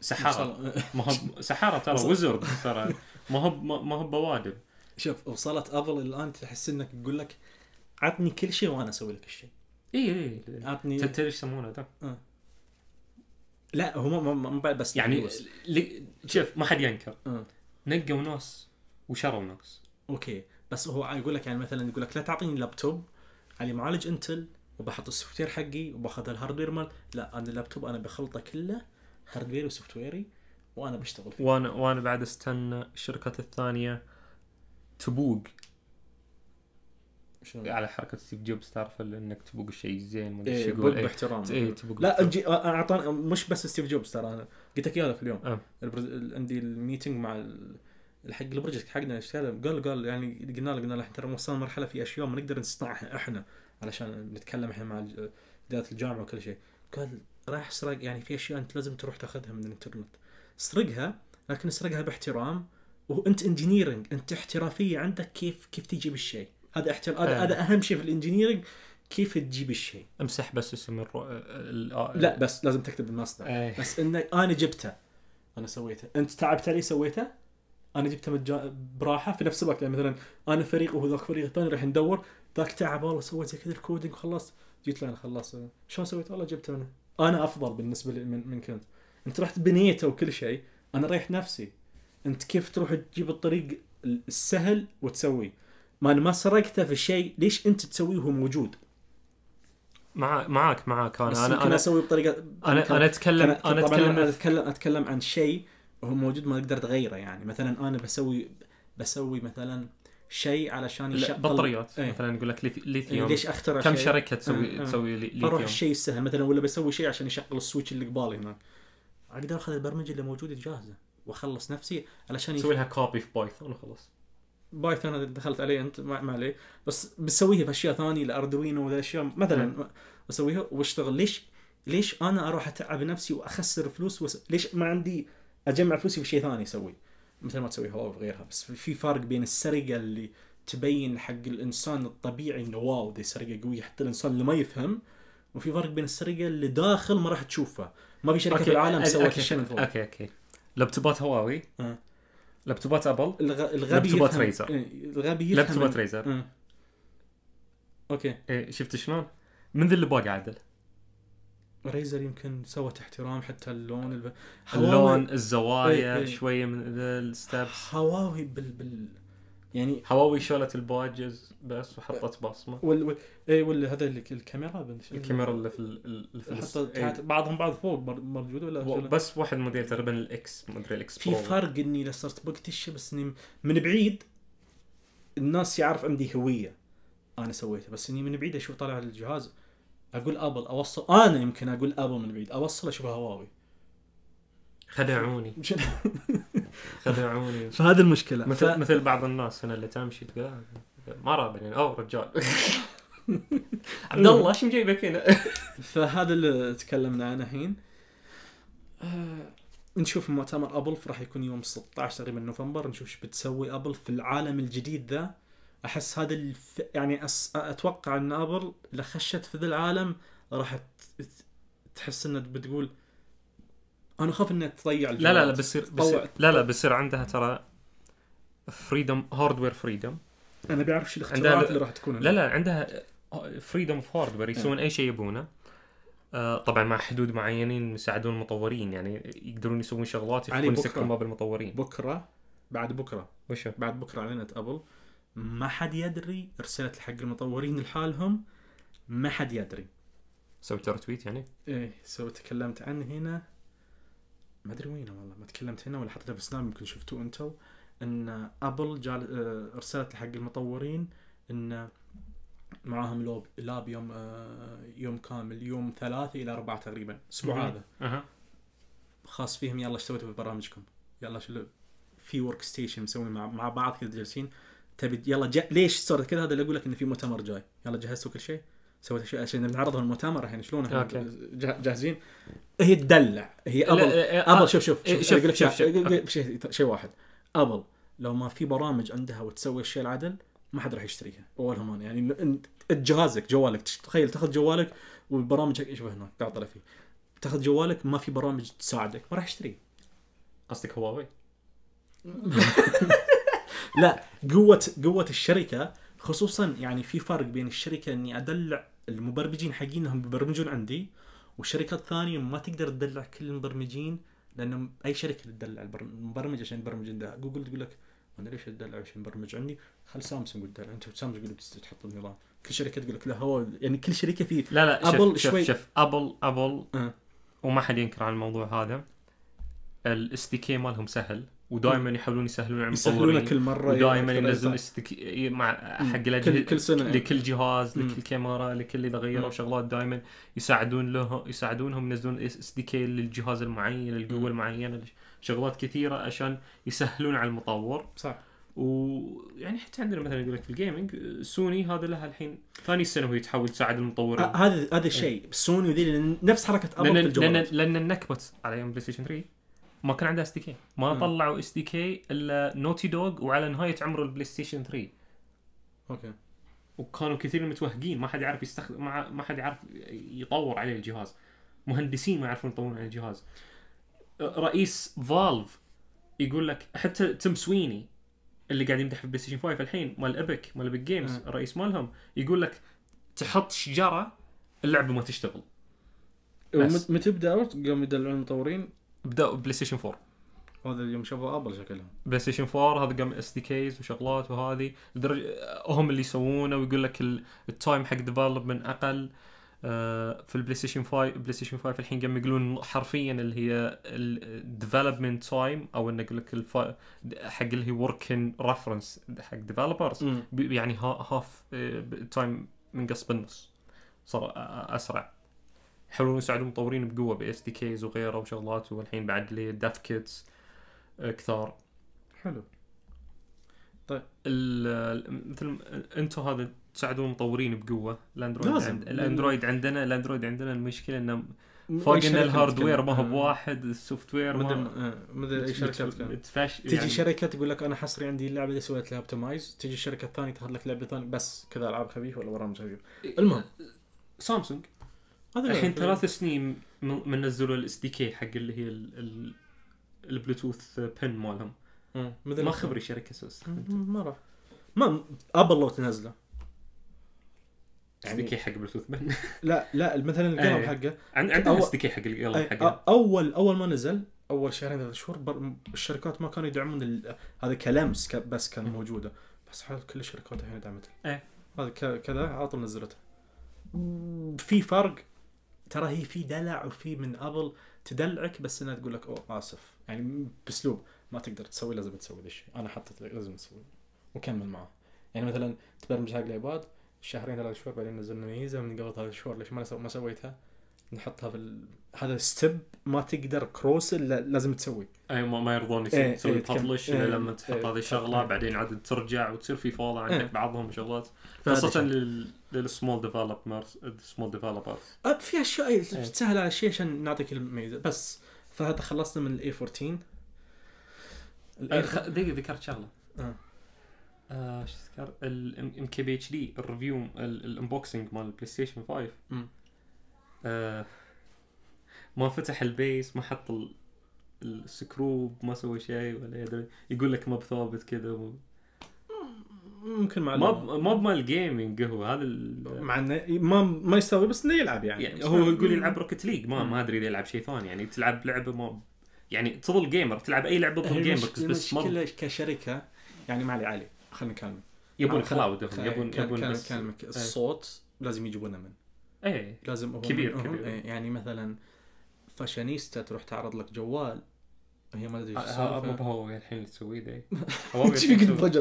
سحاره ما هو سحاره ترى وزرد ترى ما هو ما هو بوادر شوف وصلت ابل الان تحس انك تقول لك عطني كل شيء وانا اسوي لك الشيء اي اي عطني تدري ايش يسمونه ده؟ آه. لا هو مو مو بس يعني شوف ما حد ينكر آه. نقوا ناس وشروا ناس اوكي بس هو يقول لك يعني مثلا يقول لك لا تعطيني لابتوب علي معالج انتل وبحط السوفت وير حقي وباخذ الهاردوير مال لا انا اللابتوب انا بخلطه كله هاردوير وسوفت ويري وانا بشتغل فيه. وانا وانا بعد استنى الشركات الثانيه تبوق شنو؟ على حركه ستيف جوبز تعرف انك تبوق الشيء زين ما ايش يقول إيه باحترام إيه تبوق لا اعطاني مش بس ستيف جوبز ترى انا قلت لك اياها في اليوم آه. عندي الميتنج مع الحق البروجكت حقنا قال قال, يعني قلنا له قلنا له ترى وصلنا مرحله في اشياء ما نقدر نصنعها احنا علشان نتكلم احنا مع اداره الجامعه وكل شيء قال راح اسرق يعني في اشياء انت لازم تروح تاخذها من الانترنت اسرقها لكن اسرقها باحترام وانت انجينيرنج انت احترافيه عندك كيف كيف تجيب الشيء هذا احترام هذا آه. هذا اهم شيء في الانجنييرنج كيف تجيب الشيء امسح بس اسم الرو... ال... آه. لا بس لازم تكتب المصدر آه. بس انك انا جبته انا سويته انت تعبت علي سويته انا جبته مجا... براحه في نفس الوقت يعني مثلا انا فريق وهو ذاك فريق ثاني راح ندور ذاك تعب والله سويت كذا الكودينج وخلصت جيت انا خلص شلون سويت والله جبته انا انا افضل بالنسبه لي من, من كنت انت رحت بنيته وكل شيء انا ريحت نفسي انت كيف تروح تجيب الطريق السهل وتسويه ما انا ما سرقته في الشيء ليش انت تسويه وهو موجود؟ معاك معاك معاك انا انا انا اسوي بطريقه انا كان... انا اتكلم كان... انا اتكلم انا اتكلم اتكلم عن شيء هو موجود ما اقدر اغيره يعني مثلا انا بسوي بسوي مثلا شيء علشان يشغل بطاريات ايه. مثلا يقول لك إيه، ليثيوم ليش اخترع كم شيء؟ شركه تسوي اه اه. تسوي ليثيوم بروح الشيء السهل مثلا ولا بسوي شيء عشان يشغل السويتش اللي قبالي هناك اقدر اخذ البرمجه اللي موجوده جاهزه واخلص نفسي علشان يسوي لها كوبي في بايثون وخلاص بايثون اذا دخلت عليه انت ما عليه بس بسويها في اشياء ثانيه لاردوينو وذا اشياء مثلا اسويها نعم. واشتغل ليش ليش انا اروح اتعب نفسي واخسر فلوس وس... ليش ما عندي اجمع فلوسي في شيء ثاني اسويه مثل ما تسوي هواوي وغيرها بس في فرق بين السرقه اللي تبين حق الانسان الطبيعي انه واو دي سرقه قويه حتى الانسان اللي ما يفهم وفي فرق بين السرقه اللي داخل ما راح تشوفها ما في شركه في العالم سوت شيء اوكي اوكي لابتوبات هواوي أه. لابتوبات ابل الغ... الغبي لابتوبات ريزر إيه، الغبي يفهم لابتوبات ريزر اه. اوكي ايه شفت شلون؟ من ذي اللي باقي عدل ريزر يمكن سوت احترام حتى اللون الب... اللون الزوايا ايه ايه. شويه من ذا الستابس هواوي بال بال يعني هواوي شالت البواجز بس وحطت بصمه وال وال اي ولا هذا الكاميرا الكاميرا اللي في اللي في حطت ايه. بعضهم بعض فوق موجود ولا بس واحد موديل تقريبا الاكس ما ادري الاكس في فرق اني لو صرت الشيء بس اني من بعيد الناس يعرف عندي هويه انا سويتها بس اني من بعيد اشوف طالع الجهاز اقول ابل اوصل انا يمكن اقول ابل من بعيد اوصل اشوف هواوي خدعوني خدعوني فهذه المشكله مثل ف... مثل بعض الناس هنا اللي تمشي تقول آه، ما رابني يعني. او رجال عبد الله ايش مجيبك هنا؟ فهذا اللي تكلمنا عنه الحين آه نشوف مؤتمر ابل راح يكون يوم 16 تقريبا نوفمبر نشوف ايش بتسوي ابل في العالم الجديد ذا احس هذا الف... يعني أس... اتوقع ان ابل لخشت في ذا العالم راح ت... تحس انها بتقول انا اخاف انها تضيع لا لا لا بصير, بصير لا لا بصير عندها ترى فريدم هاردوير فريدم انا بعرف شو الاختراعات اللي راح تكون لا لا عندها فريدم اوف هاردوير يسوون نعم. اي شيء يبونه آه طبعا مع حدود معينين يساعدون المطورين يعني يقدرون يسوون شغلات يفكون يسكرون باب المطورين بكره بعد بكره وشو؟ بعد بكره اعلنت ابل ما حد يدري ارسلت حق المطورين لحالهم ما حد يدري سويت تويت يعني؟ ايه سويت تكلمت عنه هنا ما ادري وين والله ما تكلمت هنا ولا حطيتها في سناب يمكن شفتوه انتم ان ابل جال آه، ارسلت حق المطورين ان معاهم لوب لاب يوم آه، يوم كامل يوم ثلاثة الى اربعة تقريبا اسبوع هذا خاص فيهم يلا ايش سويتوا في برامجكم يلا شو في ورك ستيشن مسوي مع, مع بعض كذا جالسين تبي يلا جا ليش صار كذا هذا اللي اقول لك انه في مؤتمر جاي يلا جهزتوا كل شيء سويت اشياء عشان نعرضها المؤتمر الحين شلون جاهزين هي تدلع هي ابل ابل آه، إيه، شوف شوف شوف شوف شوف, شوف, شوف, شيء واحد ابل لو ما في برامج عندها وتسوي الشيء العدل ما حد راح يشتريها اولهم انا يعني جهازك جوالك تخيل تاخذ جوالك والبرامج شوف هناك تعطله فيه تاخذ جوالك ما في برامج تساعدك ما راح اشتريه قصدك هواوي لا قوه قوه الشركه خصوصا يعني في فرق بين الشركه اني ادلع المبرمجين هم بيبرمجون عندي والشركات الثانيه ما تقدر تدلع كل المبرمجين لان اي شركه تدلع المبرمج عشان يبرمج عندها جوجل تقول لك انا ليش ادلع عشان يبرمج عندي خل سامسونج تدلع انت سامسونج تحط النظام كل شركه تقول لك لا هو يعني كل شركه في لا لا ابل شف شوي شف ابل ابل أه. وما حد ينكر على الموضوع هذا الاس دي كي مالهم سهل ودائما يحاولون يسهلون على المطورين يسهلونه كل مره يعني ودائما ينزلون استك... إيه، مع حق الأجهزة كل, كل سنه يعني. لكل جهاز مم. لكل كاميرا لكل اذا غيروا شغلات دائما يساعدون له يساعدونهم ينزلون اس دي كي للجهاز المعين للقوه المعينه شغلات كثيره عشان يسهلون على المطور صح ويعني حتى عندنا مثلا يقول لك في الجيمنج سوني هذا لها الحين ثاني سنه وهي تحاول تساعد المطورين هذا هذا الشيء إيه. سوني وذي نفس حركه ابل لأن, لان النكبه على بلاي ستيشن 3 ما كان عنده اس دي كي ما م. طلعوا اس دي كي الا نوتي دوغ وعلى نهايه عمر البلاي ستيشن 3 اوكي وكانوا كثير متوهقين ما حد يعرف يستخدم ما حد يعرف يطور عليه الجهاز مهندسين ما يعرفون يطورون على الجهاز رئيس فالف يقول لك حتى تم سويني اللي قاعد يمدح في بلاي ستيشن 5 الحين مال ابك مال ابك جيمز أه. الرئيس مالهم يقول لك تحط شجره اللعبه ما تشتغل متى بدأوا قاموا يدلعون المطورين بداوا بلاي ستيشن 4 هذا يوم شافوا ابل شكلهم بلاي ستيشن 4 هذا قام اس دي كيز وشغلات وهذه لدرجه هم اللي يسوونه ويقول لك التايم حق ديفلوبمنت اقل آه، في البلاي ستيشن 5 بلاي ستيشن 5 الحين قام يقولون حرفيا اللي هي الديفلوبمنت تايم او انه يقول لك الفا... حق اللي هي وركن ريفرنس حق ديفلوبرز يعني هاف تايم آه، من قص بالنص صار اسرع يحاولون يساعدون المطورين بقوه باس دي كيز وغيره وشغلات والحين بعد لي داف آه، كيتس كثار حلو طيب مثل انتم هذا تساعدون المطورين بقوه الاندرويد لازم. عند... الاندرويد عندنا الاندرويد عندنا المشكله انه فوق ان الهاردوير ما هو بواحد السوفت وير ما مثل آه، اي شركه تجي يعني... شركه تقول لك انا حصري عندي اللعبه اللي سويت لها اوبتمايز تجي الشركه الثانيه تاخذ لك لعبه ثانيه بس كذا العاب خفيفه ولا برامج خفيفه المهم سامسونج آه، الحين ثلاث إيه. سنين من نزلوا الاس دي كي حق اللي هي البلوتوث بن مالهم آه، ما خبري شركه آه، سوس ما راح ما ابل لو تنزله يعني حق بلوتوث بن لا لا مثلا إيه. القلم حقه عندنا اس دي كي حق القلم إيه، حقه اول اول ما نزل اول شهرين ثلاث شهور الشركات ما كانوا يدعمون هذا كلمس بس كان موجوده بس حال كل الشركات الحين دعمته ايه هذا كذا على طول نزلته في فرق ترى هي في دلع وفي من ابل تدلعك بس انها تقول لك اوه اسف يعني باسلوب ما تقدر تسوي لازم تسوي ذا الشيء انا حطيت لك لازم تسوي وكمل معه يعني مثلا تبرمج حق الايباد شهرين ثلاث شهور بعدين نزلنا ميزه من قبل ثلاث شهور ليش ما سويتها؟ نحطها في ال... هذا ستيب ما تقدر كروس الا لازم تسوي اي ما, يرضون يرضون ايه تسوي ايه ببلش ايه لما تحط ايه هذه الشغله ايه بعدين عاد ترجع وتصير في فوضى إيه. عندك ايه بعضهم شغلات خاصه للسمول ديفلوبرز السمول ديفلوبرز في اشياء ايه على شيء عشان نعطيك الميزه بس فهذا خلصنا من الاي 14 أه، دقيقه ذكرت شغله اه, أه، شو اذكر الام كي بي اتش دي الريفيو الانبوكسنج مال البلاي ستيشن 5 آه، ما فتح البيس ما حط ال... السكروب ما سوى شيء ولا يدري يقول لك ما بثابت كذا و... ممكن معلومه ما ب... ما بمال جيمنج هو هذا ال... مع انه ما ما يسوي بس انه يلعب يعني, يعني هو يقول يلعب روكت ليج ما ما ادري اذا يلعب شيء ثاني يعني تلعب لعبه ما يعني تظل جيمر تلعب اي لعبه تظل جيمر بس بس المشكله كشركه يعني ما علي علي خلينا نكلمك يبون كلاود يبون يبون بس كلامك الصوت إيه. لازم يجيبونه من اي لازم هو كبير كبير أه، يعني مثلا فاشينيستا تروح تعرض لك جوال هي ما ادري ايش مو بهواوي الحين اللي تسويه ذي هواوي ايش فيك الفجر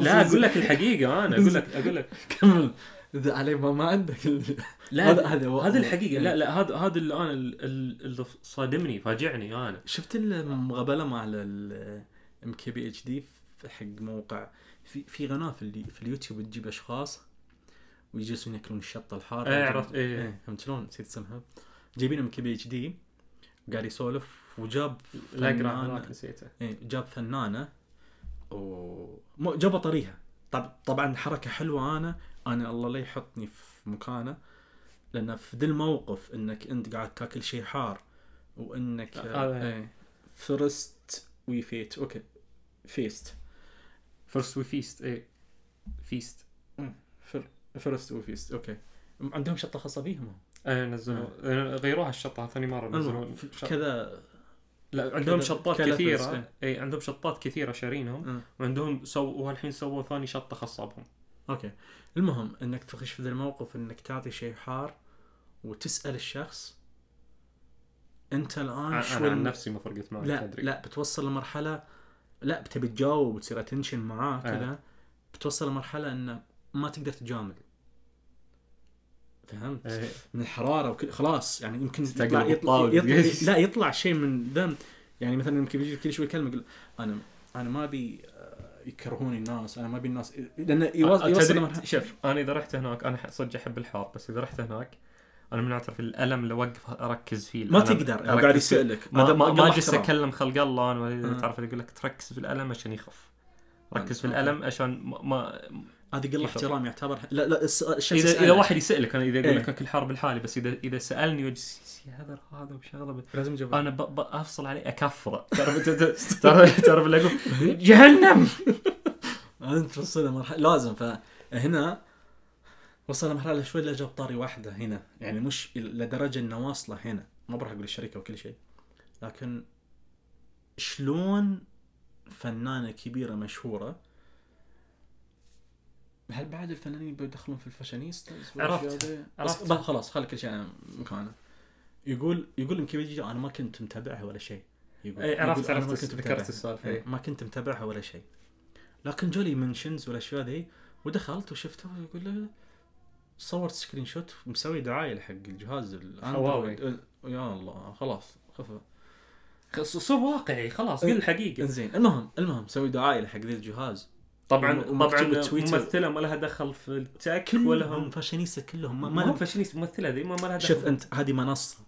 لا اقول لك الحقيقه انا اقول لك اقول لك كمل اذا علي ما, ما عندك ال... لا هذا هذا هذا الحقيقه يعني لا لا هذا هذا اللي انا اللي صادمني فاجعني انا شفت المغبله مع الام كي بي اتش دي حق موقع في في قناه في اليوتيوب تجيب اشخاص ويجلسون ياكلون الشطه الحاره ايه عرفت إيه. ايه, فهمت شلون نسيت اسمها جايبينه من كي اتش دي قاعد يسولف وجاب فنانة نسيته ايه جاب فنانه و جاب طريها طب طبعا حركه حلوه انا انا الله لا يحطني في مكانه لان في ذا الموقف انك انت قاعد تاكل شيء حار وانك آه، ايه فرست وي فيت اوكي فيست فرست وي فيست ايه فيست فيرست وفيست اوكي عندهم شطه خاصه بيهم ايه نزلوا آه. إيه، غيروها الشطه ثاني مره نزلوا كذا لا عندهم شطات كثيره اي إيه، عندهم شطات كثيره شارينهم آه. وعندهم سووا والحين سووا ثاني شطه خاصه بهم اوكي المهم انك تخش في ذا الموقف انك تعطي شيء حار وتسال الشخص انت الان شو انا عن نفسي ما فرقت معي لا لا بتوصل لمرحله لا بتبي تجاوب وتصير اتنشن معاه كذا آه. بتوصل لمرحله انه ما تقدر تجامل فهمت أيه. من الحراره وكل خلاص يعني يمكن يطلع يطلع, يطلع, يطلع لا يطلع شيء من دم يعني مثلا يمكن بيجي كل شوي كلمه يقول انا انا ما ابي آه، يكرهوني الناس انا ما ابي الناس لان يوصل, شوف انا اذا رحت هناك انا صدق احب الحار بس اذا رحت هناك انا من اعترف الالم اللي اوقف اركز فيه ما تقدر يعني قاعد يسالك ما ما, ما اجلس اكلم خلق الله انا آه. تعرف يقول لك تركز في الالم عشان يخف ركز في آه، الالم عشان ما هذه قله احترام يعتبر لا لا الشخص اذا اذا واحد يسالك انا اذا اقول لك إيه. اكل حرب لحالي بس اذا اذا سالني وجس هذا هذا وشغله لازم جواب انا افصل عليه اكفره ترى ترى اللي اقول جهنم انت توصل مرحله لازم فهنا وصلنا مرحله شوي لا جاب طاري واحده هنا يعني مش لدرجه انه واصله هنا ما بروح اقول الشركه وكل شيء لكن شلون فنانه كبيره مشهوره هل بعد الفنانين بيدخلون في الفاشينيستا؟ عرفت عرفت خلاص خلي كل شيء مكانه يقول يقول مكيبيجي انا ما كنت متابعها ولا شيء يقول اي عرفت يقول عرفت ذكرت السالفه إيه، ما كنت متابعها ولا شيء لكن جولي منشنز والاشياء ذي ودخلت وشفته يقول له صورت سكرين شوت مسوي دعايه لحق الجهاز الاندرويد يا الله خلاص خف صور واقعي خلاص قل الحقيقه إيه. زين المهم المهم مسوي دعايه لحق ذي الجهاز طبعا طبعا ممثله ما لها دخل في التك ولا هم فاشينيستا كلهم ما, ما فاشينيستا ممثله ذي ما, لها دخل شوف انت هذه منصه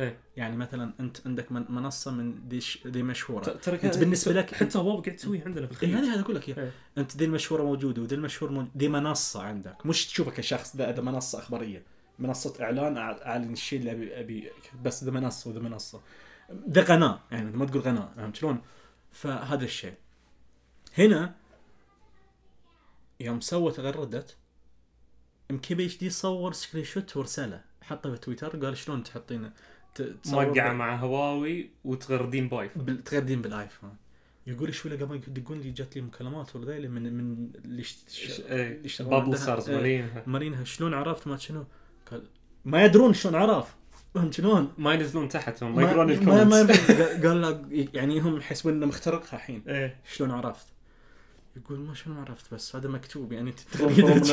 ايه يعني مثلا انت عندك منصه من ش... دي مشهوره ترى انت بالنسبه لك حتى هواوي قاعد تسويه عندنا في إيه، الخليج هذا اقول لك اياه إيه. انت دي المشهوره موجوده ودي المشهور موجود دي منصه عندك مش تشوفها كشخص ده, ده منصه اخباريه منصه اعلان اعلن الشيء اللي ابي ابي بس ده منصه وده منصه ده قناه يعني ما تقول قناه فهمت شلون؟ فهذا الشيء هنا يوم سوت غردت ام كي بي اتش دي صور سكرين شوت حطها حطه تويتر قال شلون تحطين موقعه مع هواوي وتغردين بايفون تغردين بالايفون يقول شوي قبل يدقون لي جات لي مكالمات ولا ذيلي من من اللي ايه. بابل سارز مارينها مارينها شلون عرفت ما شنو؟ قال ما يدرون شلون عرف هم شلون؟ ما ينزلون هم ما يقرون الكومنتس ما, ما قال يعني هم يحسبون انه مخترقها الحين ايه شلون عرفت؟ يقول ما شلون عرفت بس هذا مكتوب يعني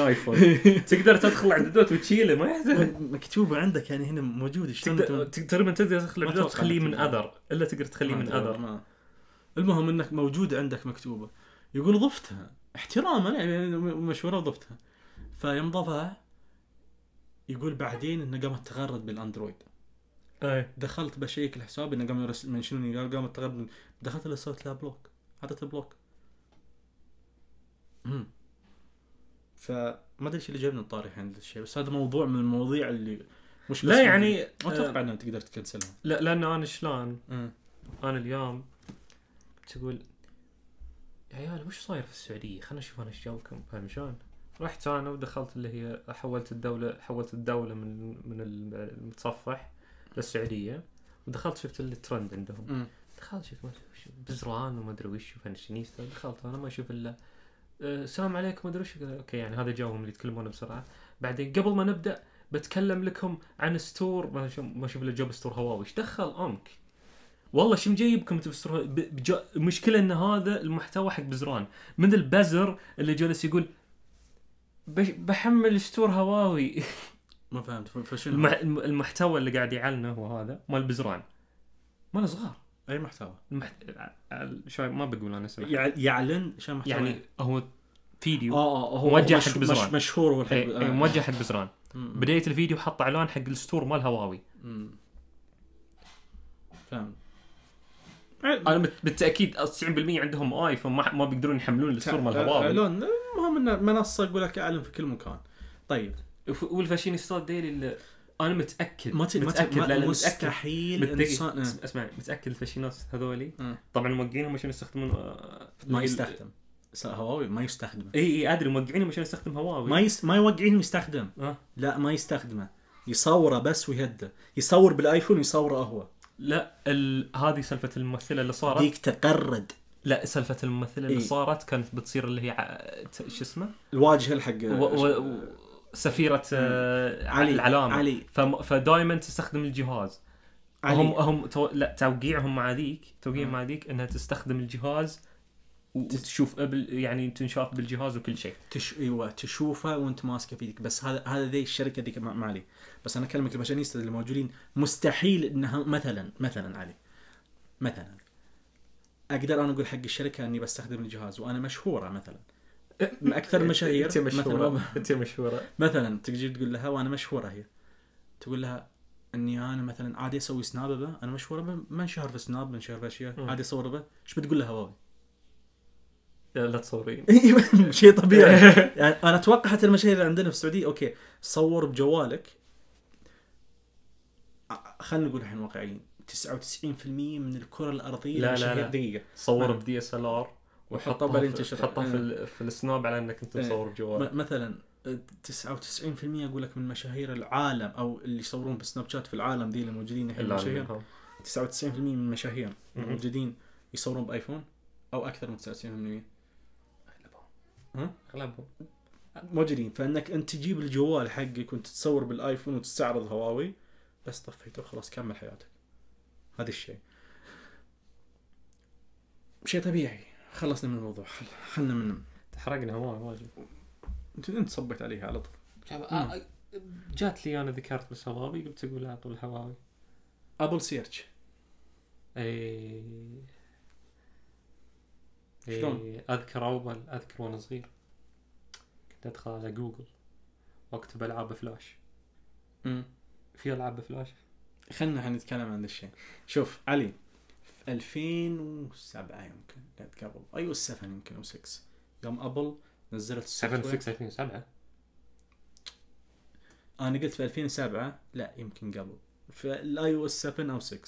تقدر تدخل على الدوت وتشيله ما يحتاج مكتوبه عندك يعني هنا موجود شلون من تقدر تدخل الدوت تخليه من اذر الا تقدر تخليه من اذر المهم انك موجود عندك مكتوبه يقول ضفتها احتراما يعني, يعني مشوره ضفتها فيوم ضفها يقول بعدين انه قامت تغرد بالاندرويد اي دخلت بشيك الحساب انه قام يرسل منشنوني قامت تغرد دخلت له لها بلوك عطته بلوك فما ادري ايش اللي جايبني الطاري الحين الشيء بس هذا موضوع من المواضيع اللي مش لا يعني ما اتوقع آه، انها تقدر تكنسلها لا لانه انا شلون انا اليوم تقول يا عيال وش صاير في السعوديه خلنا نشوف انا ايش جوكم فاهم شلون رحت انا ودخلت اللي هي حولت الدوله حولت الدوله من من المتصفح للسعوديه ودخلت شفت الترند عندهم دخلت شفت بزران وما ادري وش وفنشينيستا دخلت انا ما اشوف الا آه، السلام عليكم ادري وش اوكي يعني هذا جوهم اللي يتكلمون بسرعه بعدين قبل ما نبدا بتكلم لكم عن ستور ما ما اشوف الا جوب ستور هواوي ايش دخل امك والله شو مجيبكم انتم بستر... المشكله ان هذا المحتوى حق بزران من البزر اللي جالس يقول بش... بحمل ستور هواوي ما فهمت فشنو المحتوى اللي قاعد يعلنه هو هذا مال بزران مال صغار اي محتوى؟ المحت... شوي ما بقول انا اسمه يعلن شو محتوى يعني هو فيديو اه, آه، هو موجه مش... حق بزران مش... مشهور هو الحين ايه. إيه، آه. موجه حق بزران بدايه الفيديو حط اعلان حق الستور مال هواوي فاهم انا بالتاكيد 90% عندهم اي فما ما بيقدرون يحملون الستور مال هواوي اعلان المهم انه منصه يقول لك اعلن في كل مكان طيب والفاشينيستات ديلي انا متاكد ما متاكد ما مستحيل متأكد. انسان متأكد. متاكد الفاشينوس هذولي آه. طبعا موقعينهم عشان يستخدمون آه، ما يستخدم هواوي ما يستخدمه اي اي ادري موقعينهم عشان يستخدم هواوي ما يس... ما يوقعينهم يستخدم أه؟ لا ما يستخدمه يصوره بس ويهده يصور بالايفون ويصوره هو لا ال... هذه سالفه الممثله اللي صارت ديك تقرد لا سالفه الممثله اللي إيه؟ صارت كانت بتصير اللي هي ع... شو اسمه الواجهه الحق و... و... و... سفيره آه علي العلامه علي فدائما تستخدم الجهاز علي. هم هم تو... لا توقيعهم مع ذيك توقيعهم مع ذيك انها تستخدم الجهاز وتشوف قبل يعني تنشاف بالجهاز وكل شيء تش... ايوه تشوفه وانت ماسكه في ايدك بس هذا هذا ذي الشركه ذيك ما علي بس انا اكلمك الباشانيستا اللي موجودين مستحيل انها مثلا مثلا علي مثلا اقدر انا اقول حق الشركه اني بستخدم الجهاز وانا مشهوره مثلا اكثر المشاهير انت مشهوره انت مشهوره مثلا تجي تقول لها وانا مشهوره هي تقول لها اني انا مثلا عادي اسوي سناب انا مشهوره ما انشهر في سناب بنشهر في اشياء عادي اصور به ايش بتقول لها واو؟ لا, لا تصورين إيوه، شيء طبيعي يعني انا اتوقع حتى المشاهير اللي عندنا في السعوديه اوكي صور بجوالك خلينا نقول الحين واقعيين 99% من الكره الارضيه لا لا لا دقيقه صور بدي اس ال ار وحطها بالانتشر حطها في, إيه. في السناب على انك انت مصور إيه. بجوالك مثلا 99% اقول لك من مشاهير العالم او اللي يصورون بسناب شات في العالم ذي الموجودين الحين مشاهير 99% من المشاهير الموجودين يصورون بايفون او اكثر من 99% اغلبهم ها؟ اغلبهم موجودين فانك انت تجيب الجوال حقك وانت تصور بالايفون وتستعرض هواوي بس طفيته خلاص كمل حياتك هذا الشيء شيء طبيعي خلصنا من الموضوع خلنا من تحرقنا هواي واجد انت انت صبيت عليها على طول جات لي انا ذكرت بس هواوي قلت اقول على طول هواوي ابل سيرش اي إيه، شلون؟ اذكر اول اذكر وانا صغير كنت ادخل على جوجل واكتب العاب فلاش امم في العاب فلاش خلنا نتكلم عن الشيء شوف علي 2007 يمكن كانت قبل اي او 7 يمكن او 6 يوم ابل نزلت 7 6 2007 انا قلت في 2007 لا يمكن قبل في الاي او اس 7 او 6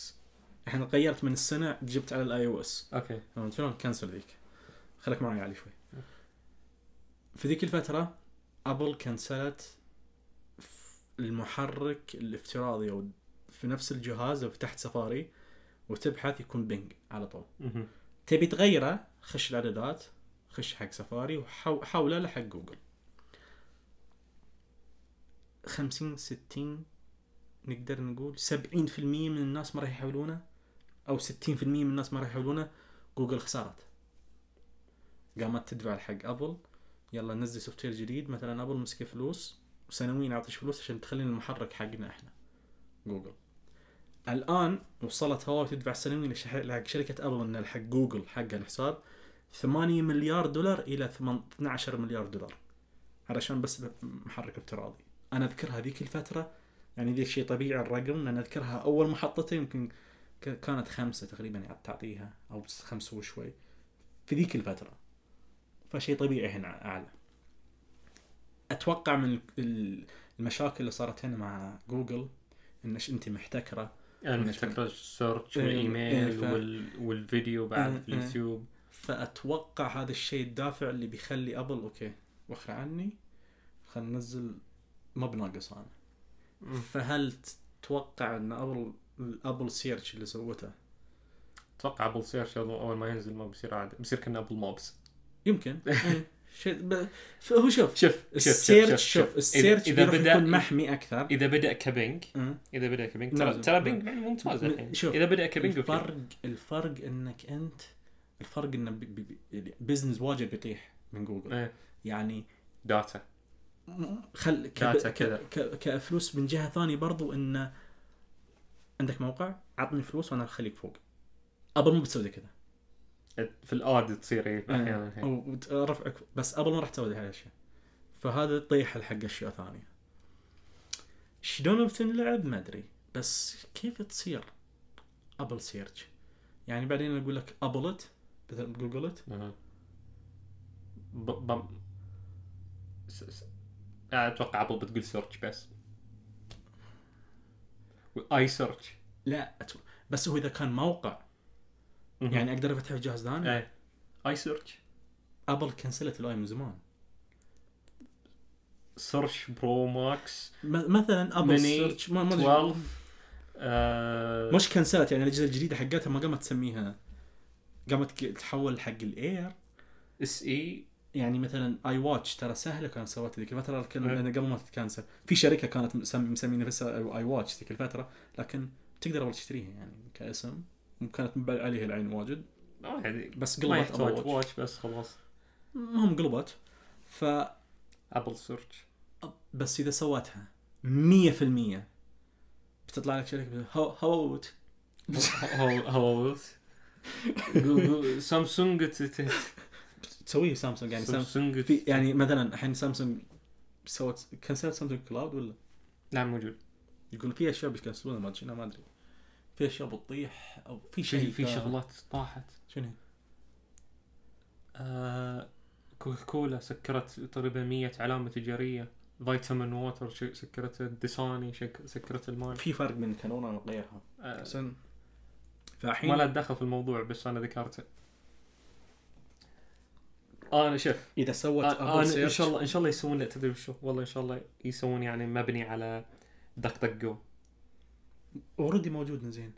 الحين غيرت من السنه جبت على الاي او اس اوكي فهمت شلون كنسل ذيك خليك معي علي شوي في ذيك الفتره ابل كنسلت المحرك الافتراضي او في نفس الجهاز او تحت سفاري وتبحث يكون بينج على طول تبي تغيره خش الاعدادات خش حق سفاري وحوله لحق جوجل 50 60 نقدر نقول 70% من الناس ما راح يحولونه أو 60% من الناس ما راح يحولونه جوجل خسارات قامت تدفع حق أبل يلا نزل سوفت وير جديد مثلا أبل مسك فلوس وسنويا أعطيش فلوس عشان تخلينا المحرك حقنا إحنا جوجل الان وصلت هواوي تدفع سنويا لحق شركه ابل انه حق جوجل حقها الحساب 8 مليار دولار الى 12 مليار دولار علشان بس محرك افتراضي انا اذكرها ذيك الفتره يعني ذيك شيء طبيعي الرقم لان اذكرها اول محطته يمكن كانت خمسه تقريبا يعني تعطيها او خمسه وشوي في ذيك الفتره فشيء طبيعي هنا اعلى اتوقع من المشاكل اللي صارت هنا مع جوجل انك انت محتكره المستقبل السيرش والايميل وال... والفيديو بعد إيه، في إيه. اليوتيوب فاتوقع هذا الشيء الدافع اللي بيخلي ابل اوكي وخر عني خلينا ننزل ما بناقص انا فهل تتوقع ان ابل الابل سيرش اللي سوته اتوقع ابل سيرش اول ما ينزل ما بيصير عادي بيصير كنا ابل موبس يمكن إيه. هو شوف شوف السيرش شوف السيرش اذا بدا يكون محمي اكثر اذا بدا كبنج آه. اذا بدا كبنج ترى نعم. ترى بنج يعني ممتاز الحين اذا بدا كبنج الفرق الفرق انك انت الفرق ان بزنس يعني واجد بيطيح من جوجل إيه. يعني داتا خل داتا كذا كفلوس من جهه ثانيه برضو انه عندك موقع عطني فلوس وانا اخليك فوق ابل مو بتسوي كذا في الاودي تصير إيه, إيه. احيانا رفعك بس ابل ما راح تسوي هالاشياء الاشياء فهذا طيح حق اشياء ثانيه شلون بتنلعب ما ادري بس كيف تصير ابل سيرج يعني بعدين اقول لك ابلت مثل جوجلت بم اتوقع ابل بتقول سيرش بس اي سيرش لا أتو... بس هو اذا كان موقع يعني اقدر في جهاز ثاني اي اي سيرش ابل كنسلت الاي من زمان سيرش برو ماكس مثلا ابل سيرش ما 12 آه مش كنسلت يعني الاجهزه الجديده حقتها ما قامت تسميها قامت تحول حق الاير اس اي يعني مثلا اي واتش ترى سهله كانت سوت ذيك الفتره لكن إيه. لان قبل ما تتكنسل في شركه كانت مسمي نفسها اي واتش ذيك الفتره لكن تقدر اول تشتريها يعني كاسم كانت مبالغ عليه العين واجد آه، يعني بس قلبت ابل واتش. واتش بس خلاص المهم قلبت ف ابل سيرش بس اذا سوتها 100% بتطلع لك شركه هو هو سامسونج تسويه سامسونج يعني سامسونج يعني مثلا الحين سامسونج سوت كنسلت سامسونج كلاود ولا؟ نعم موجود يقول في اشياء بيكنسلونها ما ادري ما ادري في اشياء بتطيح او في شيء في شغلات طاحت شنو؟ آه كوكا كولا سكرت تقريبا 100 علامه تجاريه فيتامين ووتر سكرت الديساني سكرت الماي في فرق بين كانونا وغيرها آه فالحين ما له دخل في الموضوع بس انا ذكرته انا شف اذا سوت آه انا ان شاء الله ان شاء الله يسوون تدري شو والله ان شاء الله يسوون يعني مبني على دق دق جو اوريدي موجود زين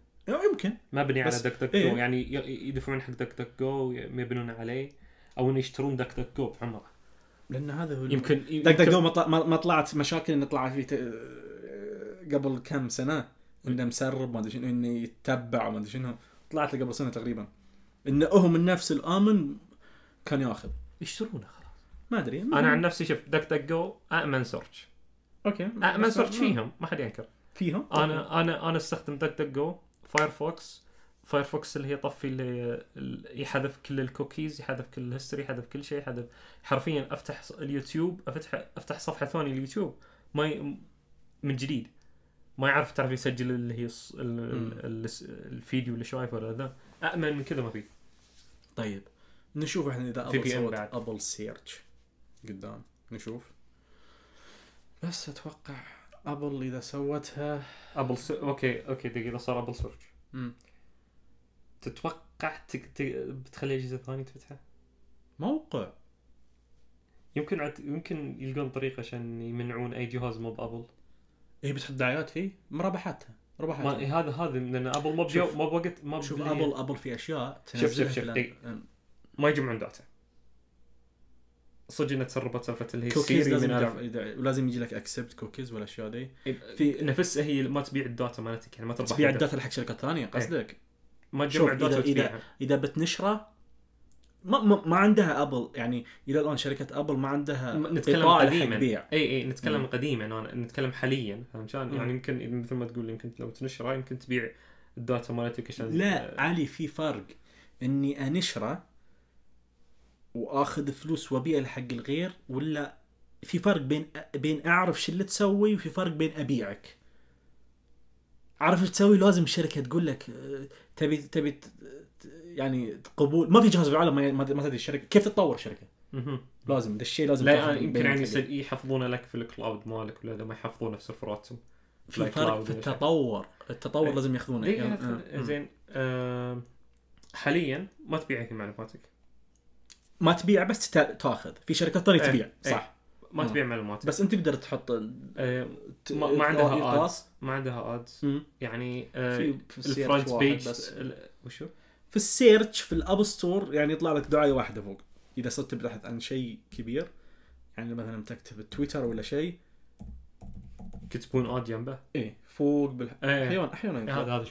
يمكن مبني على دك دك جو يعني يدفعون حق دك دك جو يبنون عليه او انه يشترون دك دك جو عمره لان هذا هو يمكن دك دك جو ما طلعت مشاكل انه طلعت فيه قبل كم سنه انه مسرب ما ادري شنو انه يتبع ما ادري شنو طلعت قبل سنه تقريبا انه هو من نفس الامن كان ياخذ يشترونه خلاص ما ادري انا عن نفسي شفت دك دك جو امن سيرش اوكي امن سيرش فيهم ما حد ينكر فيهم طيب. انا انا انا استخدم دك دك جو فايرفوكس فايرفوكس اللي هي طفي اللي يحذف كل الكوكيز يحذف كل الهستري يحذف كل شيء يحذف حرفيا افتح اليوتيوب افتح افتح صفحه ثانيه اليوتيوب ما ي... من جديد ما يعرف تعرف يسجل اللي هي الص... ال... ال... الفيديو اللي شايفه ولا ذا امن من كذا ما في طيب نشوف احنا اذا ابل ابل سيرش قدام نشوف بس اتوقع ابل اذا سوتها ابل س... اوكي اوكي دقيقه اذا صار ابل سيرش تتوقع ت... ت... بتخلي اجهزه ثانيه تفتحها؟ موقع يمكن عت... يمكن يلقون طريقه عشان يمنعون اي جهاز مو بابل هي إيه، بتحط دعايات فيه مربحاتها ربحتها ما إيه، هذا هذا لان ابل ما مو بوقت ما شوف ابل ابل في اشياء شوف شوف شوف ما يجمعون داتا صدق انها تسربت سالفه اللي هي كوكيز لازم من ولازم يجي لك اكسبت كوكيز والاشياء ذي في نفسها هي ما تبيع الداتا مالتك يعني ما تربح تبيع الداتا حق شركه ثانيه إيه. قصدك ما تجمع الداتا اذا اذا, إذا بتنشره ما, ما, ما عندها ابل يعني الى الان شركه ابل ما عندها نتكلم قديما اي اي إيه، إيه. نتكلم قديما أنا نتكلم حاليا عشان يعني يمكن مثل ما تقول يمكن لو تنشره يمكن تبيع الداتا مالتك عشان لا علي في فرق اني انشره واخذ فلوس وابيع لحق الغير ولا في فرق بين بين اعرف شو اللي تسوي وفي فرق بين ابيعك عارف شو تسوي لازم الشركه تقول لك آه، تبي تبي يعني قبول ما في جهاز في العالم ما تدري الشركه كيف تتطور الشركه لازم ذا الشيء لازم لا يمكن يعني يحفظونه لك في الكلاود مالك ولا ما يحفظونه في سيرفراتهم في فرق في التطور التطور إيه. لازم ياخذونه إيه، زين حاليا ما تبيع هي معلوماتك ما تبيع بس تاخذ في شركات ثانيه ايه. تبيع إيه. صح ايه. ما تبيع معلومات بس انت تقدر تحط ايه. ما, ما عندها ادز ما عندها ادز يعني اه في, في الفرونت بيج وشو؟ في السيرش في الاب ستور يعني يطلع لك دعايه واحده فوق اذا صرت تبحث عن شيء كبير يعني مثلا تكتب تويتر ولا شيء كتبون اد جنبه؟ ايه فوق بالح... ايه. احيانا احيانا هذا هذا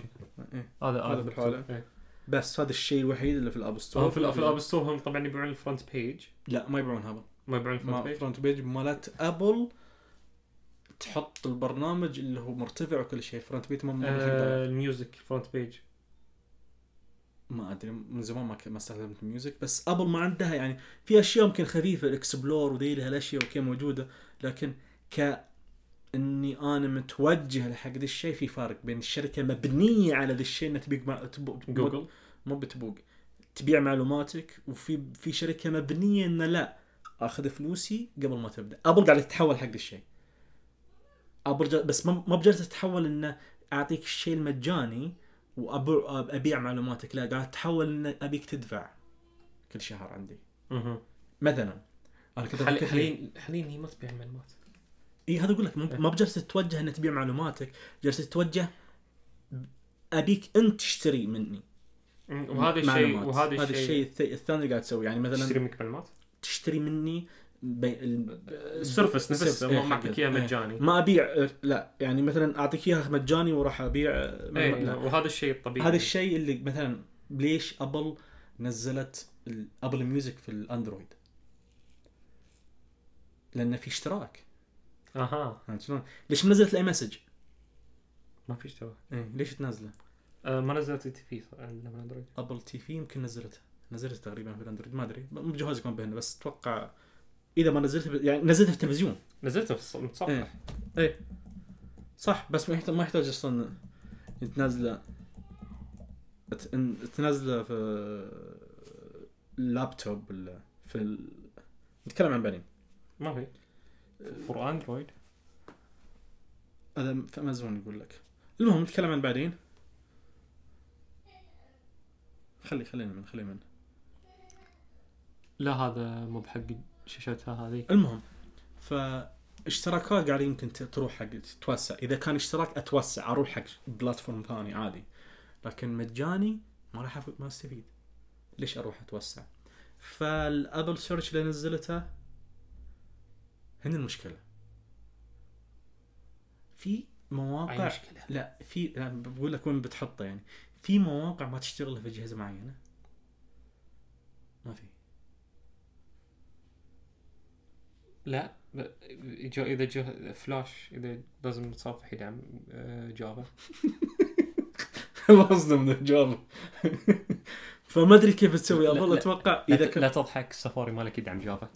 إيه. هذا هذا بالحاله إيه. بس هذا الشيء الوحيد اللي في الاب ستور في الاب ستور هم طبعا يبيعون الفرونت بيج لا ما يبيعون هذا ما يبيعون الفرونت بيج الفرونت بيج مالت ابل تحط البرنامج اللي هو مرتفع وكل شيء الفرونت بيج ما الميوزك الفرونت بيج ما ادري من زمان ما ما استخدمت الميوزك بس ابل ما عندها يعني في اشياء يمكن خفيفه الاكسبلور وذي لها الاشياء اوكي موجوده لكن ك اني انا متوجه لحق ذا الشيء في فرق بين الشركه مبنيه على ذا الشيء انها تبيع جوجل مو بتبوق تبيع معلوماتك وفي في شركه مبنيه انه لا اخذ فلوسي قبل ما تبدا ابل قاعده تتحول حق الشيء ابل بس ما بجلسه تتحول انه اعطيك الشيء المجاني وابيع معلوماتك لا قاعد تحول ان ابيك تدفع كل شهر عندي اها مثلا انا كنت حاليا حاليا هي ما تبيع معلومات اي هذا اقول لك ما بجلسه توجه ان تبيع معلوماتك جلسه توجه ابيك انت تشتري مني وهذا الشيء وهذا الشيء هذا الشيء الثاني اللي قاعد تسويه يعني مثلا تشتري منك معلومات تشتري مني بي... السرفس نفسه ما إيه، اعطيك اياه إيه. مجاني ما ابيع لا يعني مثلا اعطيك اياها مجاني وراح ابيع ايه وهذا الشيء الطبيعي هذا الشيء اللي مثلا ليش ابل نزلت ابل ميوزك في الاندرويد لان في اشتراك اها فهمت شلون؟ ليش ما نزلت الاي مسج؟ ما فيش ترى ايه ليش تنزله؟ أه ما نزلت تي في عندنا ابل تي في يمكن نزلتها نزلتها تقريبا في الاندرويد ما ادري بجهازك ما بهن بس اتوقع اذا ما نزلتها يعني نزلتها في التلفزيون نزلتها في المتصفح إيه. ايه, صح بس ما يحتاج ما يحتاج اصلا تنزله تنزله في اللابتوب ولا في ال... نتكلم عن بعدين ما في فور اندرويد هذا في امازون يقول لك المهم نتكلم عن بعدين خلي خلينا من خلينا من لا هذا مو بحق شاشتها هذه المهم فاشتراكات قاعد يمكن تروح حق تتوسع اذا كان اشتراك اتوسع اروح حق بلاتفورم ثاني عادي لكن مجاني ما راح ما استفيد ليش اروح اتوسع فالابل سيرش اللي نزلته هنا المشكله في مواقع مشكلة. لا في لا بقول لك وين بتحطه يعني في مواقع ما تشتغل في اجهزه معينه ما في لا جو اذا جو فلاش اذا لازم متصفح يدعم جافا قصده من جافا فما ادري كيف تسوي اظل اتوقع اذا لا, لا تضحك السفاري مالك يدعم جافا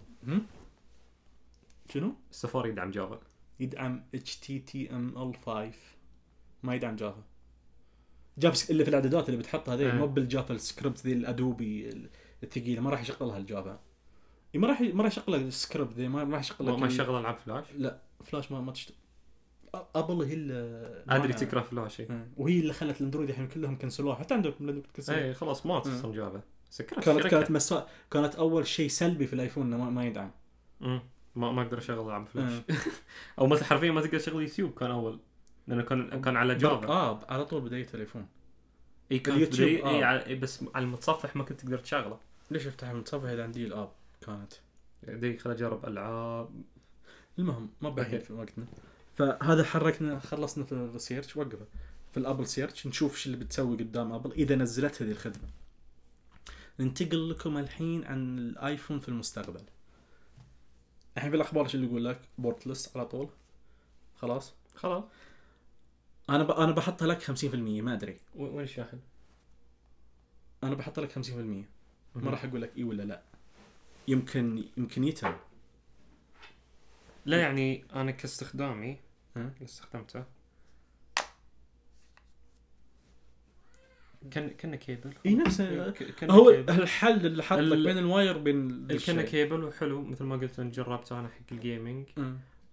شنو؟ السفاري يدعم جافا يدعم اتش تي تي ام ال 5 ما يدعم جافا جافا الا في الاعدادات اللي بتحطها ذي إيه. مو بالجافا السكريبت ذي الادوبي الثقيله ما راح يشغلها الجافا ما راح ما راح يشغل السكريبت ذي ما راح يشغل ما يشغل العاب فلاش؟ لا فلاش ما ما تشتغل ابل هي اللي ادري تكره فلاش إيه، وهي اللي خلت الاندرويد الحين كلهم كنسلوها حتى عندكم اي خلاص مات اصلا إيه. جافا سكرت كانت كانت مسا... كانت اول شيء سلبي في الايفون انه ما يدعم ما ما اقدر اشغل العب فلاش آه. او مثلا حرفيا ما تقدر تشغل يوتيوب كان اول لانه كان كان على جافا اه على طول بدايه تليفون اي كان اليوتيوب آه. على بس على المتصفح ما كنت تقدر تشغله ليش افتح المتصفح اذا عندي الاب كانت دقيقة خل اجرب العاب المهم ما بعيد في وقتنا فهذا حركنا خلصنا في السيرش وقفه في الابل سيرش نشوف ايش اللي بتسوي قدام ابل اذا نزلت هذه الخدمه ننتقل لكم الحين عن الايفون في المستقبل الحين في الاخبار شو اللي يقول لك بورتلس على طول خلاص خلاص انا ب... انا بحطها لك 50% ما ادري وين الشاحن؟ انا بحطها لك 50% ما راح اقول لك اي ولا لا يمكن يمكن يتم لا يعني انا كاستخدامي اللي استخدمته كان كان كيبل اي نفسه كان هو كيبل. الحل اللي حط لك بين الواير بين كان كيبل وحلو مثل ما قلت انا جربته انا حق الجيمنج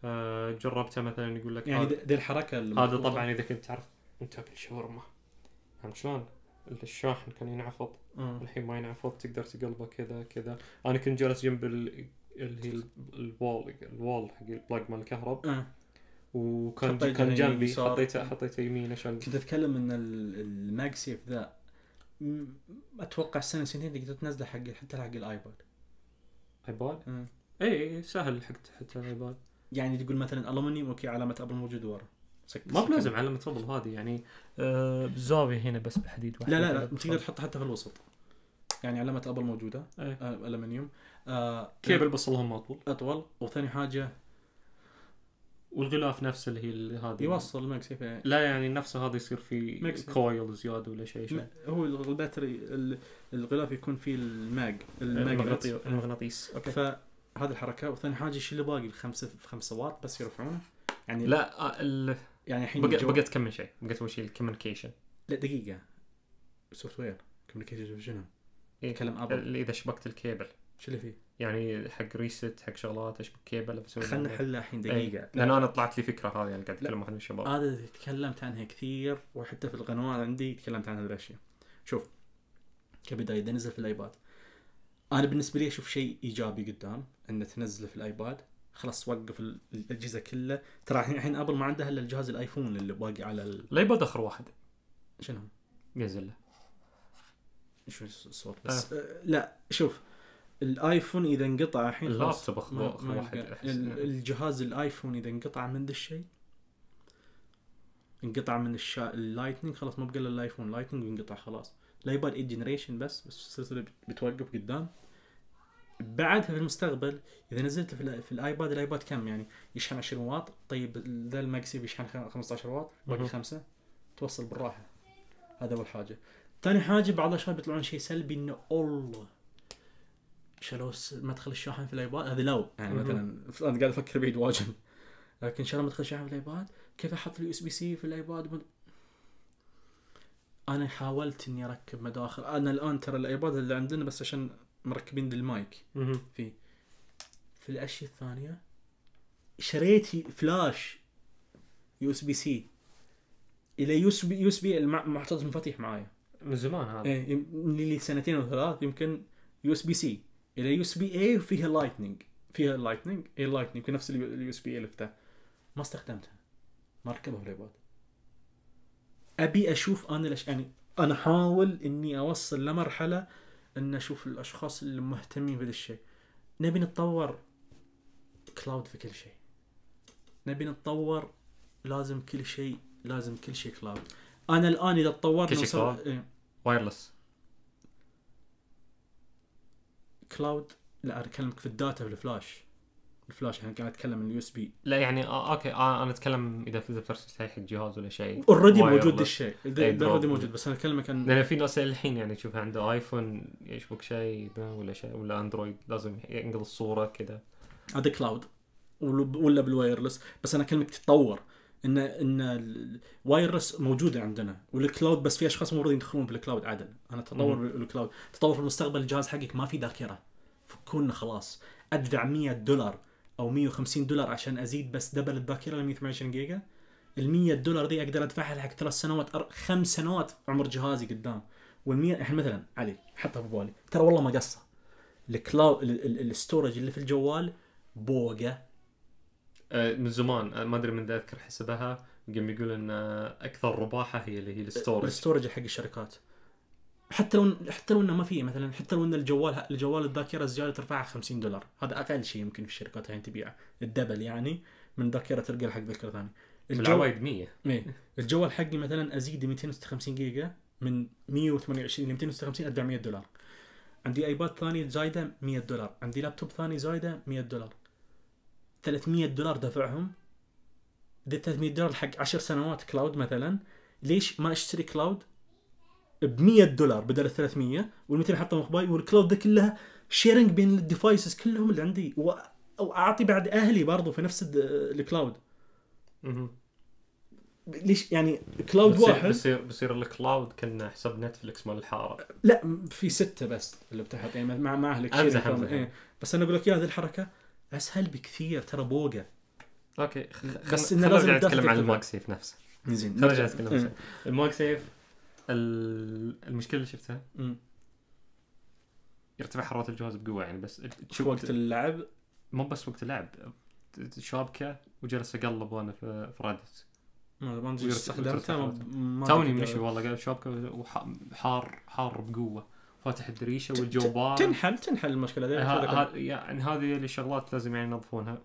آه جربته مثلا يقول لك يعني دي الحركه هذا طبعا اذا كنت تعرف انت شاورما فهمت شلون؟ الشاحن كان ينعفض الحين ما ينعفض تقدر تقلبه كذا كذا انا كنت جالس جنب اللي هي الوول الوول حق البلاج مال الكهرب وكان كان جنبي حطيته حطيته يمين عشان كنت اتكلم ان الماج سيف ذا اتوقع سنه سنتين تقدر تنزله حق حتى حق الايباد ايباد؟ اي إيه، سهل حق حتى الايباد يعني تقول مثلا الومنيوم اوكي علامه ابل موجوده ورا ما بلازم علامه ابل هذه يعني آه بالزاويه هنا بس بحديد واحد لا لا لا تقدر تحطها حتى في الوسط يعني علامه ابل موجوده أيه. آه، الومنيوم آه كيبل بس اللهم اطول اطول وثاني حاجه والغلاف نفسه اللي هي هذه يوصل المكسفه يعني؟ لا يعني نفسه هذا يصير فيه كويل زياده ولا شيء شيء هو الباتري الغلاف يكون فيه الماج المغناطيس المغناطيس اوكي فهذه الحركه وثاني حاجه اللي باقي الخمسه في 5 واط بس يرفعونه يعني لا آه، ال... يعني الحين بقيت بقت كم من شيء بقيت اول شيء الكوميونيكيشن لا دقيقه سوفت وير كوميونيكيشن شنو؟ إيه؟ كلام ابل اذا شبكت الكيبل شو اللي فيه؟ يعني حق ريست حق شغلات اشبك كيبل خلنا خلينا نحلها الحين دقيقه ايه. لان انا طلعت لي فكره هذه يعني قاعد اتكلم مع الشباب هذا تكلمت عنها كثير وحتى في القنوات عندي تكلمت عن هذه الاشياء شوف كبدايه اذا نزل في الايباد انا بالنسبه لي اشوف شيء ايجابي قدام انه تنزله في الايباد خلاص وقف الاجهزه كلها ترى الحين ابل ما عندها الا الجهاز الايفون اللي باقي على ال... الايباد اخر واحد شنو؟ جزله شو الصوت آه. بس آه. آه لا شوف الايفون اذا انقطع الحين اللابتوب واحد الجهاز الايفون اذا انقطع من ذا الشيء انقطع من الشا... اللايتنج خلاص ما بقى الا الايفون لايتنج انقطع خلاص الايباد اي جنريشن بس بس السلسله بتوقف قدام بعدها في المستقبل اذا نزلت في, في الايباد الايباد كم يعني يشحن 20 واط طيب ذا الماكسي بيشحن 15 واط باقي خمسه توصل بالراحه هذا اول حاجه ثاني حاجه بعض الاشخاص بيطلعون شيء سلبي انه الله شالوا مدخل الشاحن في الايباد هذه لو يعني مثلا انا قاعد افكر بعيد واجد لكن شالوا مدخل الشاحن في الايباد كيف احط اليو اس بي سي في الايباد من... انا حاولت اني اركب مداخل انا الان ترى الايباد اللي عندنا بس عشان مركبين للمايك فيه في الاشياء الثانيه شريت فلاش يو اس بي سي الى يو اس بي يو اس بي محطوط المفاتيح معايا من زمان هذا ايه لي سنتين او ثلاث يمكن يو اس بي سي الى يو اس بي اي وفيها لايتنج فيها لايتنج اي لايتنج في نفس اليو اس بي اي اللي ما استخدمتها ما ركبها بالايباد ابي اشوف انا ليش يعني انا احاول اني اوصل لمرحله ان اشوف الاشخاص اللي مهتمين بهذا الشيء نبي نتطور كلاود في كل شيء نبي نتطور لازم كل شيء لازم كل شيء كلاود انا الان اذا تطورت كل شيء كلاود وايرلس كلاود لا انا اكلمك في الداتا بالفلاش الفلاش احنا قاعد اتكلم اليو اس بي لا يعني آه اوكي آه انا اتكلم اذا ترسل ترشح الجهاز ولا شيء اوريدي موجود الشيء اوريدي موجود بس انا اكلمك عن لان في ناس الحين يعني تشوف عنده ايفون يشبك شيء ولا شيء ولا اندرويد لازم ينقل الصوره كذا هذا كلاود ولا بالوايرلس بس انا اكلمك تتطور ان ان الوايرلس موجوده عندنا والكلاود بس في اشخاص المفروض يدخلون بالكلاود عدل انا تطور الكلاود تطور في المستقبل الجهاز حقك ما في ذاكره فكونا خلاص ادفع 100 دولار او 150 دولار عشان ازيد بس دبل الذاكره ل 128 جيجا ال 100 دولار دي اقدر ادفعها حق ثلاث سنوات أر... خمس سنوات عمر جهازي قدام وال 100 الحين مثلا علي حطها في بالي ترى والله ما قصر الكلاود الستورج اللي في الجوال بوقه آه، من زمان آه، ما ادري من ذا اذكر حسبها قام يقول ان اكثر رباحه هي اللي هي آه، الستورج الستورج حق الشركات حتى لو حتى لو انه ما في مثلا حتى لو ان الجوال الجوال الذاكره الزياده ترفعها 50 دولار هذا اقل شيء يمكن في الشركات الحين تبيعه الدبل يعني من ذاكره تلقى حق ذاكره ثانيه العوايد 100 ايه الجوال حقي مثلا ازيد 256 جيجا من 128 ل 256 400 دولار عندي ايباد ثاني زايده 100 دولار عندي لابتوب ثاني زايده 100 دولار 300 دولار دفعهم ذا 300 دولار حق 10 سنوات كلاود مثلا ليش ما اشتري كلاود ب 100 دولار بدل 300 وال 200 حطهم في باي والكلاود ذا كلها شيرنج بين الديفايسز كلهم اللي عندي واعطي بعد اهلي برضو في نفس الكلاود ليش يعني كلاود بصير واحد بصير بصير الكلاود كنا حساب نتفلكس مال الحاره لا في سته بس اللي بتحط يعني مع مع اهلك امزح امزح إيه. بس انا اقول لك يا هذه الحركه اسهل بكثير ترى بوقه اوكي خل... بس انه لازم نتكلم عن الماك سيف نفسه زين نرجع نتكلم الماك سيف المشكله اللي شفتها يرتفع حراره الجهاز بقوه يعني بس تشوف وقت اللعب مو بس وقت اللعب شابكه وجلس اقلب وانا في رادت ما استخدمتها توني مشي والله قال شابكه وحار حار بقوه فاتح الدريشه والجو بارد تنحل تنحل المشكله دي ها ها يعني هذه الشغلات لازم يعني ينظفونها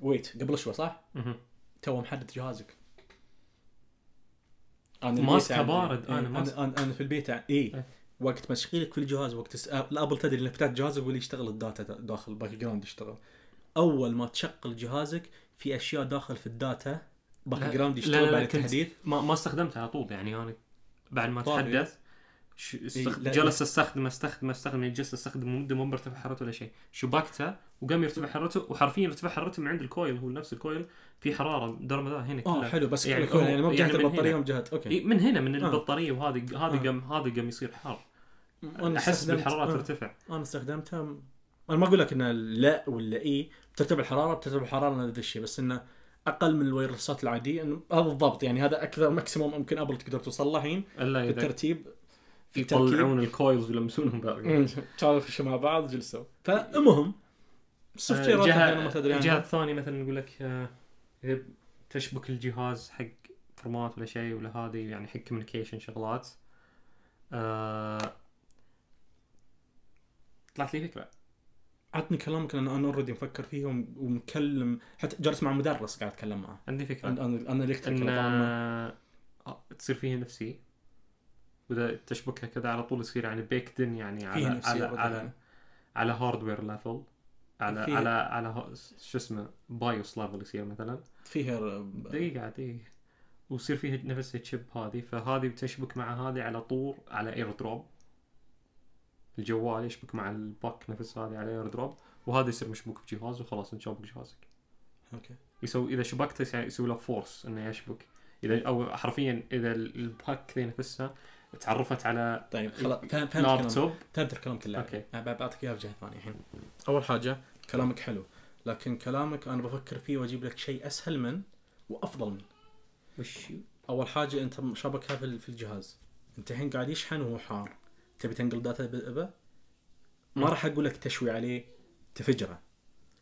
ويت قبل شوي صح؟ تو محدد جهازك انا ماسكه بارد إيه، انا انا انا في البيت اي إيه. وقت مشغيلك في الجهاز وقت الابل آه، تدري انك فتحت جهازك واللي يشتغل الداتا داخل الباك جراوند يشتغل اول ما تشغل جهازك في اشياء داخل في الداتا باك جراوند يشتغل بعد التحديث ما ما استخدمتها على طول يعني انا يعني بعد ما طيب، تحدث إيه، استخد... جلس استخدم استخدم استخدم يعني جلس استخدم مده ما ارتفع حرارته ولا شيء شبكته وقام يرتفع حرارته وحرفيا ارتفع حرارته من عند الكويل هو نفس الكويل في حراره درجه هنا اه حلو بس يعني, كويل. يعني ما بجهه يعني البطاريه ما بجهه اوكي إيه، من هنا من آه. البطاريه وهذه هذا آه. قام هذا قام يصير حار آه، انا احس بالحراره آه. ترتفع انا استخدمتها انا ما اقول لك انه لا ولا اي بترتفع الحراره بترتفع الحراره نفس الشيء بس انه اقل من الوايرلسات العاديه انه هذا الضبط يعني هذا اكثر ماكسيموم ممكن ابل تقدر توصل له الحين الترتيب يطلعون الكويلز ويلمسونهم بعض إيه، تعرف مع بعض جلسوا فالمهم السوفت وير الجهه الثانيه مثلا يقول لك اذا آه، تشبك الجهاز حق فورمات ولا شيء ولا هذه يعني حق كوميونيكيشن شغلات آه، طلعت لي فكره عطني كلامك لان انا اوريدي مفكر فيه ومكلم حتى جالس مع مدرس قاعد اتكلم معه عندي فكره انا الكتريكال إن... آه، تصير فيه نفسي واذا تشبكها كذا على طول يصير يعني بيكت ان يعني على على على, على على على هاردوير ليفل على على على شو اسمه بايوس ليفل يصير مثلا فيها دقيقه دقيقه ويصير فيها نفس الشيب هذه فهذه بتشبك مع هذه على طول على اير دروب الجوال يشبك مع الباك نفس هذه على اير دروب وهذا يصير مشبوك بجهاز وخلاص انشبك جهازك اوكي يسوي اذا شبكته يسوي له فورس انه يشبك اذا او حرفيا اذا الباك ذي نفسها تعرفت على طيب خلاص فهمت فهمت الكلام كله اوكي بعطيك اياه بجهه ثانيه الحين اول حاجه كلامك حلو لكن كلامك انا بفكر فيه واجيب لك شيء اسهل من وافضل من وش اول حاجه انت شبكها في الجهاز انت الحين قاعد يشحن وهو حار تبي تنقل داتا بأبا ما راح اقول لك تشوي عليه تفجره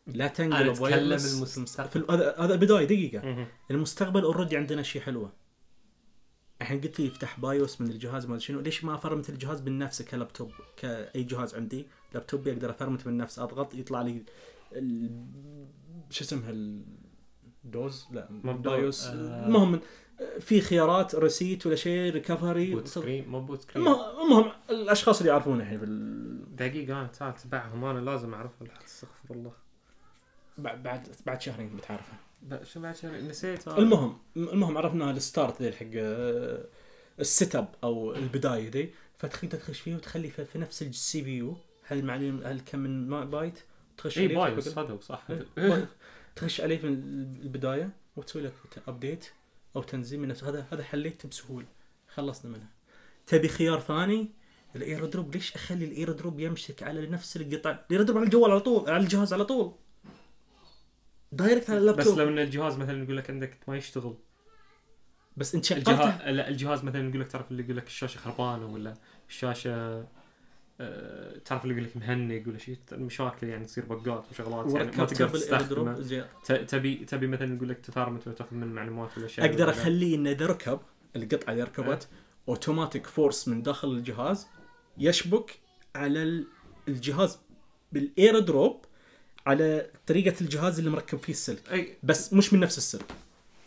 لا تنقل أنا أتكلم المستقبل هذا بدايه دقيقه المستقبل اوريدي عندنا شيء حلوه الحين قلت لي افتح بايوس من الجهاز ما شنو ليش ما افرمت الجهاز من نفسه كلابتوب كاي جهاز عندي لابتوب اقدر افرمت من نفسه اضغط يطلع لي ال... شو اسمها الدوز لا بايوس آه. المهم في خيارات ريسيت ولا شيء ريكفري بوت سكرين مو بوت سكرين المهم الاشخاص اللي يعرفونه الحين بال... دقيقه انا تعال تبعهم انا لازم اعرفها استغفر الله بعد بعد بعد شهرين بتعرفها لا شو بعد نسيت آه. المهم المهم عرفنا الستارت ذي حق آه، السيت اب او البدايه ذي فتخيل تخش فيه وتخلي في نفس السي بي يو هل هل كم من بايت تخش اي بايت صدق صح إيه، إيه. تخش عليه في البدايه وتسوي لك ابديت او تنزيل من نفس هذا هذا حليته بسهوله خلصنا منها تبي خيار ثاني الاير دروب ليش اخلي الاير دروب يمسك على نفس القطع الاير دروب على الجوال على طول على الجهاز على طول دايركت على اللابتوب بس لو ان الجهاز مثلا يقول لك عندك ما يشتغل بس انت شغلته الجهاز لا الجهاز مثلا يقول لك تعرف اللي يقول لك الشاشه خربانه ولا الشاشه أه تعرف اللي يقول لك مهنق ولا شيء مشاكل يعني تصير بقات وشغلات يعني ما تقدر تستخدمه تبي تبي مثلا يقول لك تفارمت ولا تاخذ من معلومات ولا شيء اقدر اخليه انه اذا ركب القطعه اللي ركبت أه. اوتوماتيك فورس من داخل الجهاز يشبك على الجهاز بالاير دروب على طريقه الجهاز اللي مركب فيه السلك أي. بس مش من نفس السلك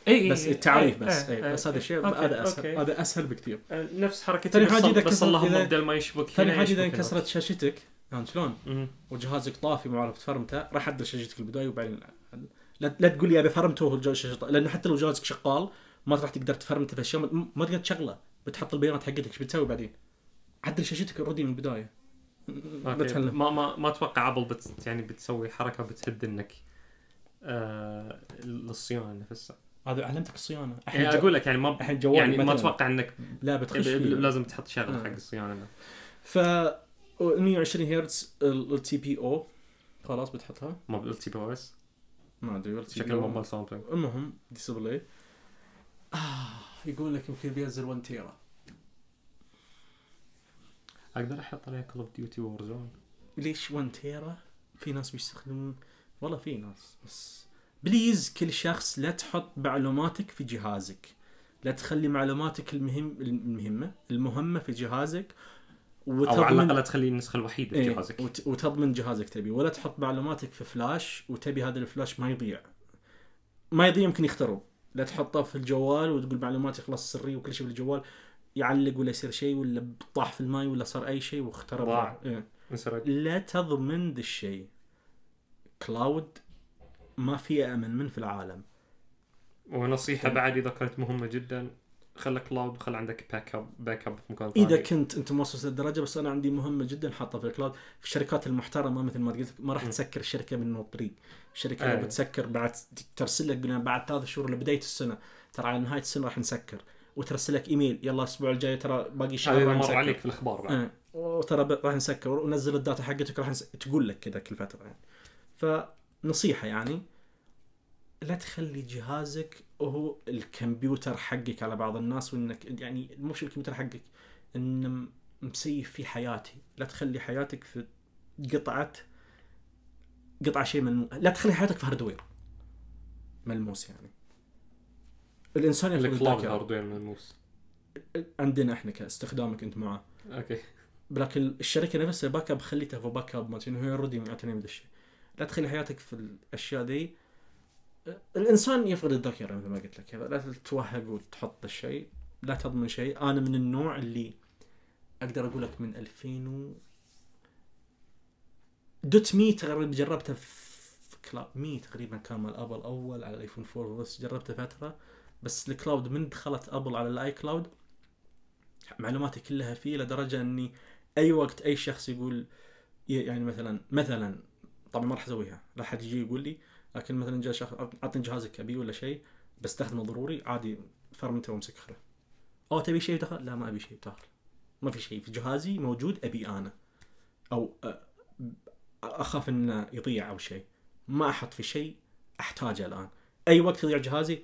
اي بس التعريف بس أي. أي. بس هذا الشيء هذا اسهل هذا اسهل بكثير أه، نفس حركه ثاني حاجه اذا بس اللهم بدل ما يشبك ثاني حاجه اذا انكسرت شاشتك يعني شلون؟ وجهازك طافي ما عرفت فرمته راح عدل شاشتك البدايه وبعدين لا تقول لي ابي فرمته وهو لانه حتى لو جهازك شغال ما راح تقدر تفرمته في اشياء ما تقدر تشغله بتحط البيانات حقتك ايش بتسوي بعدين؟ عدل شاشتك اوريدي من البدايه ما ما ما اتوقع ابل بت يعني بتسوي حركه بتهد انك آه للصيانه نفسها هذا علمتك الصيانه الحين يعني اقول لك يعني ما الحين جوال يعني ما اتوقع انك لا بتخش لازم تحط شغله آه. حق الصيانه ف 120 هرتز التي بي او خلاص بتحطها ما تي بي او اس ما ادري شكل مو مال سامسونج المهم ديسبلاي آه يقول لك يمكن بينزل 1 تيرا اقدر احط عليها كول اوف ديوتي وور زون ليش 1 تيرا؟ في ناس بيستخدمون والله في ناس بس بليز كل شخص لا تحط معلوماتك في جهازك لا تخلي معلوماتك المهم المهمه المهمه في جهازك وتضمن او على الاقل تخلي النسخه الوحيده في إيه، جهازك ايه وت... وتضمن جهازك تبي ولا تحط معلوماتك في فلاش وتبي هذا الفلاش ما يضيع ما يضيع يمكن يخترب لا تحطه في الجوال وتقول معلوماتي خلاص سريه وكل شيء في الجوال يعلق ولا يصير شيء ولا طاح في الماي ولا صار اي شيء واخترب ضاع إيه. لا تضمن ذا الشيء كلاود ما في امن من في العالم ونصيحه ف... إيه. بعد اذا كانت مهمه جدا خلى كلاود وخلى عندك باك اب باك اب في مكان ثاني اذا كنت انت موصل الدرجة بس انا عندي مهمه جدا حاطه في الكلاود في الشركات المحترمه مثل ما قلت ما راح تسكر الشركه من الطريق الشركه أيه. بتسكر بعد ترسل لك بعد ثلاث شهور لبدايه السنه ترى على نهايه السنه راح نسكر وترسلك ايميل يلا الاسبوع الجاي ترى باقي شهر راح مر عليك في الاخبار بعد آه. وترى راح نسكر ونزل الداتا حقتك راح نسكر. تقول لك كذا كل فتره يعني فنصيحه يعني لا تخلي جهازك هو الكمبيوتر حقك على بعض الناس وانك يعني مش الكمبيوتر حقك ان مسيف في حياتي لا تخلي حياتك في قطعه قطعه شيء ملموس لا تخلي حياتك في هاردوير ملموس يعني الانسان ياخذ الذاكره هاردوير يعني عندنا احنا كاستخدامك انت معاه اوكي لكن الشركه نفسها باك اب خليته في باك اب مالتي هو هي اوريدي بهذا الشيء لا تخلي حياتك في الاشياء ذي الانسان يفقد الذاكره مثل ما قلت لك لا تتوهق وتحط الشيء لا تضمن شيء انا من النوع اللي اقدر اقول لك من 2000 و دوت مي تقريبا جربته في كلاب مي تقريبا كان مال ابل اول على الايفون 4 بس جربته فتره بس الكلاود من دخلت ابل على الاي كلاود معلوماتي كلها فيه لدرجه اني اي وقت اي شخص يقول يعني مثلا مثلا طبعا ما راح اسويها لا حد يجي يقول لي لكن مثلا جاء شخص اعطني جهازك ابي ولا شيء بستخدمه ضروري عادي فرمته وامسك خله او تبي شيء داخل لا ما ابي شيء داخل ما في شيء في جهازي موجود ابي انا او اخاف انه يضيع او شيء ما احط في شيء احتاجه الان اي وقت يضيع جهازي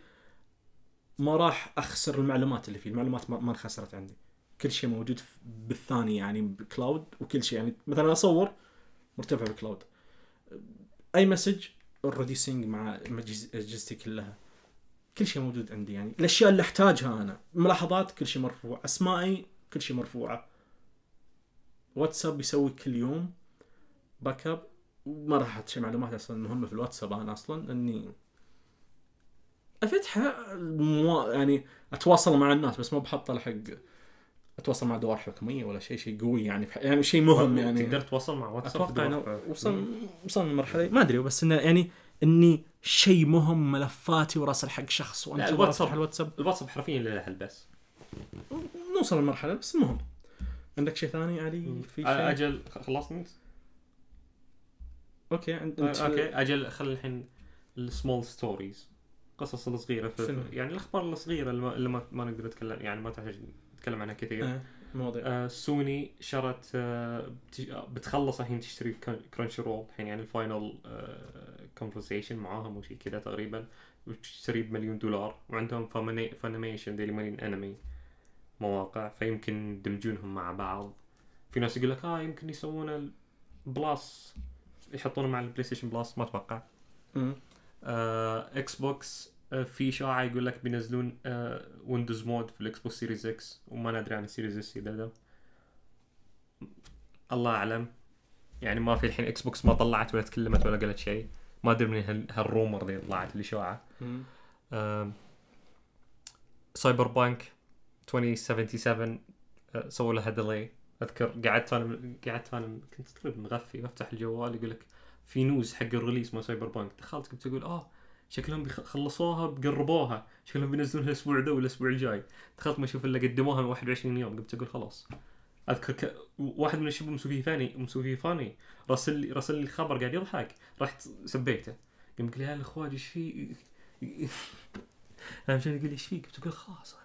ما راح اخسر المعلومات اللي فيه المعلومات ما انخسرت عندي كل شيء موجود بالثاني يعني بكلاود وكل شيء يعني مثلا اصور مرتفع بالكلاود اي مسج اوريدي سينج مع اجهزتي كلها كل شيء موجود عندي يعني الاشياء اللي احتاجها انا ملاحظات كل شيء مرفوع اسمائي كل شيء مرفوعه واتساب يسوي كل يوم باك اب وما راح اتشي معلومات اصلا مهمه في الواتساب انا اصلا اني افتحه مو... يعني اتواصل مع الناس بس ما بحطه لحق اتواصل مع دوائر حكوميه ولا شيء شيء قوي يعني بح... يعني شيء مهم طيب، يعني تقدر تتواصل مع واتساب اتوقع انه وصل وصلنا لمرحله ما ادري بس انه يعني اني شيء مهم ملفاتي وراسل حق شخص وانا الواتساب الواتساب الواتساب حرفيا للاهل حل بس نوصل لمرحله بس المهم عندك شيء ثاني علي في شيء اجل خلصنا اوكي انت اوكي اجل خلي الحين السمول ستوريز القصص الصغيره في يعني الاخبار الصغيره اللي ما, ما نقدر نتكلم يعني ما تحتاج نتكلم عنها كثير أه. مواضيع آه سوني شرت آه بتخلص الحين تشتري كرانشي رول الحين يعني الفاينل كونفرسيشن آه معاهم وشي كذا تقريبا بتشتري بمليون دولار وعندهم فانيميشن ذي مالين انمي مواقع فيمكن يدمجونهم مع بعض في ناس يقول لك اه يمكن يسوون البلاس يحطونه مع البلاي ستيشن بلاس ما اتوقع إيه. اكس آه، بوكس آه، في شاعة يقول لك بينزلون ويندوز آه، مود في الاكس بوكس سيريز اكس وما ندري عن السيريز اس اذا ده الله اعلم يعني ما في الحين اكس بوكس ما طلعت ولا تكلمت ولا قالت شيء ما ادري من هالرومر اللي طلعت اللي شاعة سايبر بانك 2077 سووا لها ديلي اذكر قعدت انا قعدت انا كنت تقريبا مغفي بفتح الجوال يقول لك في نوز حق الريليس مال سايبر بانك دخلت كنت اقول اه شكلهم خلصوها بقربوها شكلهم بينزلونها الاسبوع ذا والاسبوع الجاي دخلت ما اشوف الا قدموها من 21 يوم قمت اقول خلاص اذكر ك... واحد من الشباب مسوي ثاني مسوي فاني راسل لي راسل لي الخبر قاعد يضحك رحت سبيته قمت قال لي يا الاخوات ايش في اهم شيء يقول لي ايش فيك؟ قلت خلاص انا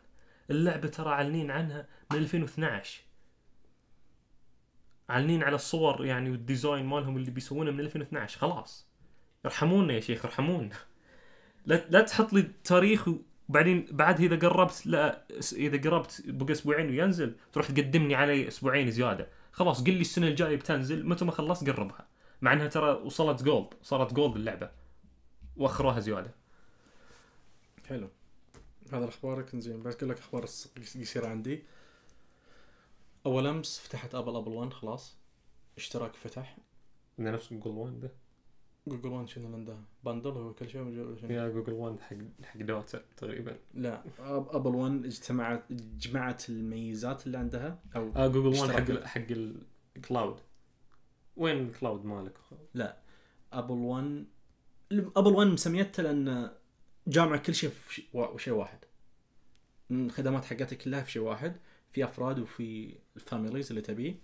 اللعبه ترى علنين عنها من 2012 عالنين على الصور يعني والديزاين مالهم اللي بيسوونه من 2012 خلاص ارحمونا يا شيخ ارحمونا لا لا تحط لي تاريخ وبعدين بعد اذا قربت لا اذا قربت بقى اسبوعين وينزل تروح تقدمني علي اسبوعين زياده خلاص قل لي السنه الجايه بتنزل متى ما خلصت قربها مع انها ترى وصلت جولد صارت جولد اللعبه واخروها زياده حلو هذا اخبارك زين بس اقول لك اخبار يصير عندي اول امس فتحت ابل ابل 1 خلاص اشتراك فتح انه نفس جوجل 1 ده جوجل 1 شنو عنده بندل هو كل شيء يا جوجل 1 حق حق دوتا تقريبا لا ابل 1 اجتمعت جمعت الميزات اللي عندها او آه جوجل 1 حق حق الكلاود وين الكلاود مالك؟ لا ابل 1 ابل 1 مسميته لان جامع كل شيء في شيء واحد الخدمات حقتها كلها في شيء واحد في افراد وفي الفاميليز اللي تبيه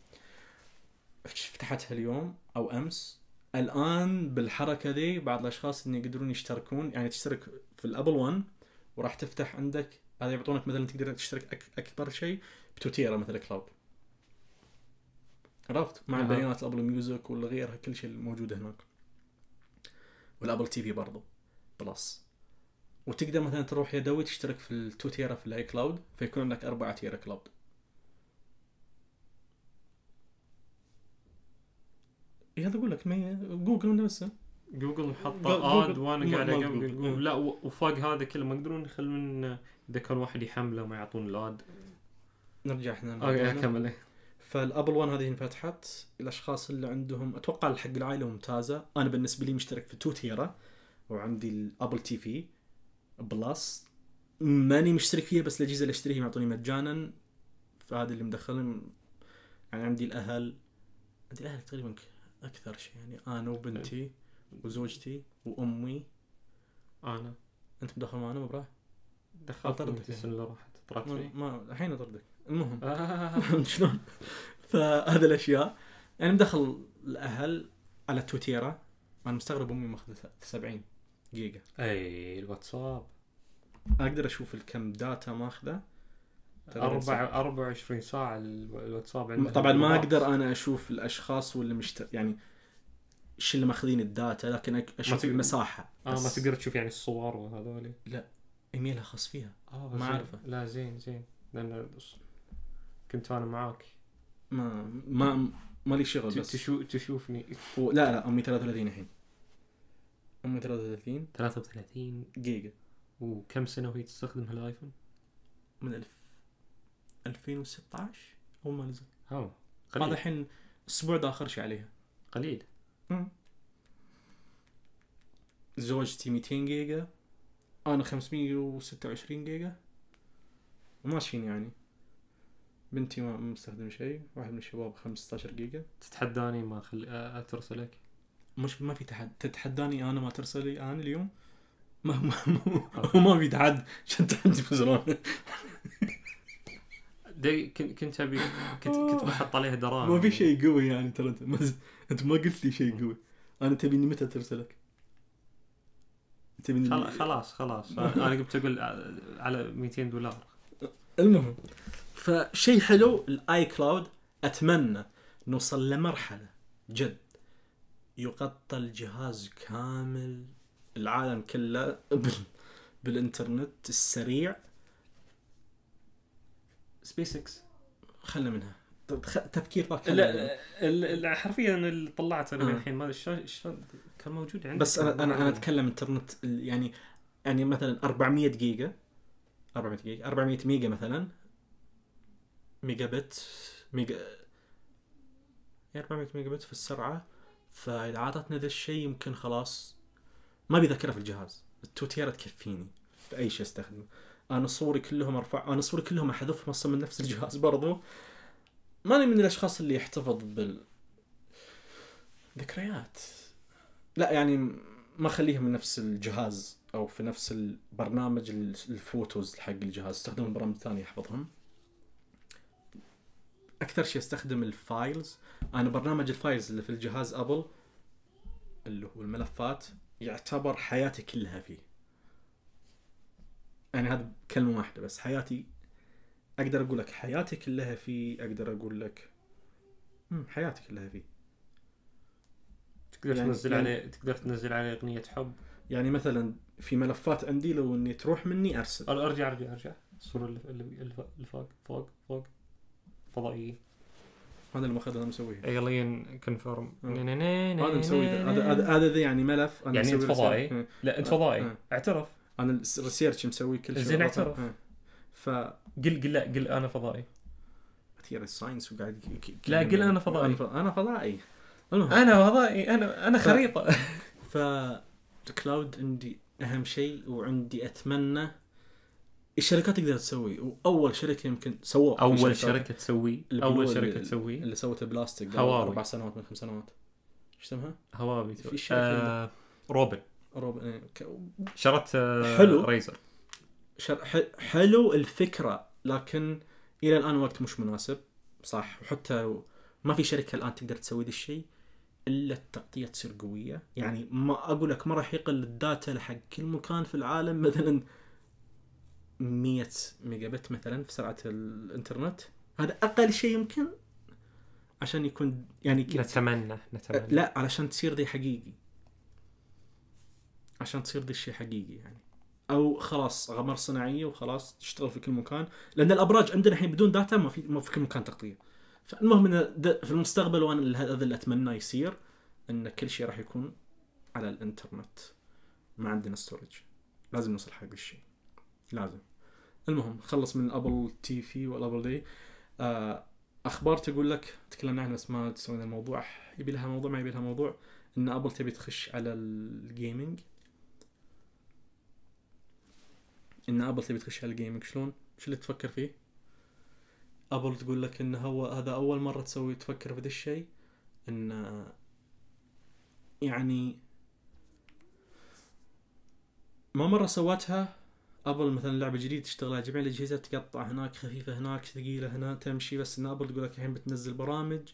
فتحتها اليوم او امس الان بالحركه ذي بعض الاشخاص ان يقدرون يشتركون يعني تشترك في الابل 1 وراح تفتح عندك هذا يعطونك مثلا تقدر تشترك أك اكبر شيء بتوتيرا مثل كلاود عرفت مع أه. بيانات ابل ميوزك ولا غيرها كل شيء الموجود هناك والابل تي في برضو بلس وتقدر مثلا تروح يدوي تشترك في التو تيرا في الاي كلاود فيكون عندك 4 تيرا كلاود إيه، هذا اقول لك ما جوجل نفسها جوجل محطه اد وانا قاعد اقول إيه. لا وفوق هذا كله ما يقدرون يخلون اذا كان واحد يحمله ما يعطون الاد نرجع احنا اوكي اكمل إيه. فالابل 1 هذه انفتحت الاشخاص اللي عندهم اتوقع حق العائله ممتازه انا بالنسبه لي مشترك في تو تيرا وعندي الابل تي في بلس ماني مشترك فيها بس الاجهزه اللي اشتريها يعطوني مجانا فهذا اللي مدخلني يعني عندي الاهل عندي الاهل تقريبا اكثر شيء يعني انا وبنتي وزوجتي وامي انا انت مدخل معنا مبراه؟ دخلت انت السنه اللي راحت ما الحين اطردك المهم آه. شلون فهذه الاشياء يعني مدخل الاهل على تويتيرا انا مستغرب امي ماخذه 70 جيجا اي الواتساب اقدر اشوف الكم داتا ماخذه 24 ساعة الواتساب عندنا طبعا ما اقدر انا اشوف الاشخاص واللي مشت يعني ايش اللي ماخذين الداتا لكن اشوف تقدر... المساحة اه ما تقدر تشوف يعني الصور وهذول لا ايميلها خاص فيها اه ما اعرفه لا زين زين لان كنت انا معاك ما ما لي شغل بس تشو تشوفني و... لا لا امي 33 الحين امي 33 33 جيجا وكم سنه وهي تستخدم هالايفون؟ من 1000 2016 اول ما نزل اه قليل هذا الحين اسبوع ده اخر شيء عليها قليل زوجتي 200 جيجا انا 526 جيجا وماشيين يعني بنتي ما مستخدم شيء واحد من الشباب 15 جيجا تتحداني ما خل... ترسلك مش ما في تحد تتحداني انا ما ترسلي انا اليوم ما ما ما, في تحد عشان عندي بزران كنت ابي كنت كنت بحط عليها دراهم ما في يعني. شيء قوي يعني ترى انت ما انت ما قلت لي شيء قوي انا تبيني متى ترسلك؟ تبيني خلاص خلاص انا قمت اقول على 200 دولار المهم فشيء حلو الاي كلاود اتمنى نوصل لمرحله جد يغطى الجهاز كامل العالم كله بالانترنت السريع سبيس اكس خلنا منها تفكير ذاك لا حرفيا اللي طلعت انا آه. الحين ما ادري كان موجود عندي بس انا انا, اتكلم انترنت يعني يعني مثلا 400 دقيقه 400 دقيقه 400 ميجا مثلا ميجا بت ميجا 400 ميجا بت في السرعه فاذا اعطتنا ذا الشيء يمكن خلاص ما بيذكرها في الجهاز التوتيره تكفيني في اي شيء استخدمه انا صوري كلهم ارفع انا صوري كلهم احذفهم اصلا من نفس الجهاز برضو ماني من الاشخاص اللي يحتفظ بال ذكريات لا يعني ما اخليها من نفس الجهاز او في نفس البرنامج الفوتوز حق الجهاز استخدم برامج ثانيه يحفظهم اكثر شيء استخدم الفايلز انا برنامج الفايلز اللي في الجهاز ابل اللي هو الملفات يعتبر حياتي كلها فيه يعني هذا كلمه واحده بس حياتي اقدر اقول لك حياتي كلها فيه اقدر اقول لك حياتي كلها فيه تقدر يعني تنزل يعني عليه تقدر تنزل عليه اغنيه حب يعني مثلا في ملفات عندي لو اني تروح مني ارسل ارجع ارجع ارجع الصوره اللي فوق فوق فوق فضائيه هذا اللي ماخذ انا آه. مسويه الين كونفيرم هذا مسوي هذا هذا يعني ملف انا يعني انت فضائي آه. لا انت فضائي آه. اعترف انا الريسيرش مسوي كل شيء زين اعترف إيه. ف قل قل لا قل انا فضائي كثير الساينس وقاعد لا قل انا فضائي انا فضائي انا فضائي انا انا خريطه ف كلاود عندي اهم شيء وعندي اتمنى الشركات تقدر تسوي واول شركه يمكن سووها اول شركه تسوي اول شركه تسوي اللي سوته بلاستيك اربع سنوات من خمس سنوات ايش اسمها؟ هواوي في شركه آه روبن روب... إيه، شرت آه، حلو ريزر شر... حلو الفكره لكن الى الان وقت مش مناسب صح وحتى ما في شركه الان تقدر تسوي ذا الشيء الا التغطيه تصير قويه يعني ما اقول لك ما راح يقل الداتا لحق كل مكان في العالم مثلا 100 ميجا بت مثلا في سرعه الانترنت هذا اقل شيء يمكن عشان يكون يعني نتمنى نتمنى لا علشان تصير ذي حقيقي عشان تصير ذا الشيء حقيقي يعني او خلاص غمر صناعيه وخلاص تشتغل في كل مكان لان الابراج عندنا الحين بدون داتا ما في ما في كل مكان تغطيه فالمهم انه في المستقبل وانا هذا اللي اتمناه يصير ان كل شيء راح يكون على الانترنت ما عندنا ستورج لازم نوصل حق الشيء لازم المهم خلص من ابل تي في والابل دي آه اخبار تقول لك تكلمنا عنها بس ما تسوينا الموضوع يبي لها موضوع ما يبي لها موضوع ان ابل تبي تخش على الجيمنج ان ابل تبي تخش على الجيمنج شلون؟ شو اللي تفكر فيه؟ ابل تقول لك ان هو هذا اول مره تسوي تفكر في ذا الشيء ان يعني ما مره سوتها ابل مثلا لعبه جديده تشتغل على جميع الاجهزه تقطع هناك خفيفه هناك ثقيله هنا تمشي بس ان ابل تقول لك الحين بتنزل برامج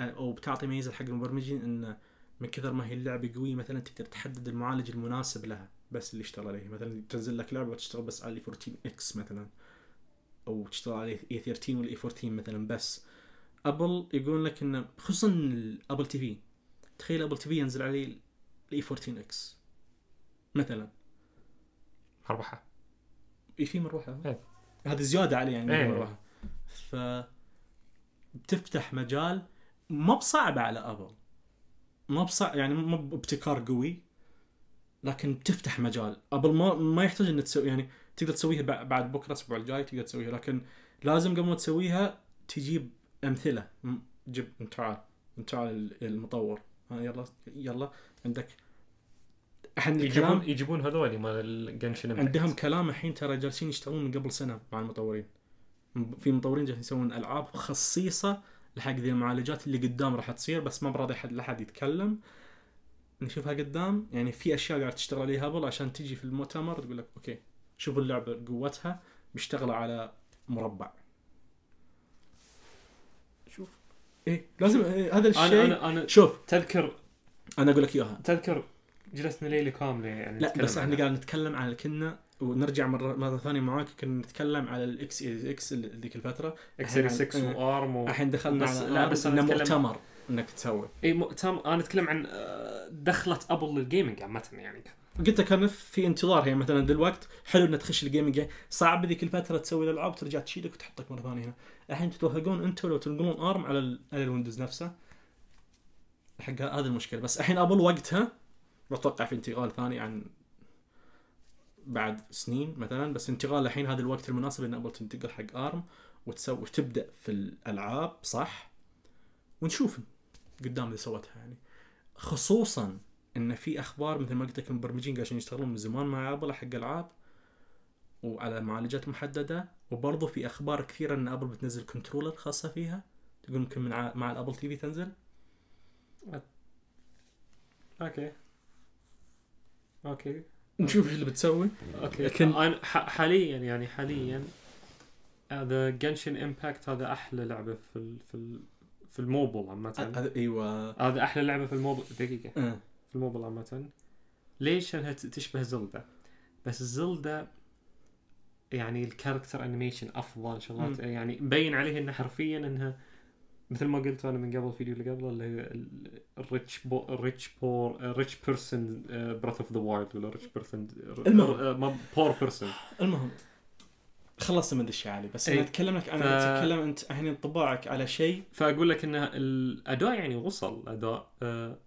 او بتعطي ميزه حق المبرمجين ان من كثر ما هي اللعبه قويه مثلا تقدر تحدد المعالج المناسب لها بس اللي اشتغل عليه مثلا تنزل لك لعبه تشتغل بس على الاي 14 اكس مثلا او تشتغل على الاي 13 والاي 14 مثلا بس ابل يقول لك انه خصوصا ابل تي في تخيل ابل تي في ينزل عليه الاي 14 اكس مثلا مروحه اي في مروحه إيه. هذه زياده عليه يعني ايه. مروحه ف بتفتح مجال ما بصعبه على ابل ما بصعب يعني ما بابتكار قوي لكن تفتح مجال قبل ما ما يحتاج ان تسوي يعني تقدر تسويها بعد بكره الاسبوع الجاي تقدر تسويها لكن لازم قبل ما تسويها تجيب امثله جيب تعال تعال المطور يلا يلا عندك الحين يجيبون يجيبون هذول مال الجنشن عندهم كلام الحين ترى جالسين يشتغلون من قبل سنه مع المطورين في مطورين جالسين يسوون العاب خصيصه لحق ذي المعالجات اللي قدام راح تصير بس ما براضي حد لحد يتكلم نشوفها قدام يعني في اشياء قاعد تشتغل عليها ابل عشان تجي في المؤتمر تقول لك اوكي شوفوا اللعبه قوتها مشتغله على مربع شوف ايه لازم إيه هذا الشيء أنا, أنا, انا شوف تذكر انا اقول لك اياها تذكر جلسنا ليله كامله يعني لا بس احنا قاعد نتكلم عن كنا ونرجع مره مره ثانيه معاك كنا نتكلم على الاكس اكس ذيك الفتره اكس 6 وارم الحين دخلنا على لا بس أنا مؤتمر انك تسوي اي مؤتمر انا اتكلم عن آه، دخله ابل للجيمنج عامه يعني قلت لك في انتظار يعني مثلا دلوقت حلو انك تخش الجيمنج صعب ذيك الفتره تسوي الالعاب وترجع تشيلك وتحطك مره ثانيه هنا الحين تتوهقون انتم لو تنقلون ارم على على الويندوز نفسه حق هذه المشكله بس الحين ابل وقتها بتوقع في انتقال ثاني عن بعد سنين مثلا بس انتقال الحين هذا الوقت المناسب ان ابل تنتقل حق ارم وتسوي وتبدا في الالعاب صح ونشوف قدام اللي سوتها يعني خصوصا ان في اخبار مثل ما قلت لك المبرمجين قاعدين يشتغلون من زمان مع ابل حق العاب وعلى معالجات محدده وبرضه في اخبار كثيره ان ابل بتنزل كنترولر خاصه فيها تقول ممكن من مع الابل تي في تنزل اوكي اوكي نشوف ايش اللي بتسوي اوكي لكن حاليا يعني حاليا هذا جنشن امباكت هذا احلى لعبه في الـ في الـ في الموبل عامة هذا ايوه هذا احلى لعبة في الموبل دقيقة أه. في الموبل عامة ليش؟ لانها تشبه زلدة بس زلدة يعني الكاركتر انيميشن افضل شغلات يعني مبين عليه انه حرفيا انها مثل ما قلت انا من قبل الفيديو اللي قبله اللي هي الريتش بو ريتش بور ريتش بيرسون براث اوف ذا وايلد ولا ريتش بيرسون آه، المهم بور آه، بيرسون المهم خلصنا من ذا الشيء بس انا اتكلم لك انا ف... اتكلم انت هني انطباعك على شيء فاقول لك ان الاداء يعني وصل اداء أه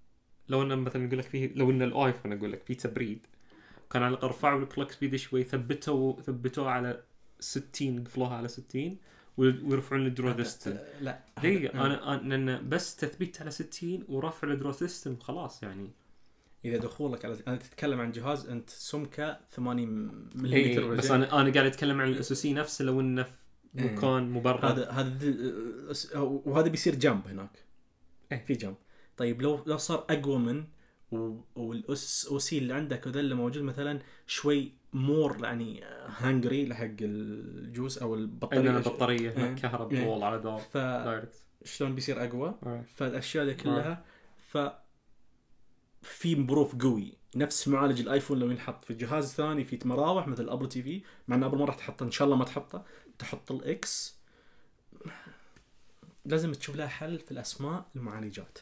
لو انه مثلا يقول لك فيه لو ان الايفون اقول لك فيه تبريد كان على الاقل رفعوا الكلوك سبيد شوي ثبتوا ثبتوه على 60 قفلوها على 60 ويرفعون الدرو سيستم لا دقيقه انا انا بس تثبيت على 60 ورفع الدرو سيستم خلاص يعني اذا دخولك على انا تتكلم عن جهاز انت سمكه 80 ملم إيه بس انا انا قاعد اتكلم عن الاسوسي نفسه لو انه في إيه. مكان إيه. مبرر هذا هذا وهذا بيصير جنب هناك إيه. في جنب طيب لو لو صار اقوى من والاس او سي اللي عندك هذا اللي موجود مثلا شوي مور يعني هانجري لحق الجوس او البطاريه عندنا بطاريه إيه. كهرباء إيه. على دور ف... شلون بيصير اقوى فالاشياء دي كلها ف في بروف قوي نفس معالج الايفون لو ينحط في جهاز ثاني في مراوح مثل ابل تي في مع ان ابل ما راح تحطه ان شاء الله ما تحطه تحط الاكس لازم تشوف لها حل في الاسماء المعالجات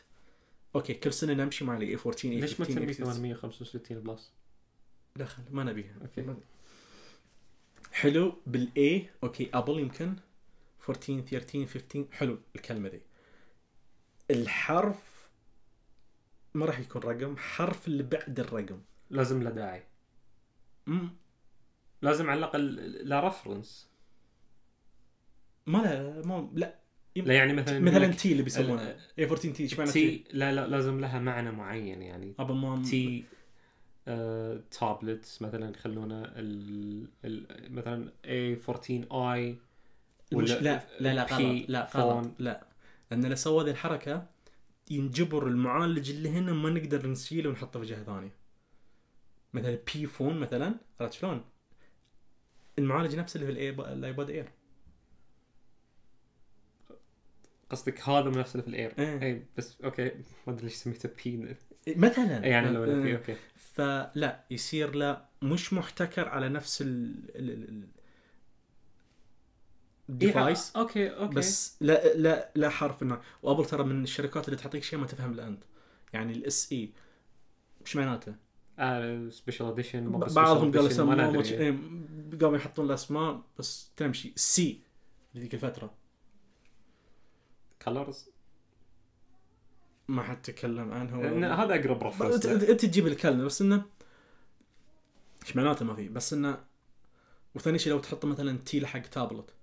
اوكي كل سنه نمشي مع الاي 14 اي 15 ليش ما تسميه 865 بلس؟ دخل ما نبيها اوكي حلو بالاي اوكي ابل يمكن 14 13 15 حلو الكلمه دي الحرف ما راح يكون رقم حرف اللي بعد الرقم لازم له داعي امم لازم على الاقل لا رفرنس ما لا ما لا لا يعني مثلا مثلا تي اللي بيسمونه اي 14 تي ايش معنى تي لا لا لازم لها معنى معين يعني ابا ما تي تابلت تابلتس مثلا يخلونه مثلا اي 14 اي لا لا لا غلط لا غلط لا لان اللي سوى ذي الحركه ينجبر المعالج اللي هنا ما نقدر نسيله ونحطه في جهه ثانيه مثلا بي فون مثلا عرفت شلون المعالج نفسه اللي في الايباد اير قصدك هذا من نفسه في الاير اي إيه، بس اوكي ما ادري ليش سميته بي مثلا إيه، يعني لو اه. اوكي فلا يصير له مش محتكر على نفس ال... ديفايس إيه اوكي اوكي بس لا لا لا حرف النار وابل ترى من الشركات اللي تعطيك شيء ما تفهم له انت يعني الاس اي e. ايش معناته؟ آه اديشن بعضهم قالوا يسموه إيه، قاموا يحطون الاسماء بس تمشي سي ذيك الفتره كلرز ما حد تكلم عنها هذا اقرب رفرنس انت تجيب الكلمه بس انه ايش معناته ما في بس انه وثاني شيء لو تحط مثلا تي لحق تابلت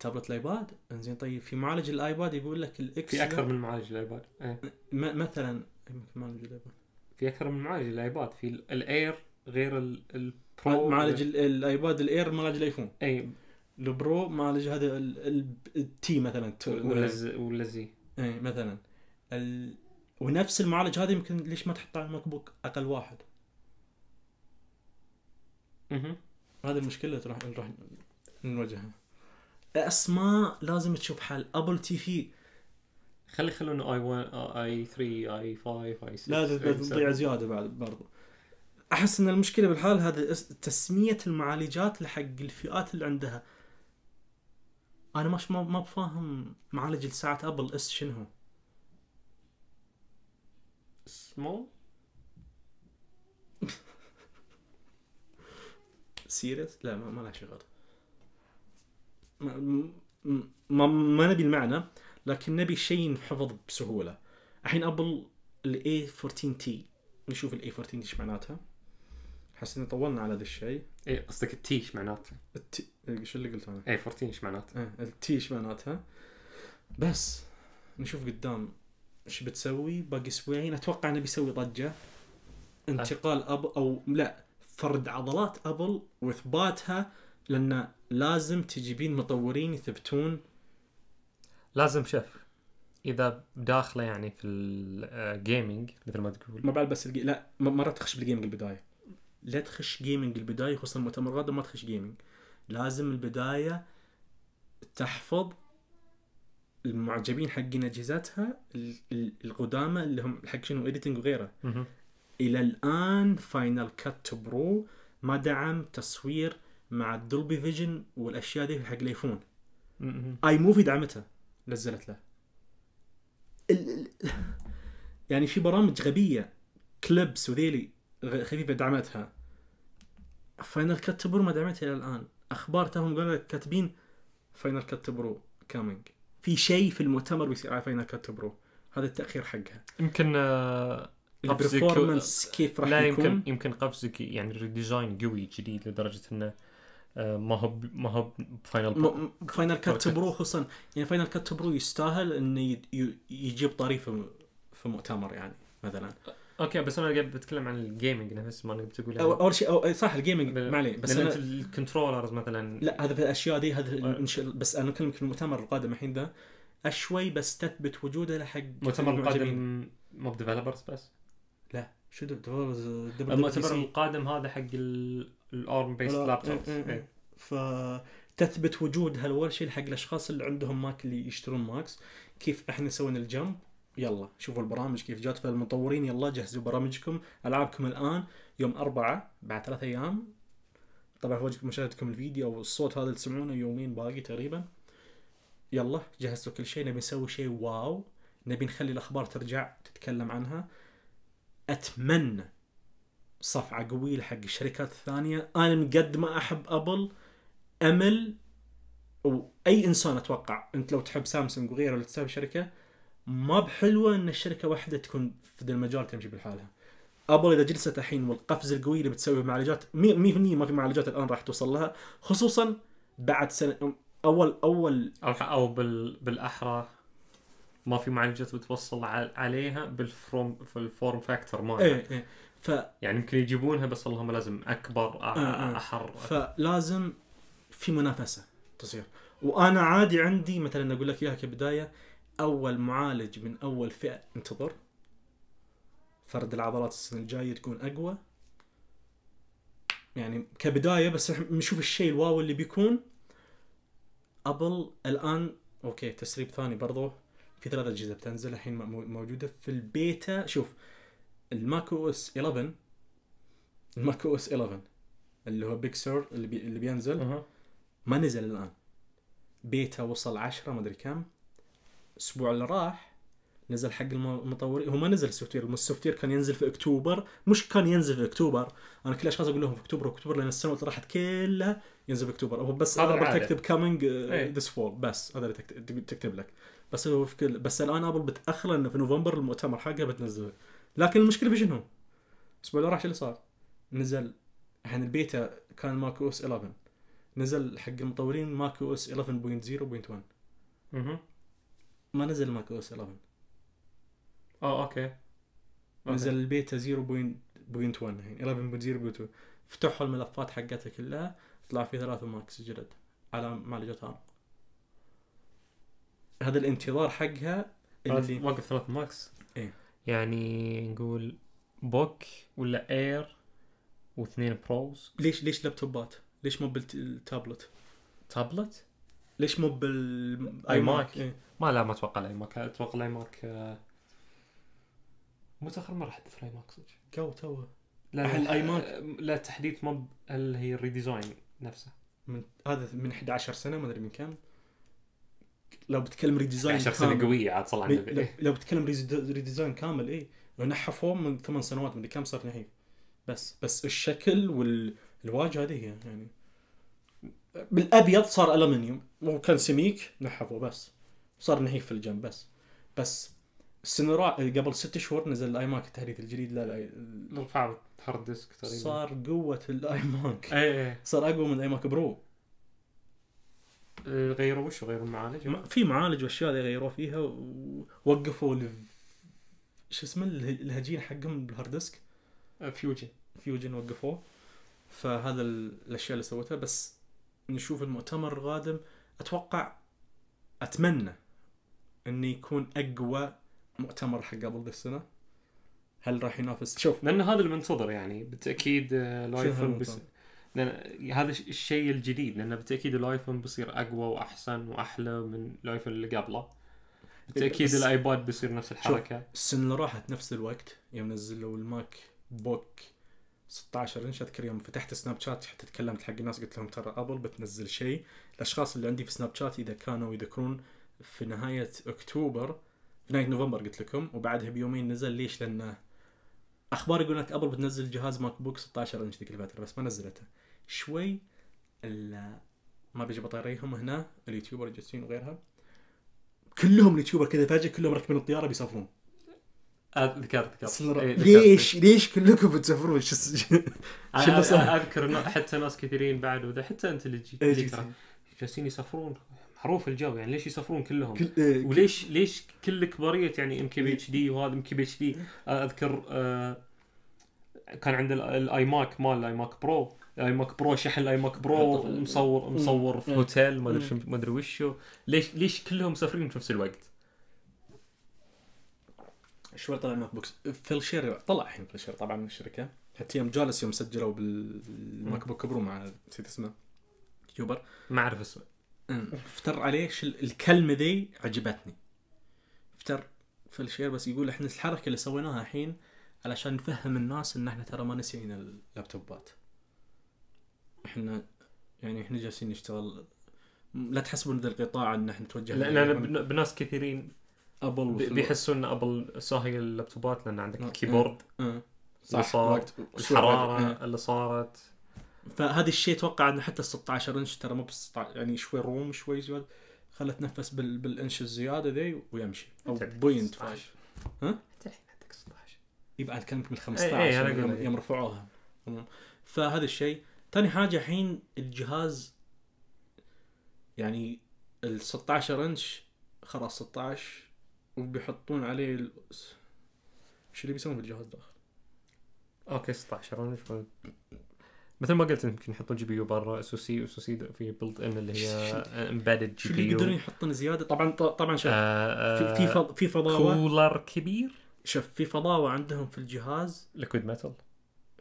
تابلت الايباد انزين طيب في معالج الايباد يقول لك الاكس في اكثر من معالج الايباد ايه. مثلا معالج الايباد في اكثر من معالج الايباد في الاير غير البرو معالج الايباد الاير معالج الايفون اي البرو معالج هذا التي مثلا ولا الزي اي مثلا ال... ونفس المعالج هذا يمكن ليش ما تحطه على الماك بوك اقل واحد اها هذه المشكله راح راح نواجهها اسماء لازم تشوف حل ابل تي في خلي خلونا اي 1 اي 3 اي 5 اي 6 لا تضيع زياده بعد برضو احس ان المشكله بالحال هذا تسميه المعالجات لحق الفئات اللي عندها انا مش ما ما بفاهم معالج الساعة ابل اس شنو سمول سيريس لا ما, ما لها شغل ما, ما نبي المعنى لكن نبي شيء ينحفظ بسهوله الحين ابل الاي 14 تي نشوف الاي 14 تي ايش معناتها حس اني طولنا على هذا الشيء اي قصدك التي ايش معناتها التي ايش اللي قلته انا؟ اي 14 ايش معناتها ايه التي ايش معناتها؟ بس نشوف قدام ايش بتسوي باقي اسبوعين اتوقع انه بيسوي ضجه أه. انتقال ابل او لا فرد عضلات ابل واثباتها لان لازم تجيبين مطورين يثبتون لازم شف اذا داخله يعني في الجيمنج آه، مثل ما تقول ما بعد بس الجي... لا مره تخش بالجيمنج البدايه لا تخش جيمنج البدايه خصوصا المؤتمرات ما تخش جيمنج لازم البدايه تحفظ المعجبين حقين اجهزتها القدامى اللي هم حق شنو اديتنج وغيره الى الان فاينل كات برو ما دعم تصوير مع الدولبي فيجن والاشياء دي حق الايفون اي موفي دعمتها نزلت له ال... ال... يعني في برامج غبيه كلبس وذيلي خفيفه دعمتها فاينل كات برو ما دعمتها الى الان اخبار تهم قالوا كاتبين فاينل كات برو كامينج في شيء في المؤتمر بيصير على فاينل كات برو هذا التاخير حقها يمكن البرفورمانس آه، كيف راح لا يمكن يمكن قفزك يعني ريديزاين قوي جديد لدرجه انه ما هو ما هو فاينل فاينل كات برو خصوصا يعني فاينل كات برو يستاهل انه يجيب طريف في في مؤتمر يعني مثلا اوكي بس انا قاعد بتكلم عن الجيمنج نفس ما انت بتقول يعني. اول شيء أو صح الجيمنج ما عليه بس انا الكنترولرز مثلا لا هذا في الاشياء دي هذا بس انا اكلمك في المؤتمر القادم الحين ذا شوي بس تثبت وجوده لحق المؤتمر القادم مو بديفلوبرز بس لا شو ديفلوبرز المؤتمر القادم هذا حق ال الارم بيست لابتوبز فتثبت وجود هالورشه حق الاشخاص اللي عندهم ماك اللي يشترون ماكس كيف احنا سوينا الجمب يلا شوفوا البرامج كيف جات فالمطورين يلا جهزوا برامجكم العابكم الان يوم أربعة بعد ثلاثة ايام طبعا في وجه مشاهدتكم الفيديو او الصوت هذا اللي تسمعونه يومين باقي تقريبا يلا جهزتوا كل شيء نبي نسوي شيء واو نبي نخلي الاخبار ترجع تتكلم عنها اتمنى صفعه قويه حق الشركات الثانيه انا من قد ما احب ابل امل واي انسان اتوقع انت لو تحب سامسونج وغيره ولا تسوي شركه ما بحلوه ان الشركه واحده تكون في المجال تمشي بحالها ابل اذا جلست الحين والقفز القوي اللي بتسوي معالجات 100% ما في معالجات الان راح توصل لها خصوصا بعد سنه اول اول او او بال بالاحرى ما في معالجات بتوصل عليها بالفروم في الفورم فاكتور إيه، مالها ايه ايه ف يعني يمكن يجيبونها بس اللهم لازم اكبر آه، آه. احر فلازم في منافسه تصير وانا عادي عندي مثلا اقول لك اياها كبدايه اول معالج من اول فئه انتظر فرد العضلات السنه الجايه تكون اقوى يعني كبدايه بس نشوف الشيء الواو اللي بيكون قبل الان اوكي تسريب ثاني برضو في ثلاث اجهزه بتنزل الحين موجوده في البيتا شوف الماك او اس 11 الماك او اس 11 اللي هو بيج سير اللي, بي اللي بينزل أه. ما نزل الان بيتا وصل 10 ما ادري كم الاسبوع اللي راح نزل حق المطورين هو ما نزل السوفت وير السوفت وير كان ينزل في اكتوبر مش كان ينزل في اكتوبر انا كل الاشخاص اقول لهم في اكتوبر اكتوبر لان السنه اللي راحت كلها ينزل في اكتوبر هو بس ابل اللي تكتب كامينج ذس فول بس هذا اللي تكتب, لك بس هو في كل بس الان ابل بتاخر لان في نوفمبر المؤتمر حقها بتنزل لكن المشكله بشنو؟ الاسبوع اللي راح شو اللي صار؟ نزل الحين البيتا كان ماك او اس 11 نزل حق المطورين ماك او اس 11.0.1 اها ما نزل ماك او اس 11 اه اوكي نزل البيتا 0.1 11.0.2 فتحوا الملفات حقتها كلها طلع في ثلاثة ماك سجلت على معالجة ارم هذا الانتظار حقها اللي واقف ثلاث ماكس ايه يعني نقول بوك ولا اير واثنين بروز ليش ليش لابتوبات؟ ليش مو بالتابلت؟ تابلت؟ ليش مو بالاي ماك؟ إيه. ما لا ما اتوقع الاي ماك اتوقع الاي ماك آه، متى اخر مره حدث الاي ماك صدق؟ تو توه لا الاي ماك لا آه، تحديث مو اللي هي الريديزاين نفسه من هذا من 11 سنه ما ادري من كم لو بتكلم ريديزاين يعني شخصيه قويه عاد صلى على النبي لو إيه. بتكلم ريديزاين كامل اي نحفوه من ثمان سنوات من كم صار نحيف بس بس الشكل والواجهه هذه هي يعني بالابيض صار المنيوم وكان سميك نحفوه بس صار نحيف في الجنب بس بس السنة قبل ست شهور نزل الاي ماك التحديث الجديد لا رفع هارد ديسك تقريبا صار قوة الاي ماك اي اي صار اقوى من الاي ماك برو غيروا وش غيروا المعالج؟ في معالج واشياء اللي غيروه فيها ووقفوا ال... شو اسمه الهجين حقهم بالهارد ديسك آه، فيوجن فيوجن وقفوه فهذا الاشياء اللي سوتها بس نشوف المؤتمر القادم اتوقع اتمنى انه يكون اقوى مؤتمر حق قبل ذي السنه هل راح ينافس شوف لان هذا المنتظر يعني بالتاكيد آه، لايف لان هذا الشيء الجديد لان بالتاكيد الايفون بيصير اقوى واحسن واحلى من الايفون اللي قبله بالتاكيد الايباد بيصير نفس الحركه السنه اللي راحت نفس الوقت يوم نزلوا الماك بوك 16 انش اذكر يوم فتحت سناب شات حتى تكلمت حق الناس قلت لهم ترى ابل بتنزل شيء الاشخاص اللي عندي في سناب شات اذا كانوا يذكرون في نهايه اكتوبر في نهايه نوفمبر قلت لكم وبعدها بيومين نزل ليش؟ لانه اخبار يقول لك ابل بتنزل جهاز ماك بوك 16 انش ذيك الفتره بس ما نزلته شوي ما بيجي بطاريهم هنا اليوتيوبر جالسين وغيرها كلهم اليوتيوبر كذا فجاه كلهم راكبين الطياره بيسافرون ذكرت ذكرت إيه ليش ليش كلكم بتسافرون شو شس... شس... اذكر حتى ناس كثيرين بعد وده حتى انت اللي إيه، جيت جالسين يسافرون معروف الجو يعني ليش يسافرون كلهم كل... إيه وليش ليش كل كباريه يعني ام كي بي إيه. اتش دي وهذا ام كي بي اتش دي اذكر آه كان عند الاي ماك مال الاي ماك برو اي ماك برو شحن اي ماك برو مصور مصور في هوتيل ما ادري ما ادري وشو ليش ليش كلهم مسافرين في نفس الوقت؟ شوي طلع الماك بوكس شير طلع الحين شير طبعا من الشركه حتى يوم جالس يوم سجلوا بالماك بوك برو مع نسيت اسمه يوتيوبر ما اعرف اسمه افتر عليه الكلمه ذي عجبتني افتر الشير بس يقول احنا الحركه اللي سويناها الحين علشان نفهم الناس ان احنا ترى ما نسينا اللابتوبات احنا يعني احنا جالسين نشتغل لا تحسبون ذا القطاع ان احنا نتوجه لان بناس كثيرين ابل بيحسون ان ابل ساهي اللابتوبات لان عندك آه، الكيبورد آه، آه. صح الحراره اللي صارت فهذا الشيء اتوقع انه حتى ال 16 انش ترى مو ب يعني شوي روم شوي زياده خلت نفس بال... بالانش الزياده ذي ويمشي او بوينت ها؟ عندك 16 يبقى اتكلمك بال 15 يوم رفعوها فهذا الشيء تاني حاجه الحين الجهاز يعني ال 16 انش خلاص 16 وبيحطون عليه ال... ايش اللي بيسوون بالجهاز داخل اوكي 16 انش مثل ما قلت يمكن يحطون جي بي يو برا اس او سي اس او سي في بلد ان اللي هي امبيدد جي بي يو يقدرون يحطون زياده طبعا طبعا شوف آه في في آه، في فضاوه كولر كبير شوف في فضاوه عندهم في الجهاز ليكويد ميتال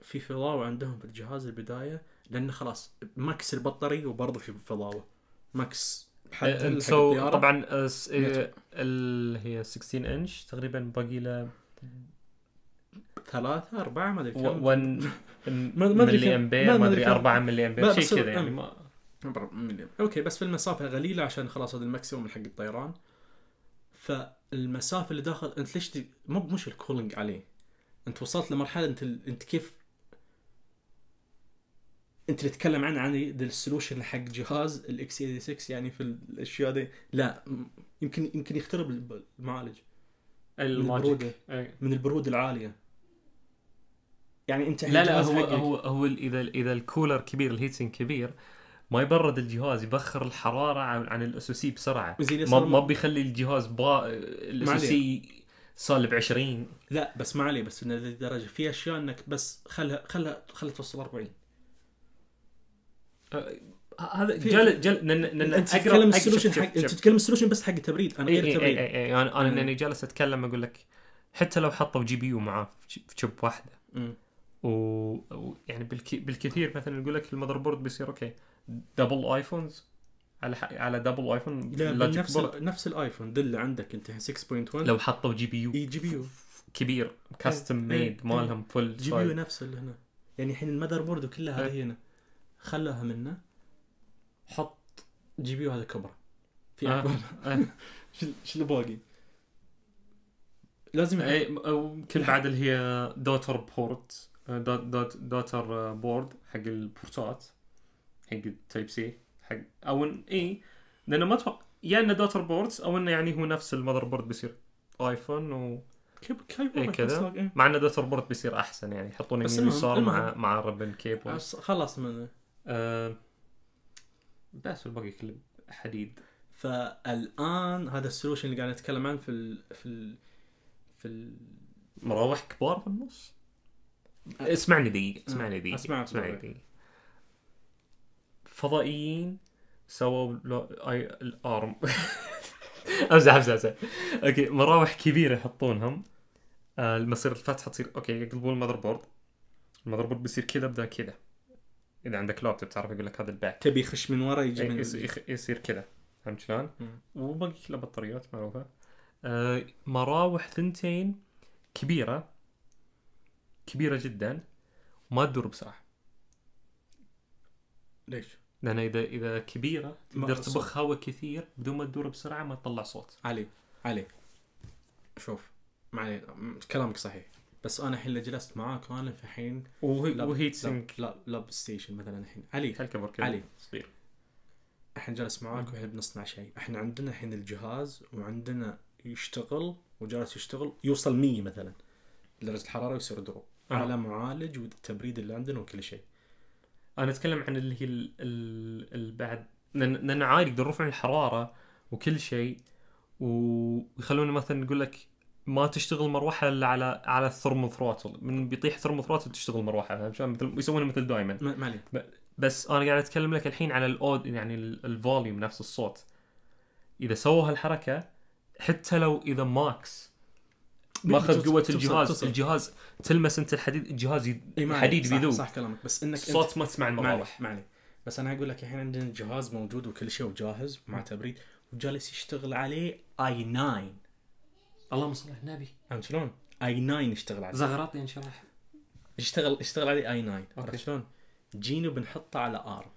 في فضاوه عندهم في الجهاز البدايه لان خلاص ماكس البطاري وبرضه في فضاوه ماكس حتى سو أه، طبعا أه، أه، اللي هي 16 انش تقريبا باقي له ثلاثة أربعة ما أدري كم 1 ملي أمبير ما أدري 4 ملي أمبير شيء كذا يعني ما ملي أوكي بس في المسافة قليلة عشان خلاص هذا الماكسيموم حق الطيران فالمسافة اللي داخل أنت ليش مو مش الكولينج عليه أنت وصلت لمرحلة أنت أنت كيف انت تتكلم عن عن السلوشن حق جهاز الاكس 86 يعني في الاشياء دي لا يمكن يمكن يخترب المعالج الماجيك. من البروده إيه. من البروده العاليه يعني انت لا لا هو حقك. هو هو اذا اذا الكولر كبير الهيتسنج كبير ما يبرد الجهاز يبخر الحراره عن, عن الاسوسي بسرعه ما, ما بيخلي الجهاز با الاسوسي صالب 20 لا بس ما عليه بس انه في اشياء انك بس خلها خلها خلها توصل 40 هذا جل جل لان انت تتكلم السولوشن حق انت تتكلم السولوشن بس حق التبريد انا غير التبريد اي اي اي انا انا لاني جالس اتكلم اقول لك حتى لو حطوا جي بي يو معاه في تشب واحده ويعني بالكثير مثلا يقول لك المذر بورد بيصير اوكي دبل ايفونز على على دبل ايفون لا نفس نفس الايفون اللي عندك انت 6.1 لو حطوا جي بي يو جي بي يو كبير كاستم ميد مالهم فل جي بي يو نفسه اللي هنا يعني الحين المذر بورد كلها هذه هنا خلوها منه حط جي بي هذا كبره في آه. اكبر آه. شو اللي باقي لازم اي يمكن بعد اللي هي دوتر بورت دوت دوتر بورد حق البورتات حق التايب سي حق او اي لانه ما اتوقع يا انه دوتر بورد او انه يعني هو نفس المذر بورد بيصير ايفون و كيب كيب إيه كذا مع انه دوتر بورد بيصير احسن يعني يحطون يمين يعني يسار مع مع ربن كيبل خلاص منه آه، بس والباقي كله حديد فالان هذا السولوشن اللي قاعد نتكلم عنه في ال في ال في ال مراوح كبار في النص آه. اسمعني دقيقة آه. اسمعني دقيقة اسمعني اسمعني دقيقة فضائيين سووا اي الارم امزح امزح امزح اوكي مراوح كبيرة يحطونهم المصير الفتحة تصير اوكي يقلبون المذر بورد المذر بورد بيصير كذا بدا كذا اذا عندك لابتوب تعرف يقول لك هذا الباك تبي يخش من ورا يجي إيه، من يصير كذا فهمت شلون؟ وباقي كله بطاريات معروفه آه مراوح ثنتين كبيره كبيره جدا ما تدور بسرعه ليش؟ لان اذا اذا كبيره تقدر تبخ هواء كثير بدون ما تدور بسرعه ما تطلع صوت علي علي شوف معليش كلامك صحيح بس انا الحين اللي جلست معاك انا الحين وهي وهيت سينك لا لاب ستيشن مثلا الحين علي هالكبر كبر علي صغير الحين جالس معاك واحنا بنصنع شيء احنا عندنا الحين الجهاز وعندنا يشتغل وجالس يشتغل يوصل 100 مثلا درجه الحراره يصير دروب آه. على معالج والتبريد اللي عندنا وكل شيء انا اتكلم عن اللي هي ال بعد لان عادي يقدر يرفعون الحراره وكل شيء ويخلونا مثلا يقول لك ما تشتغل مروحه الا على على الثرمو ثروتل من بيطيح ثرمو ثروتل تشتغل مروحه فهمت شلون مثل يسوونها مثل دايما ما بس انا قاعد اتكلم لك الحين على الاود يعني الفوليوم نفس الصوت اذا سووا هالحركه حتى لو اذا ماكس ماخذ قوه الجهاز تبصر الجهاز تلمس انت الحديد الجهاز الحديد بيذوب صح, صح كلامك بس انك الصوت ما تسمع المراوح ما بس انا اقول لك الحين عندنا الجهاز موجود وكل شيء وجاهز مع تبريد وجالس يشتغل عليه اي 9 اللهم صل على النبي فهمت شلون؟ اي 9 اشتغل عليه زغراطي انشرح اشتغل اشتغل عليه اي 9 عرفت شلون؟ جينو بنحطه على ارم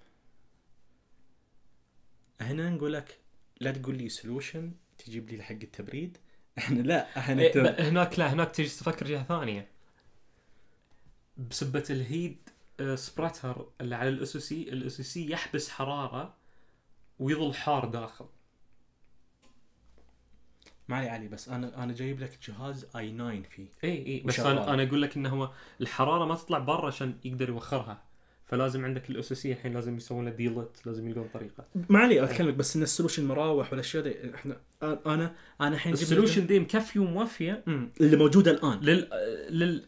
هنا نقول لك لا تقول لي سولوشن تجيب لي حق التبريد احنا لا احنا إيه تب... هناك لا هناك تجي تفكر جهه ثانيه بسبه الهيد سبراتر آه، اللي على الاسوسي الاسوسي يحبس حراره ويظل حار داخل ما علي علي بس انا انا جايب لك جهاز اي 9 فيه اي اي بس انا انا اقول لك انه هو الحراره ما تطلع برا عشان يقدر يوخرها فلازم عندك الاسسيه الحين لازم يسوون له ديلت لازم يلقون طريقه ما علي اتكلم بس ان السولوشن مراوح والاشياء دي احنا انا انا الحين السولوشن دي مكفيه وموفيه اللي موجوده الان لل لل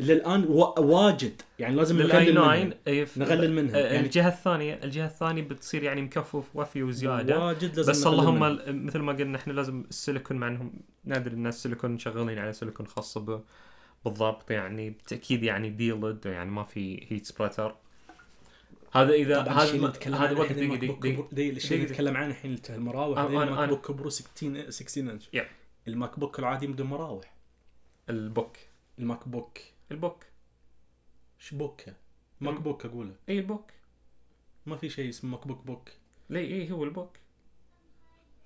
للان واجد يعني لازم منها ايف... نقلل منها إيه، يعني الجهه الثانيه الجهه الثانيه بتصير يعني مكفوف وافيه وزياده واجد لازم بس اللهم مثل ما قلنا احنا لازم السيليكون مع انهم نادر ان السيليكون شغالين على سيليكون خاص بالضبط يعني بالتاكيد يعني ديلد يعني ما في هيت سبريتر هذا اذا هذا هذا وقت دقيقه دقيقه الشيء اللي نتكلم عنه الحين المراوح الماك بوك كبره 60 60 انش الماك بوك العادي بدون مراوح البوك الماك بوك البوك بوك؟ ماك بوك اقوله اي البوك ما في شيء اسمه ماك بوك بوك ليه اي هو البوك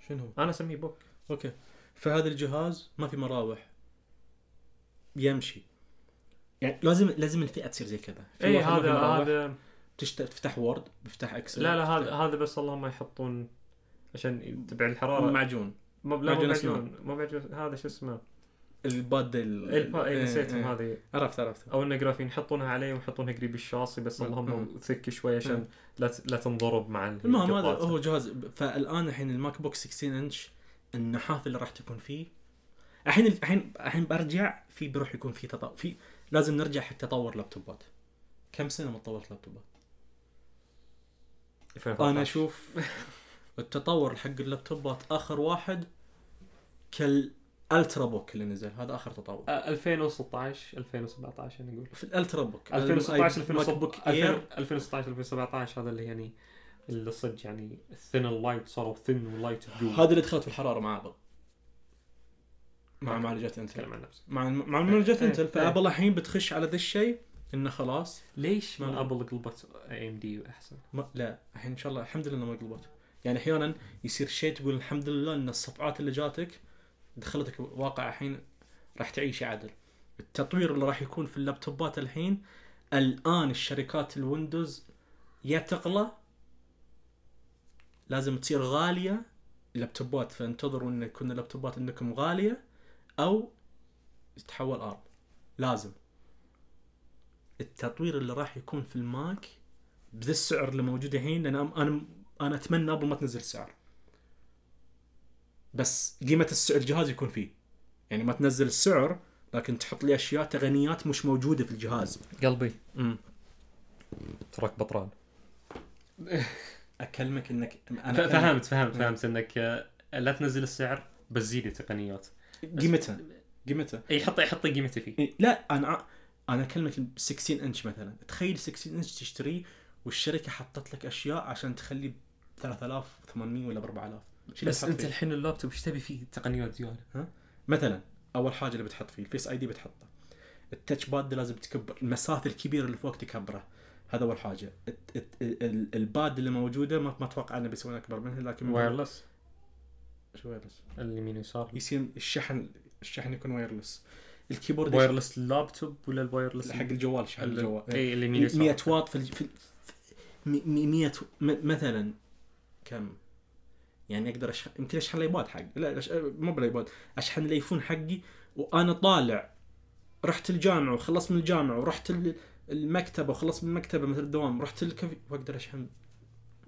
شنو هو؟ انا اسميه بوك اوكي فهذا الجهاز ما في مراوح يمشي يعني لازم لازم الفئه تصير زي كذا اي هذا هذا تفتح وورد بفتح اكسل لا لا هذا هذا بس اللهم يحطون عشان تبع الحراره معجون مو معجون مو معجون هذا شو اسمه الباد ال إيه، إيه، نسيتهم إيه. هذه عرفت عرفت او انه جرافين يحطونها عليه ويحطونها قريب الشاصي بس اللهم ثك شوي عشان لا لا تنضرب مع المهم هذا هو جهاز فالان الحين الماك بوك 16 انش النحاف اللي راح تكون فيه الحين الحين الحين برجع في بروح يكون في تطور في لازم نرجع حق تطور لابتوبات كم سنه ما تطورت لابتوبات 2014. انا اشوف التطور حق اللابتوبات اخر واحد كالالترا بوك اللي نزل هذا اخر تطور 2016 2017 نقول في الالترا بوك 2016 2016 2017 هذا اللي يعني اللي صدق يعني الثن اللايت صاروا ثن ولايت بلو هذا اللي دخلت في الحراره مع ابل مع معالجات انتل مع مع معالجات انتل إيه، إيه. فابل الحين بتخش على ذا الشيء انه خلاص ليش ما ابل قلبت اي ام دي احسن؟ ما لا الحين ان شاء الله الحمد لله ما قلبت يعني احيانا يصير شيء تقول الحمد لله ان الصفعات اللي جاتك دخلتك واقع الحين راح تعيش عدل التطوير اللي راح يكون في اللابتوبات الحين الان الشركات الويندوز يا تقلى لازم تصير غاليه اللابتوبات فانتظروا ان يكون اللابتوبات عندكم غاليه او تتحول ارض لازم التطوير اللي راح يكون في الماك بذا السعر اللي موجود الحين لان انا انا اتمنى ابل ما تنزل السعر بس قيمه السعر الجهاز يكون فيه يعني ما تنزل السعر لكن تحط لي اشياء تقنيات مش موجوده في الجهاز قلبي امم تراك بطران اكلمك انك انا فهمت فهمت فهمت انك آه، لا تنزل السعر بس زيد تقنيات قيمته قيمته اي حط حط قيمته فيه لا انا انا اكلمك 16 انش مثلا تخيل 16 انش تشتريه والشركه حطت لك اشياء عشان تخلي ب 3800 ولا ب 4000 بس انت الحين اللابتوب ايش تبي فيه تقنيات زياده؟ ها؟ مثلا اول حاجه اللي بتحط فيه الفيس اي دي بتحطه التاتش باد لازم تكبر المسافه الكبيره اللي فوق تكبره هذا اول حاجه الباد اللي موجوده ما اتوقع انه بيسوون اكبر منها لكن وايرلس شو وايرلس؟ اليمين يسار يصير الشحن الشحن يكون وايرلس الكيبورد وايرلس اللابتوب ولا الوايرلس حق الجوال حق الجوال اي اللي 100 واط في, في 100 مثلا كم يعني اقدر أشح... يمكن اشحن الايباد حقي لا أش... مو بالايباد اشحن الايفون حقي وانا طالع رحت الجامعه وخلصت من الجامعه ورحت المكتبه وخلصت من المكتبه مثل الدوام رحت الكافي واقدر اشحن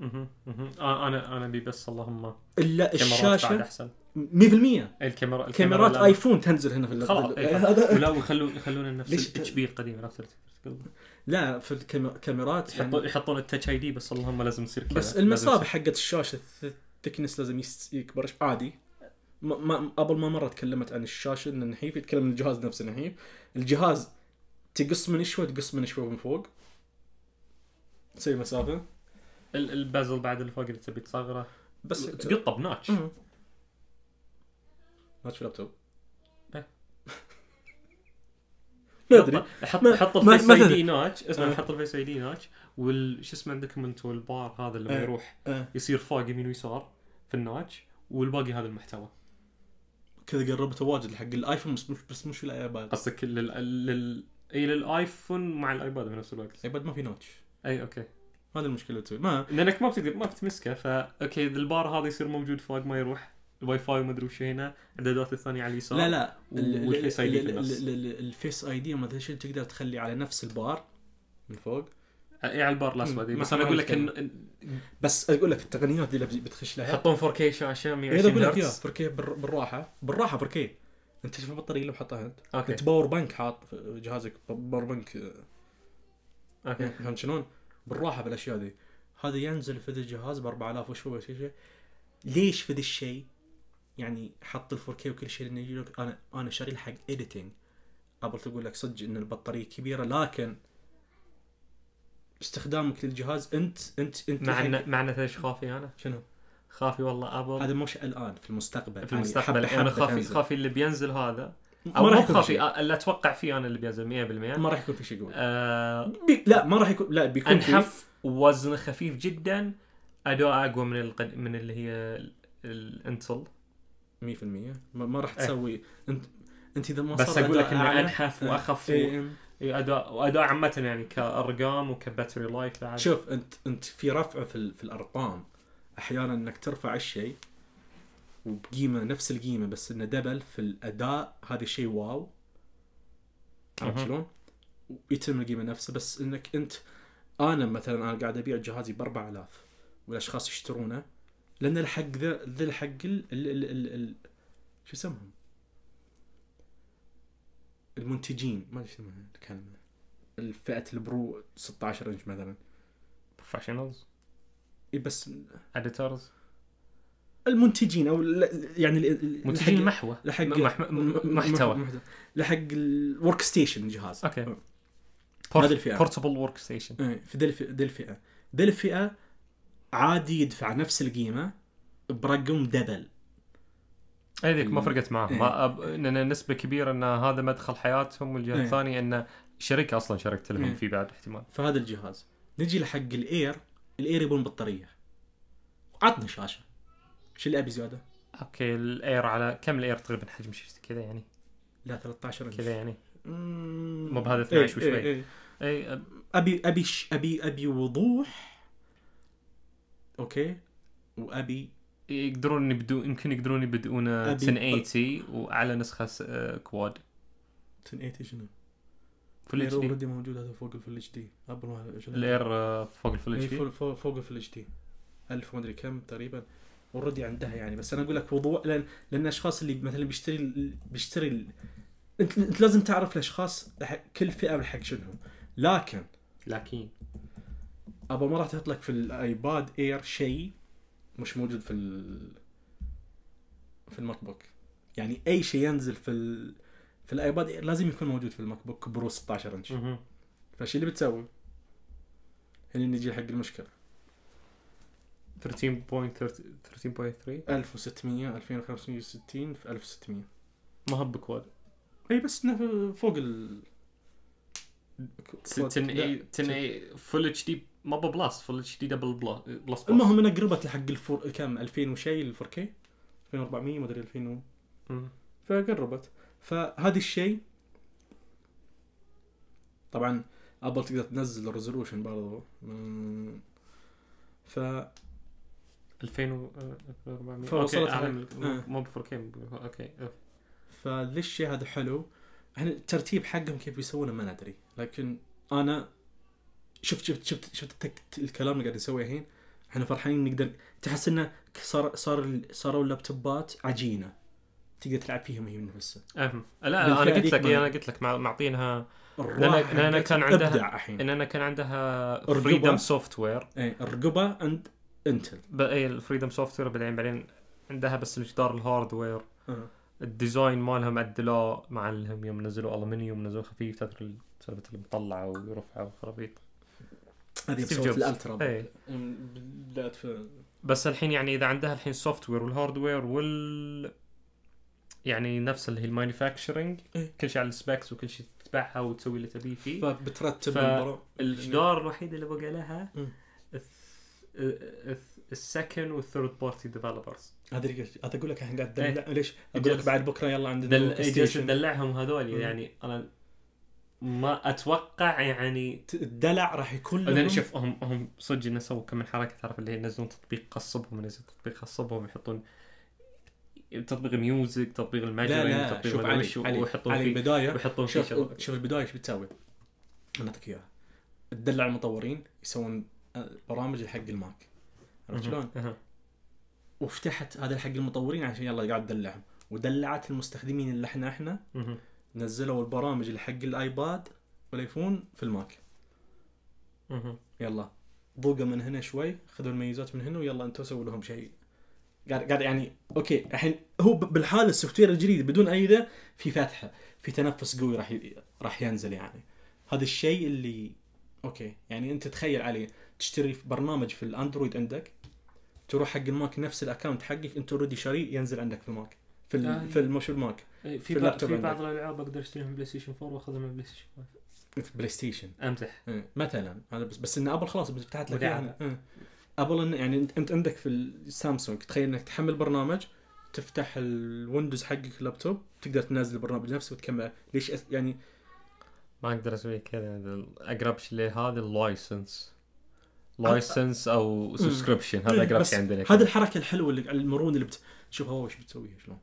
اها اها انا انا ابي بس اللهم لا الشاشه 100% الكاميرا الكاميرات ايفون تنزل هنا في إيه، خلاص ولا ويخلون يخلون نفس الاتش بي القديم نفس لا في الكاميرات يحطون يعني. يحطون التاتش اي دي بس اللهم لازم يصير كذا بس المسابح حقت الشاشه الثكنس لازم يكبر عادي ما قبل ما مره تكلمت عن الشاشه ان نحيف يتكلم عن الجهاز نفسه نحيف الجهاز تقص من شوي تقص من شوي من فوق تسوي مسافه البازل بعد اللي فوق اللي تبي تصغره بس تقطه بناتش ناتش في لابتوب إيه. ما ادري حط حط الفيس اي دي ناتش اسمع آه. حط الفيس اي دي ناتش وش اسمه عندكم انتم البار هذا اللي آه. يروح آه. يصير فوق يمين ويسار في الناتش والباقي هذا المحتوى كذا قربته واجد حق الايفون بس مش بس مش الايباد قصدك لل لل اي للايفون مع الايباد بنفس الوقت الايباد ما في ناتش اي اوكي هذه المشكله تسوي ما لانك ما بتقدر ما بتمسكه فا اوكي البار هذا يصير موجود فوق ما يروح الواي فاي وما ادري وش هنا الاعدادات الثانيه على اليسار لا لا والفيس اي دي الفيس اي دي ما ادري تقدر تخلي على نفس البار من فوق أه، اي على البار الاسود إيه. بس انا اقول لك إن... بس اقول لك التقنيات دي اللي بتخش لها يحطون 4K شاشه 120 اقول لك 4K بالراحه بالراحه 4K انت شوف البطاريه اللي بحطها انت اوكي انت باور بانك حاط جهازك باور بانك اوكي فهمت شلون؟ بالراحه بالاشياء دي هذا ينزل في ذا الجهاز ب 4000 وشوي شيء شي. ليش في ذا الشيء يعني حط ال 4K وكل شيء لانه يجي لك انا انا شاري حق اديتنج ابل تقول لك صدق ان البطاريه كبيره لكن استخدامك للجهاز انت انت انت مع مع ايش خافي انا؟ شنو؟ خافي والله ابل هذا مش الان في المستقبل في المستقبل يعني انا خافي خافي اللي بينزل هذا ما راح يكون خافي اللي اتوقع فيه انا اللي بينزل 100% ما راح يكون في شيء قوي آه بي... لا ما راح يكون لا بيكون انحف ووزنه خفيف جدا اداء اقوى من القد... من اللي هي الانتل 100% ما راح إيه. تسوي انت انت اذا ما بس اقول لك انه انحف إيه. واخف و... إيه. اداء واداء عامه يعني كارقام وكباتري لايف شوف انت انت في رفع في, ال... في الارقام احيانا انك ترفع الشيء وقيمه نفس القيمه بس انه دبل في الاداء هذا شيء واو عرفت شلون؟ ويتم القيمه نفسها بس انك انت انا مثلا انا قاعد ابيع جهازي ب 4000 والاشخاص يشترونه لان الحق ذا ذا الحق ال ال ال ال ال شو اسمهم؟ المنتجين ما ادري شو الكلمه الفئه البرو 16 انش مثلا بروفيشنالز اي بس اديتورز المنتجين او يعني منتجين المحوى لحق محتوى لحق الورك ستيشن الجهاز اوكي هذه الفئه بورتبل ورك ستيشن في ذي الفئه ذي الفئه عادي يدفع نفس القيمه برقم دبل هذيك إيه، ما فرقت معاهم إيه. ما أب... إن نسبه كبيره ان هذا مدخل حياتهم والجهه إيه. الثانيه ان شركه اصلا شاركت لهم فيه بعد احتمال فهذا الجهاز نجي لحق الاير الاير يبون بطاريه عطني شاشه شو الابي زياده اوكي الاير على كم الاير تقريبا حجم شيء كذا يعني لا 13 كذا يعني مو بهذا 12 إيه، وشوي اي, اي, اي, اي ابي ابي ابي ابي وضوح اوكي وابي يقدرون يبدو يمكن يقدرون يبدؤون 1080 واعلى نسخه كواد آه، 1080 شنو؟ فل اتش دي اوريدي موجود هذا فوق الفل اتش دي الاير آه، فوق الفل اتش دي فوق الفل اتش دي 1000 ما ادري كم تقريبا اوريدي عندها يعني بس انا اقول لك وضوء لان لان الاشخاص اللي مثلا بيشتري بيشتري انت انت لازم تعرف الاشخاص كل فئه حق شنو لكن لكن ابا ما راح تحط لك في الايباد اير شيء مش موجود في ال... في الماك بوك يعني اي شيء ينزل في ال... في الايباد اير لازم يكون موجود في الماك بوك برو 16 انش فشو اللي بتسوي؟ هنا نجي حق المشكله 13.3 1600 2560 في 1600 ما هب كواد اي بس انه فوق ال 10 اي 10 اي فول اتش دي ما بلس فول اتش دي دبل بلس بلس المهم انها قربت لحق الفور كم 2000 وشيء 4 كي 2400 ما ادري 2000 و... فقربت فهذا الشيء طبعا ابل تقدر تنزل الريزولوشن برضو ف 2400 وصلت آه. مو ب 4K اوكي فللشيء هذا حلو احنا يعني الترتيب حقهم كيف بيسوونه ما ندري لكن انا شفت شفت شفت شفت التكت الكلام اللي قاعد نسويه الحين احنا فرحانين نقدر تحس انه صار صار صاروا اللابتوبات عجينه تقدر تلعب فيهم هي من نفسها افهم لا إيه، انا قلت لك انا قلت لك معطينها لان انا كان عندها الحين ان انا كان عندها فريدم سوفت وير الرقبه عند انتل اي الفريدم سوفت وير بعدين بعدين عندها بس الجدار الهاردوير أه. الديزاين مالها معدلاه مع الهم يوم نزلوا المنيوم نزلوا خفيف تدري سالفه اللي مطلعه ورفعه وخرابيط هذه بصوت الالترا بالذات إيه. في بس الحين يعني اذا عندها الحين السوفت وير والهاردوير وال يعني نفس اللي هي المانيفاكشرنج إيه؟ كل شيء على السبيكس وكل شيء تتبعها وتسوي اللي تبيه فيه فبترتب الجدار الوحيد اللي بقى لها إيه. السكند والثيرد بارتي ديفلوبرز ادري قلت اقول لك الحين قاعد دلع إيه. ليش اقول لك بعد بكره يلا عندنا دل... جالس تدلعهم هذول يعني انا ما اتوقع يعني الدلع راح يكون لهم شوف هم هم صدق انه سووا كم من حركه تعرف اللي ينزلون تطبيق قصبهم ينزلون تطبيق قصبهم يحطون تطبيق ميوزك تطبيق المجرم تطبيق شوف علي علي ويحطون علي البدايه ويحطون شوف شوف البدايه ايش بتسوي؟ انا اعطيك اياها تدلع المطورين يسوون برامج حق الماك عرفت شلون؟ وفتحت هذا حق المطورين عشان يلا قاعد تدلعهم ودلعت المستخدمين اللي احنا احنا نزلوا البرامج اللي حق الايباد والايفون في الماك يلا ضوقه من هنا شوي خذوا الميزات من هنا ويلا انتم سووا لهم شيء قاعد قاعد يعني اوكي الحين هو بالحاله السوفت وير الجديد بدون اي ذا في فتحه في تنفس قوي راح راح ينزل يعني هذا الشيء اللي اوكي يعني انت تخيل عليه تشتري برنامج في الاندرويد عندك تروح حق الماك نفس الاكونت حقك انت اوريدي شاريه ينزل عندك في الماك في آه. في في, الماك في, إيه، في في بعض الالعاب اقدر اشتريها من بلاي ستيشن 4 واخذها من بلاي ستيشن 5 في بلاي ستيشن امزح إيه. مثلا هذا بس بس ان ابل خلاص فتحت لك إيه. ابل إن يعني انت عندك في السامسونج تخيل انك تحمل برنامج تفتح الويندوز حقك اللابتوب تقدر تنزل البرنامج نفسه وتكمل ليش يعني ما اقدر اسوي كذا اقرب شيء لهذا اللايسنس لايسنس او سبسكريبشن إيه. هذا إيه، اقرب شيء عندنا هذه الحركه الحلوه اللي المرونه اللي بت... شوف هواوي ايش بتسويها شلون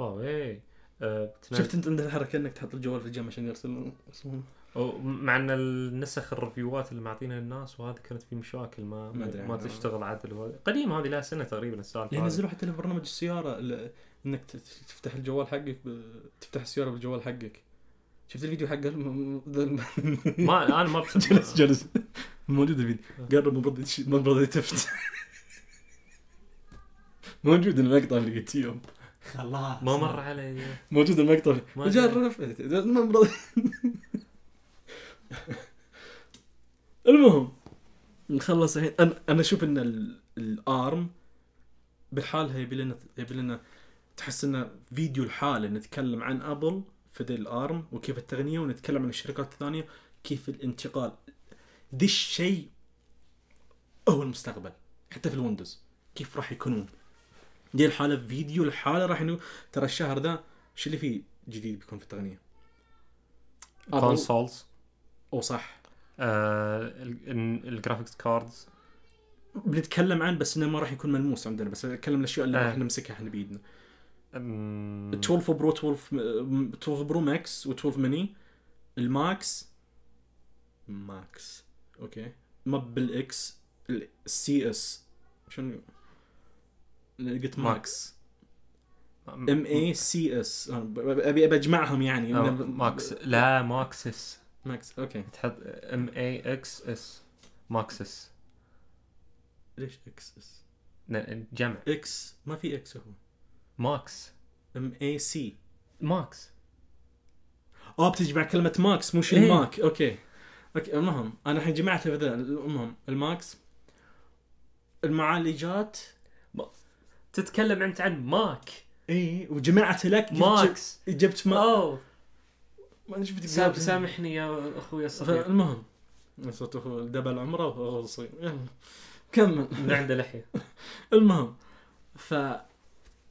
هواوي أه شفت انت عند الحركه انك تحط الجوال في الجيم عشان يرسل مع ان النسخ الريفيوات اللي معطينا الناس وهذا كانت في مشاكل ما ما, ما تشتغل عدل وهذا قديمه هذه لها سنه تقريبا السالفه يعني نزلوا حتى برنامج السياره انك تفتح الجوال حقك تفتح السياره بالجوال حقك شفت الفيديو حق ما انا ما بسمع جلس جلس موجود الفيديو قرب ما برضيت تفت موجود المقطع في اليوتيوب خلاص ما مر علي موجود المقطع جرب مبرد المهم نخلص الحين انا انا اشوف ان الارم بالحال يبي لنا يبي لنا تحس انه فيديو الحالة نتكلم عن ابل فيدل الارم وكيف التقنيه ونتكلم عن الشركات الثانيه كيف الانتقال ذي الشيء هو المستقبل حتى في الويندوز كيف راح يكونون دي الحاله في فيديو الحاله راح ينو... ترى الشهر ذا شو اللي فيه جديد بيكون في التقنيه كونسولز او صح آه الجرافيكس كاردز بنتكلم عن بس انه ما راح يكون ملموس عندنا بس نتكلم الاشياء اللي آه. راح نمسكها احنا بايدنا 12 برو 12 12 برو ماكس و12 ميني الماكس ماكس اوكي ما بالاكس السي اس شنو قلت ماكس ام اي سي اس ابي بجمعهم يعني ماكس لا ماكسس ماكس اوكي تحط ام اي اكس اس ماكسس ليش اكس اس؟ جمع اكس ما في اكس هو ماكس ام اي سي ماكس اه بتجمع كلمه ماكس مش إيه؟ الماك اوكي اوكي المهم انا الحين جمعتها بذا المهم الماكس المعالجات ما. تتكلم انت عن ماك اي وجمعت لك ماكس جبت ما اوه ما ادري ايش بتقول سامحني يا اخوي الصغير المهم صرت اخوي دبل عمره وهو صغير كمل عنده لحيه المهم ف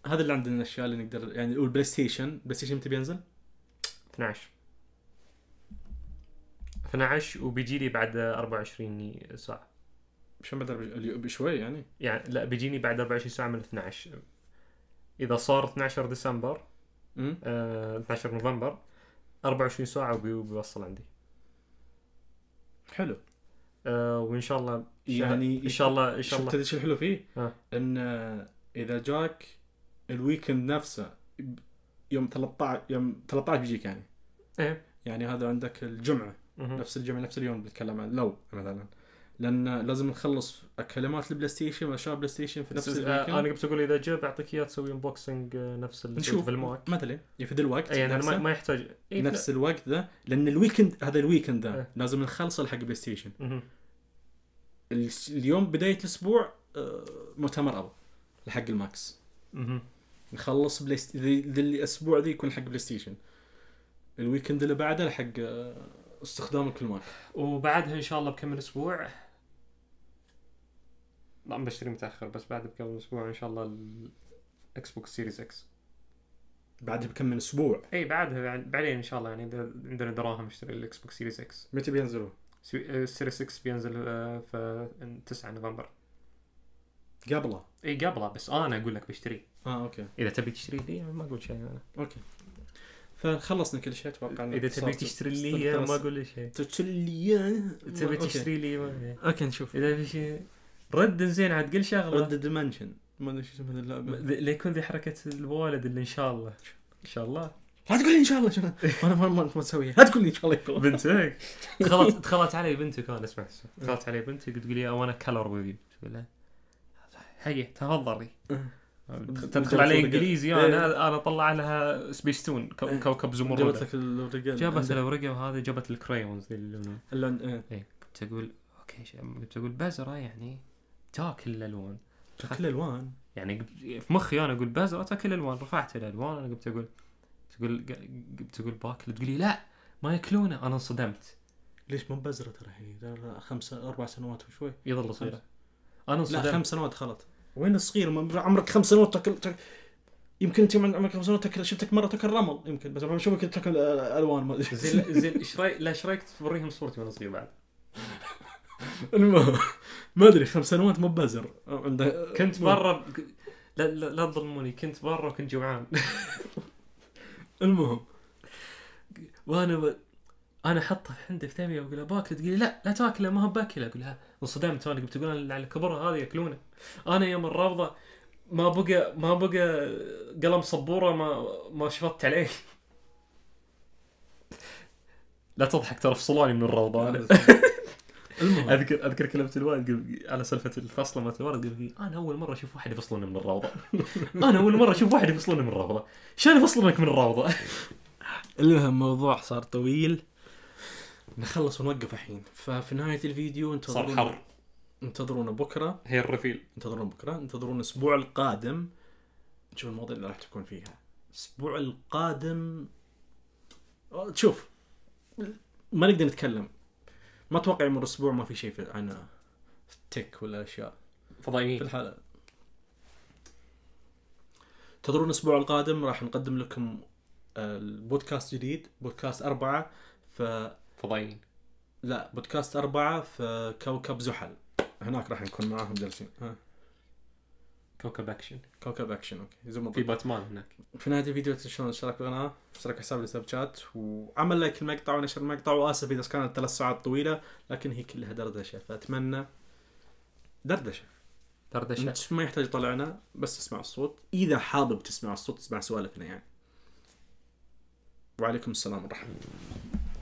هذا اللي عندنا الاشياء اللي نقدر يعني والبلاي ستيشن بلاي ستيشن متى بينزل؟ 12 12 وبيجي لي بعد 24 ساعه شو بعد بشوي يعني؟ يعني لا بيجيني بعد 24 ساعه من 12 اذا صار 12 ديسمبر امم آه 12 نوفمبر 24 ساعه وبيوصل عندي حلو آه وان شاء الله يعني ان شاء الله ان شاء الله تدري الحلو فيه؟ آه. ان اذا جاك الويكند نفسه يوم 13 يوم 13 بيجيك يعني ايه يعني هذا عندك الجمعه مه. نفس الجمعه نفس اليوم بنتكلم عن لو مثلا لان لازم نخلص كلمات البلاي ستيشن واشياء بلاي ستيشن في نفس آه، الويكند انا قبل اقول اذا جاء بعطيك اياه تسوي انبوكسنج آه، نفس نشوف الماك مثلا يعني في ذا الوقت إيه، يعني ما, ما يحتاج إيه نفس الوقت ذا لان الويكند هذا الويكند ذا إيه. لازم نخلصه حق بلاي ستيشن اليوم بدايه الاسبوع آه، مؤتمر ابل لحق الماكس مه. نخلص بلاي ستيشن ذي... الاسبوع ذي يكون حق بلاي ستيشن الويكند اللي بعده حق آه، كل الماك وبعدها ان شاء الله بكم اسبوع لا بشتري متاخر بس بعد بكم اسبوع ان شاء الله الاكس بوكس سيريز اكس بعدها بكم من اسبوع اي بعدها بعدين ان شاء الله يعني اذا عندنا دراهم نشتري الاكس بوكس سيريز اكس متى بينزلوا؟ سيريس 6 آه، بينزل آه، في 9 نوفمبر قبله اي قبله بس انا اقول لك بشتريه اه اوكي اذا تبي تشتري لي ما اقول شيء انا اوكي فخلصنا كل شيء اتوقع اذا تبي تشتري لي ما اقول شيء تشتري لي تبي تشتري لي اوكي نشوف اذا في شيء رد زين عاد قل شغله رد ديمنشن ما ادري شو اسمها اللعبه ليكون ذي حركه الوالد اللي ان شاء الله ان شاء الله لا تقول لي ان شاء الله شنو انا ما ما تسويها لا تقول لي ان شاء الله بنتك دخلت دخلت علي بنتك انا اسمع دخلت إيه. علي بنتك تقول لي انا وانا كلر وذ يو هيا تفضلي تدخل علي انجليزي إيه. انا انا اطلع لها سبيستون إيه. كوكب زمرد جابت لك الورقه جابت الورقه وهذا جابت الكريونز اللون اللون إيه. اي تقول اقول اوكي تقول اقول بزره يعني تاكل الالوان تاكل الالوان يعني في مخي انا اقول بزره تاكل الالوان رفعت الالوان انا قمت اقول تقول تقول باكل تقول لي لا ما ياكلونه انا انصدمت ليش مو بزره ترى هي خمسة اربع سنوات وشوي يظل صغيره انا انصدمت لا خمس سنوات خلط وين صغير عمرك خمس سنوات تاكل تك... يمكن انت عمرك خمس سنوات تاكل شفتك مره تاكل رمل يمكن بس ما تاكل الوان ما ادري زين زين ايش رايك لا ايش رايك توريهم صورتي وانا صغير بعد ما ادري خمس سنوات مو بازر كنت برا لا لا, لا تظلموني كنت برا وكنت جوعان المهم وانا انا احطها في حنده في تيميه واقول باكل باكله تقول لي لا لا تاكله ما هو باكله لها انصدمت انا قلت تقول على الكبره هذه ياكلونه انا يوم الروضه ما بقى ما بقى قلم صبوره ما ما شفطت عليه لا تضحك ترى فصلوني من الروضه انا المهم اذكر اذكر كلمت الوالد على سالفه الفصل مالت الوالد قال انا اول مره اشوف واحد يفصلوني من الروضه انا اول مره اشوف واحد يفصلوني من الروضه شلون يفصلونك من الروضه المهم موضوع صار طويل نخلص ونوقف الحين ففي نهايه الفيديو انتظرونا صار حر انتظرونا بكره هي الرفيل انتظرونا بكره انتظرونا الاسبوع القادم نشوف المواضيع اللي راح تكون فيها الاسبوع القادم تشوف ما نقدر نتكلم ما اتوقع يمر اسبوع ما في شيء في عن التك ولا اشياء فضائيين في الحاله انتظرونا الاسبوع القادم راح نقدم لكم آه، البودكاست جديد بودكاست أربعة ف فضائيين لا بودكاست أربعة في كوكب زحل هناك راح نكون معاهم جالسين ها كوكب أكشن كوكب أكشن أوكي زي ما في باتمان هناك في نهاية الفيديو شلون اشترك بالقناة اشترك حساب السناب شات وعمل لايك المقطع ونشر المقطع وآسف إذا كانت ثلاث ساعات طويلة لكن هي كلها دردشة فأتمنى دردشة دردشه ما يحتاج طلعنا بس تسمع الصوت اذا حابب تسمع الصوت تسمع سوالفنا يعني وعليكم السلام ورحمه الله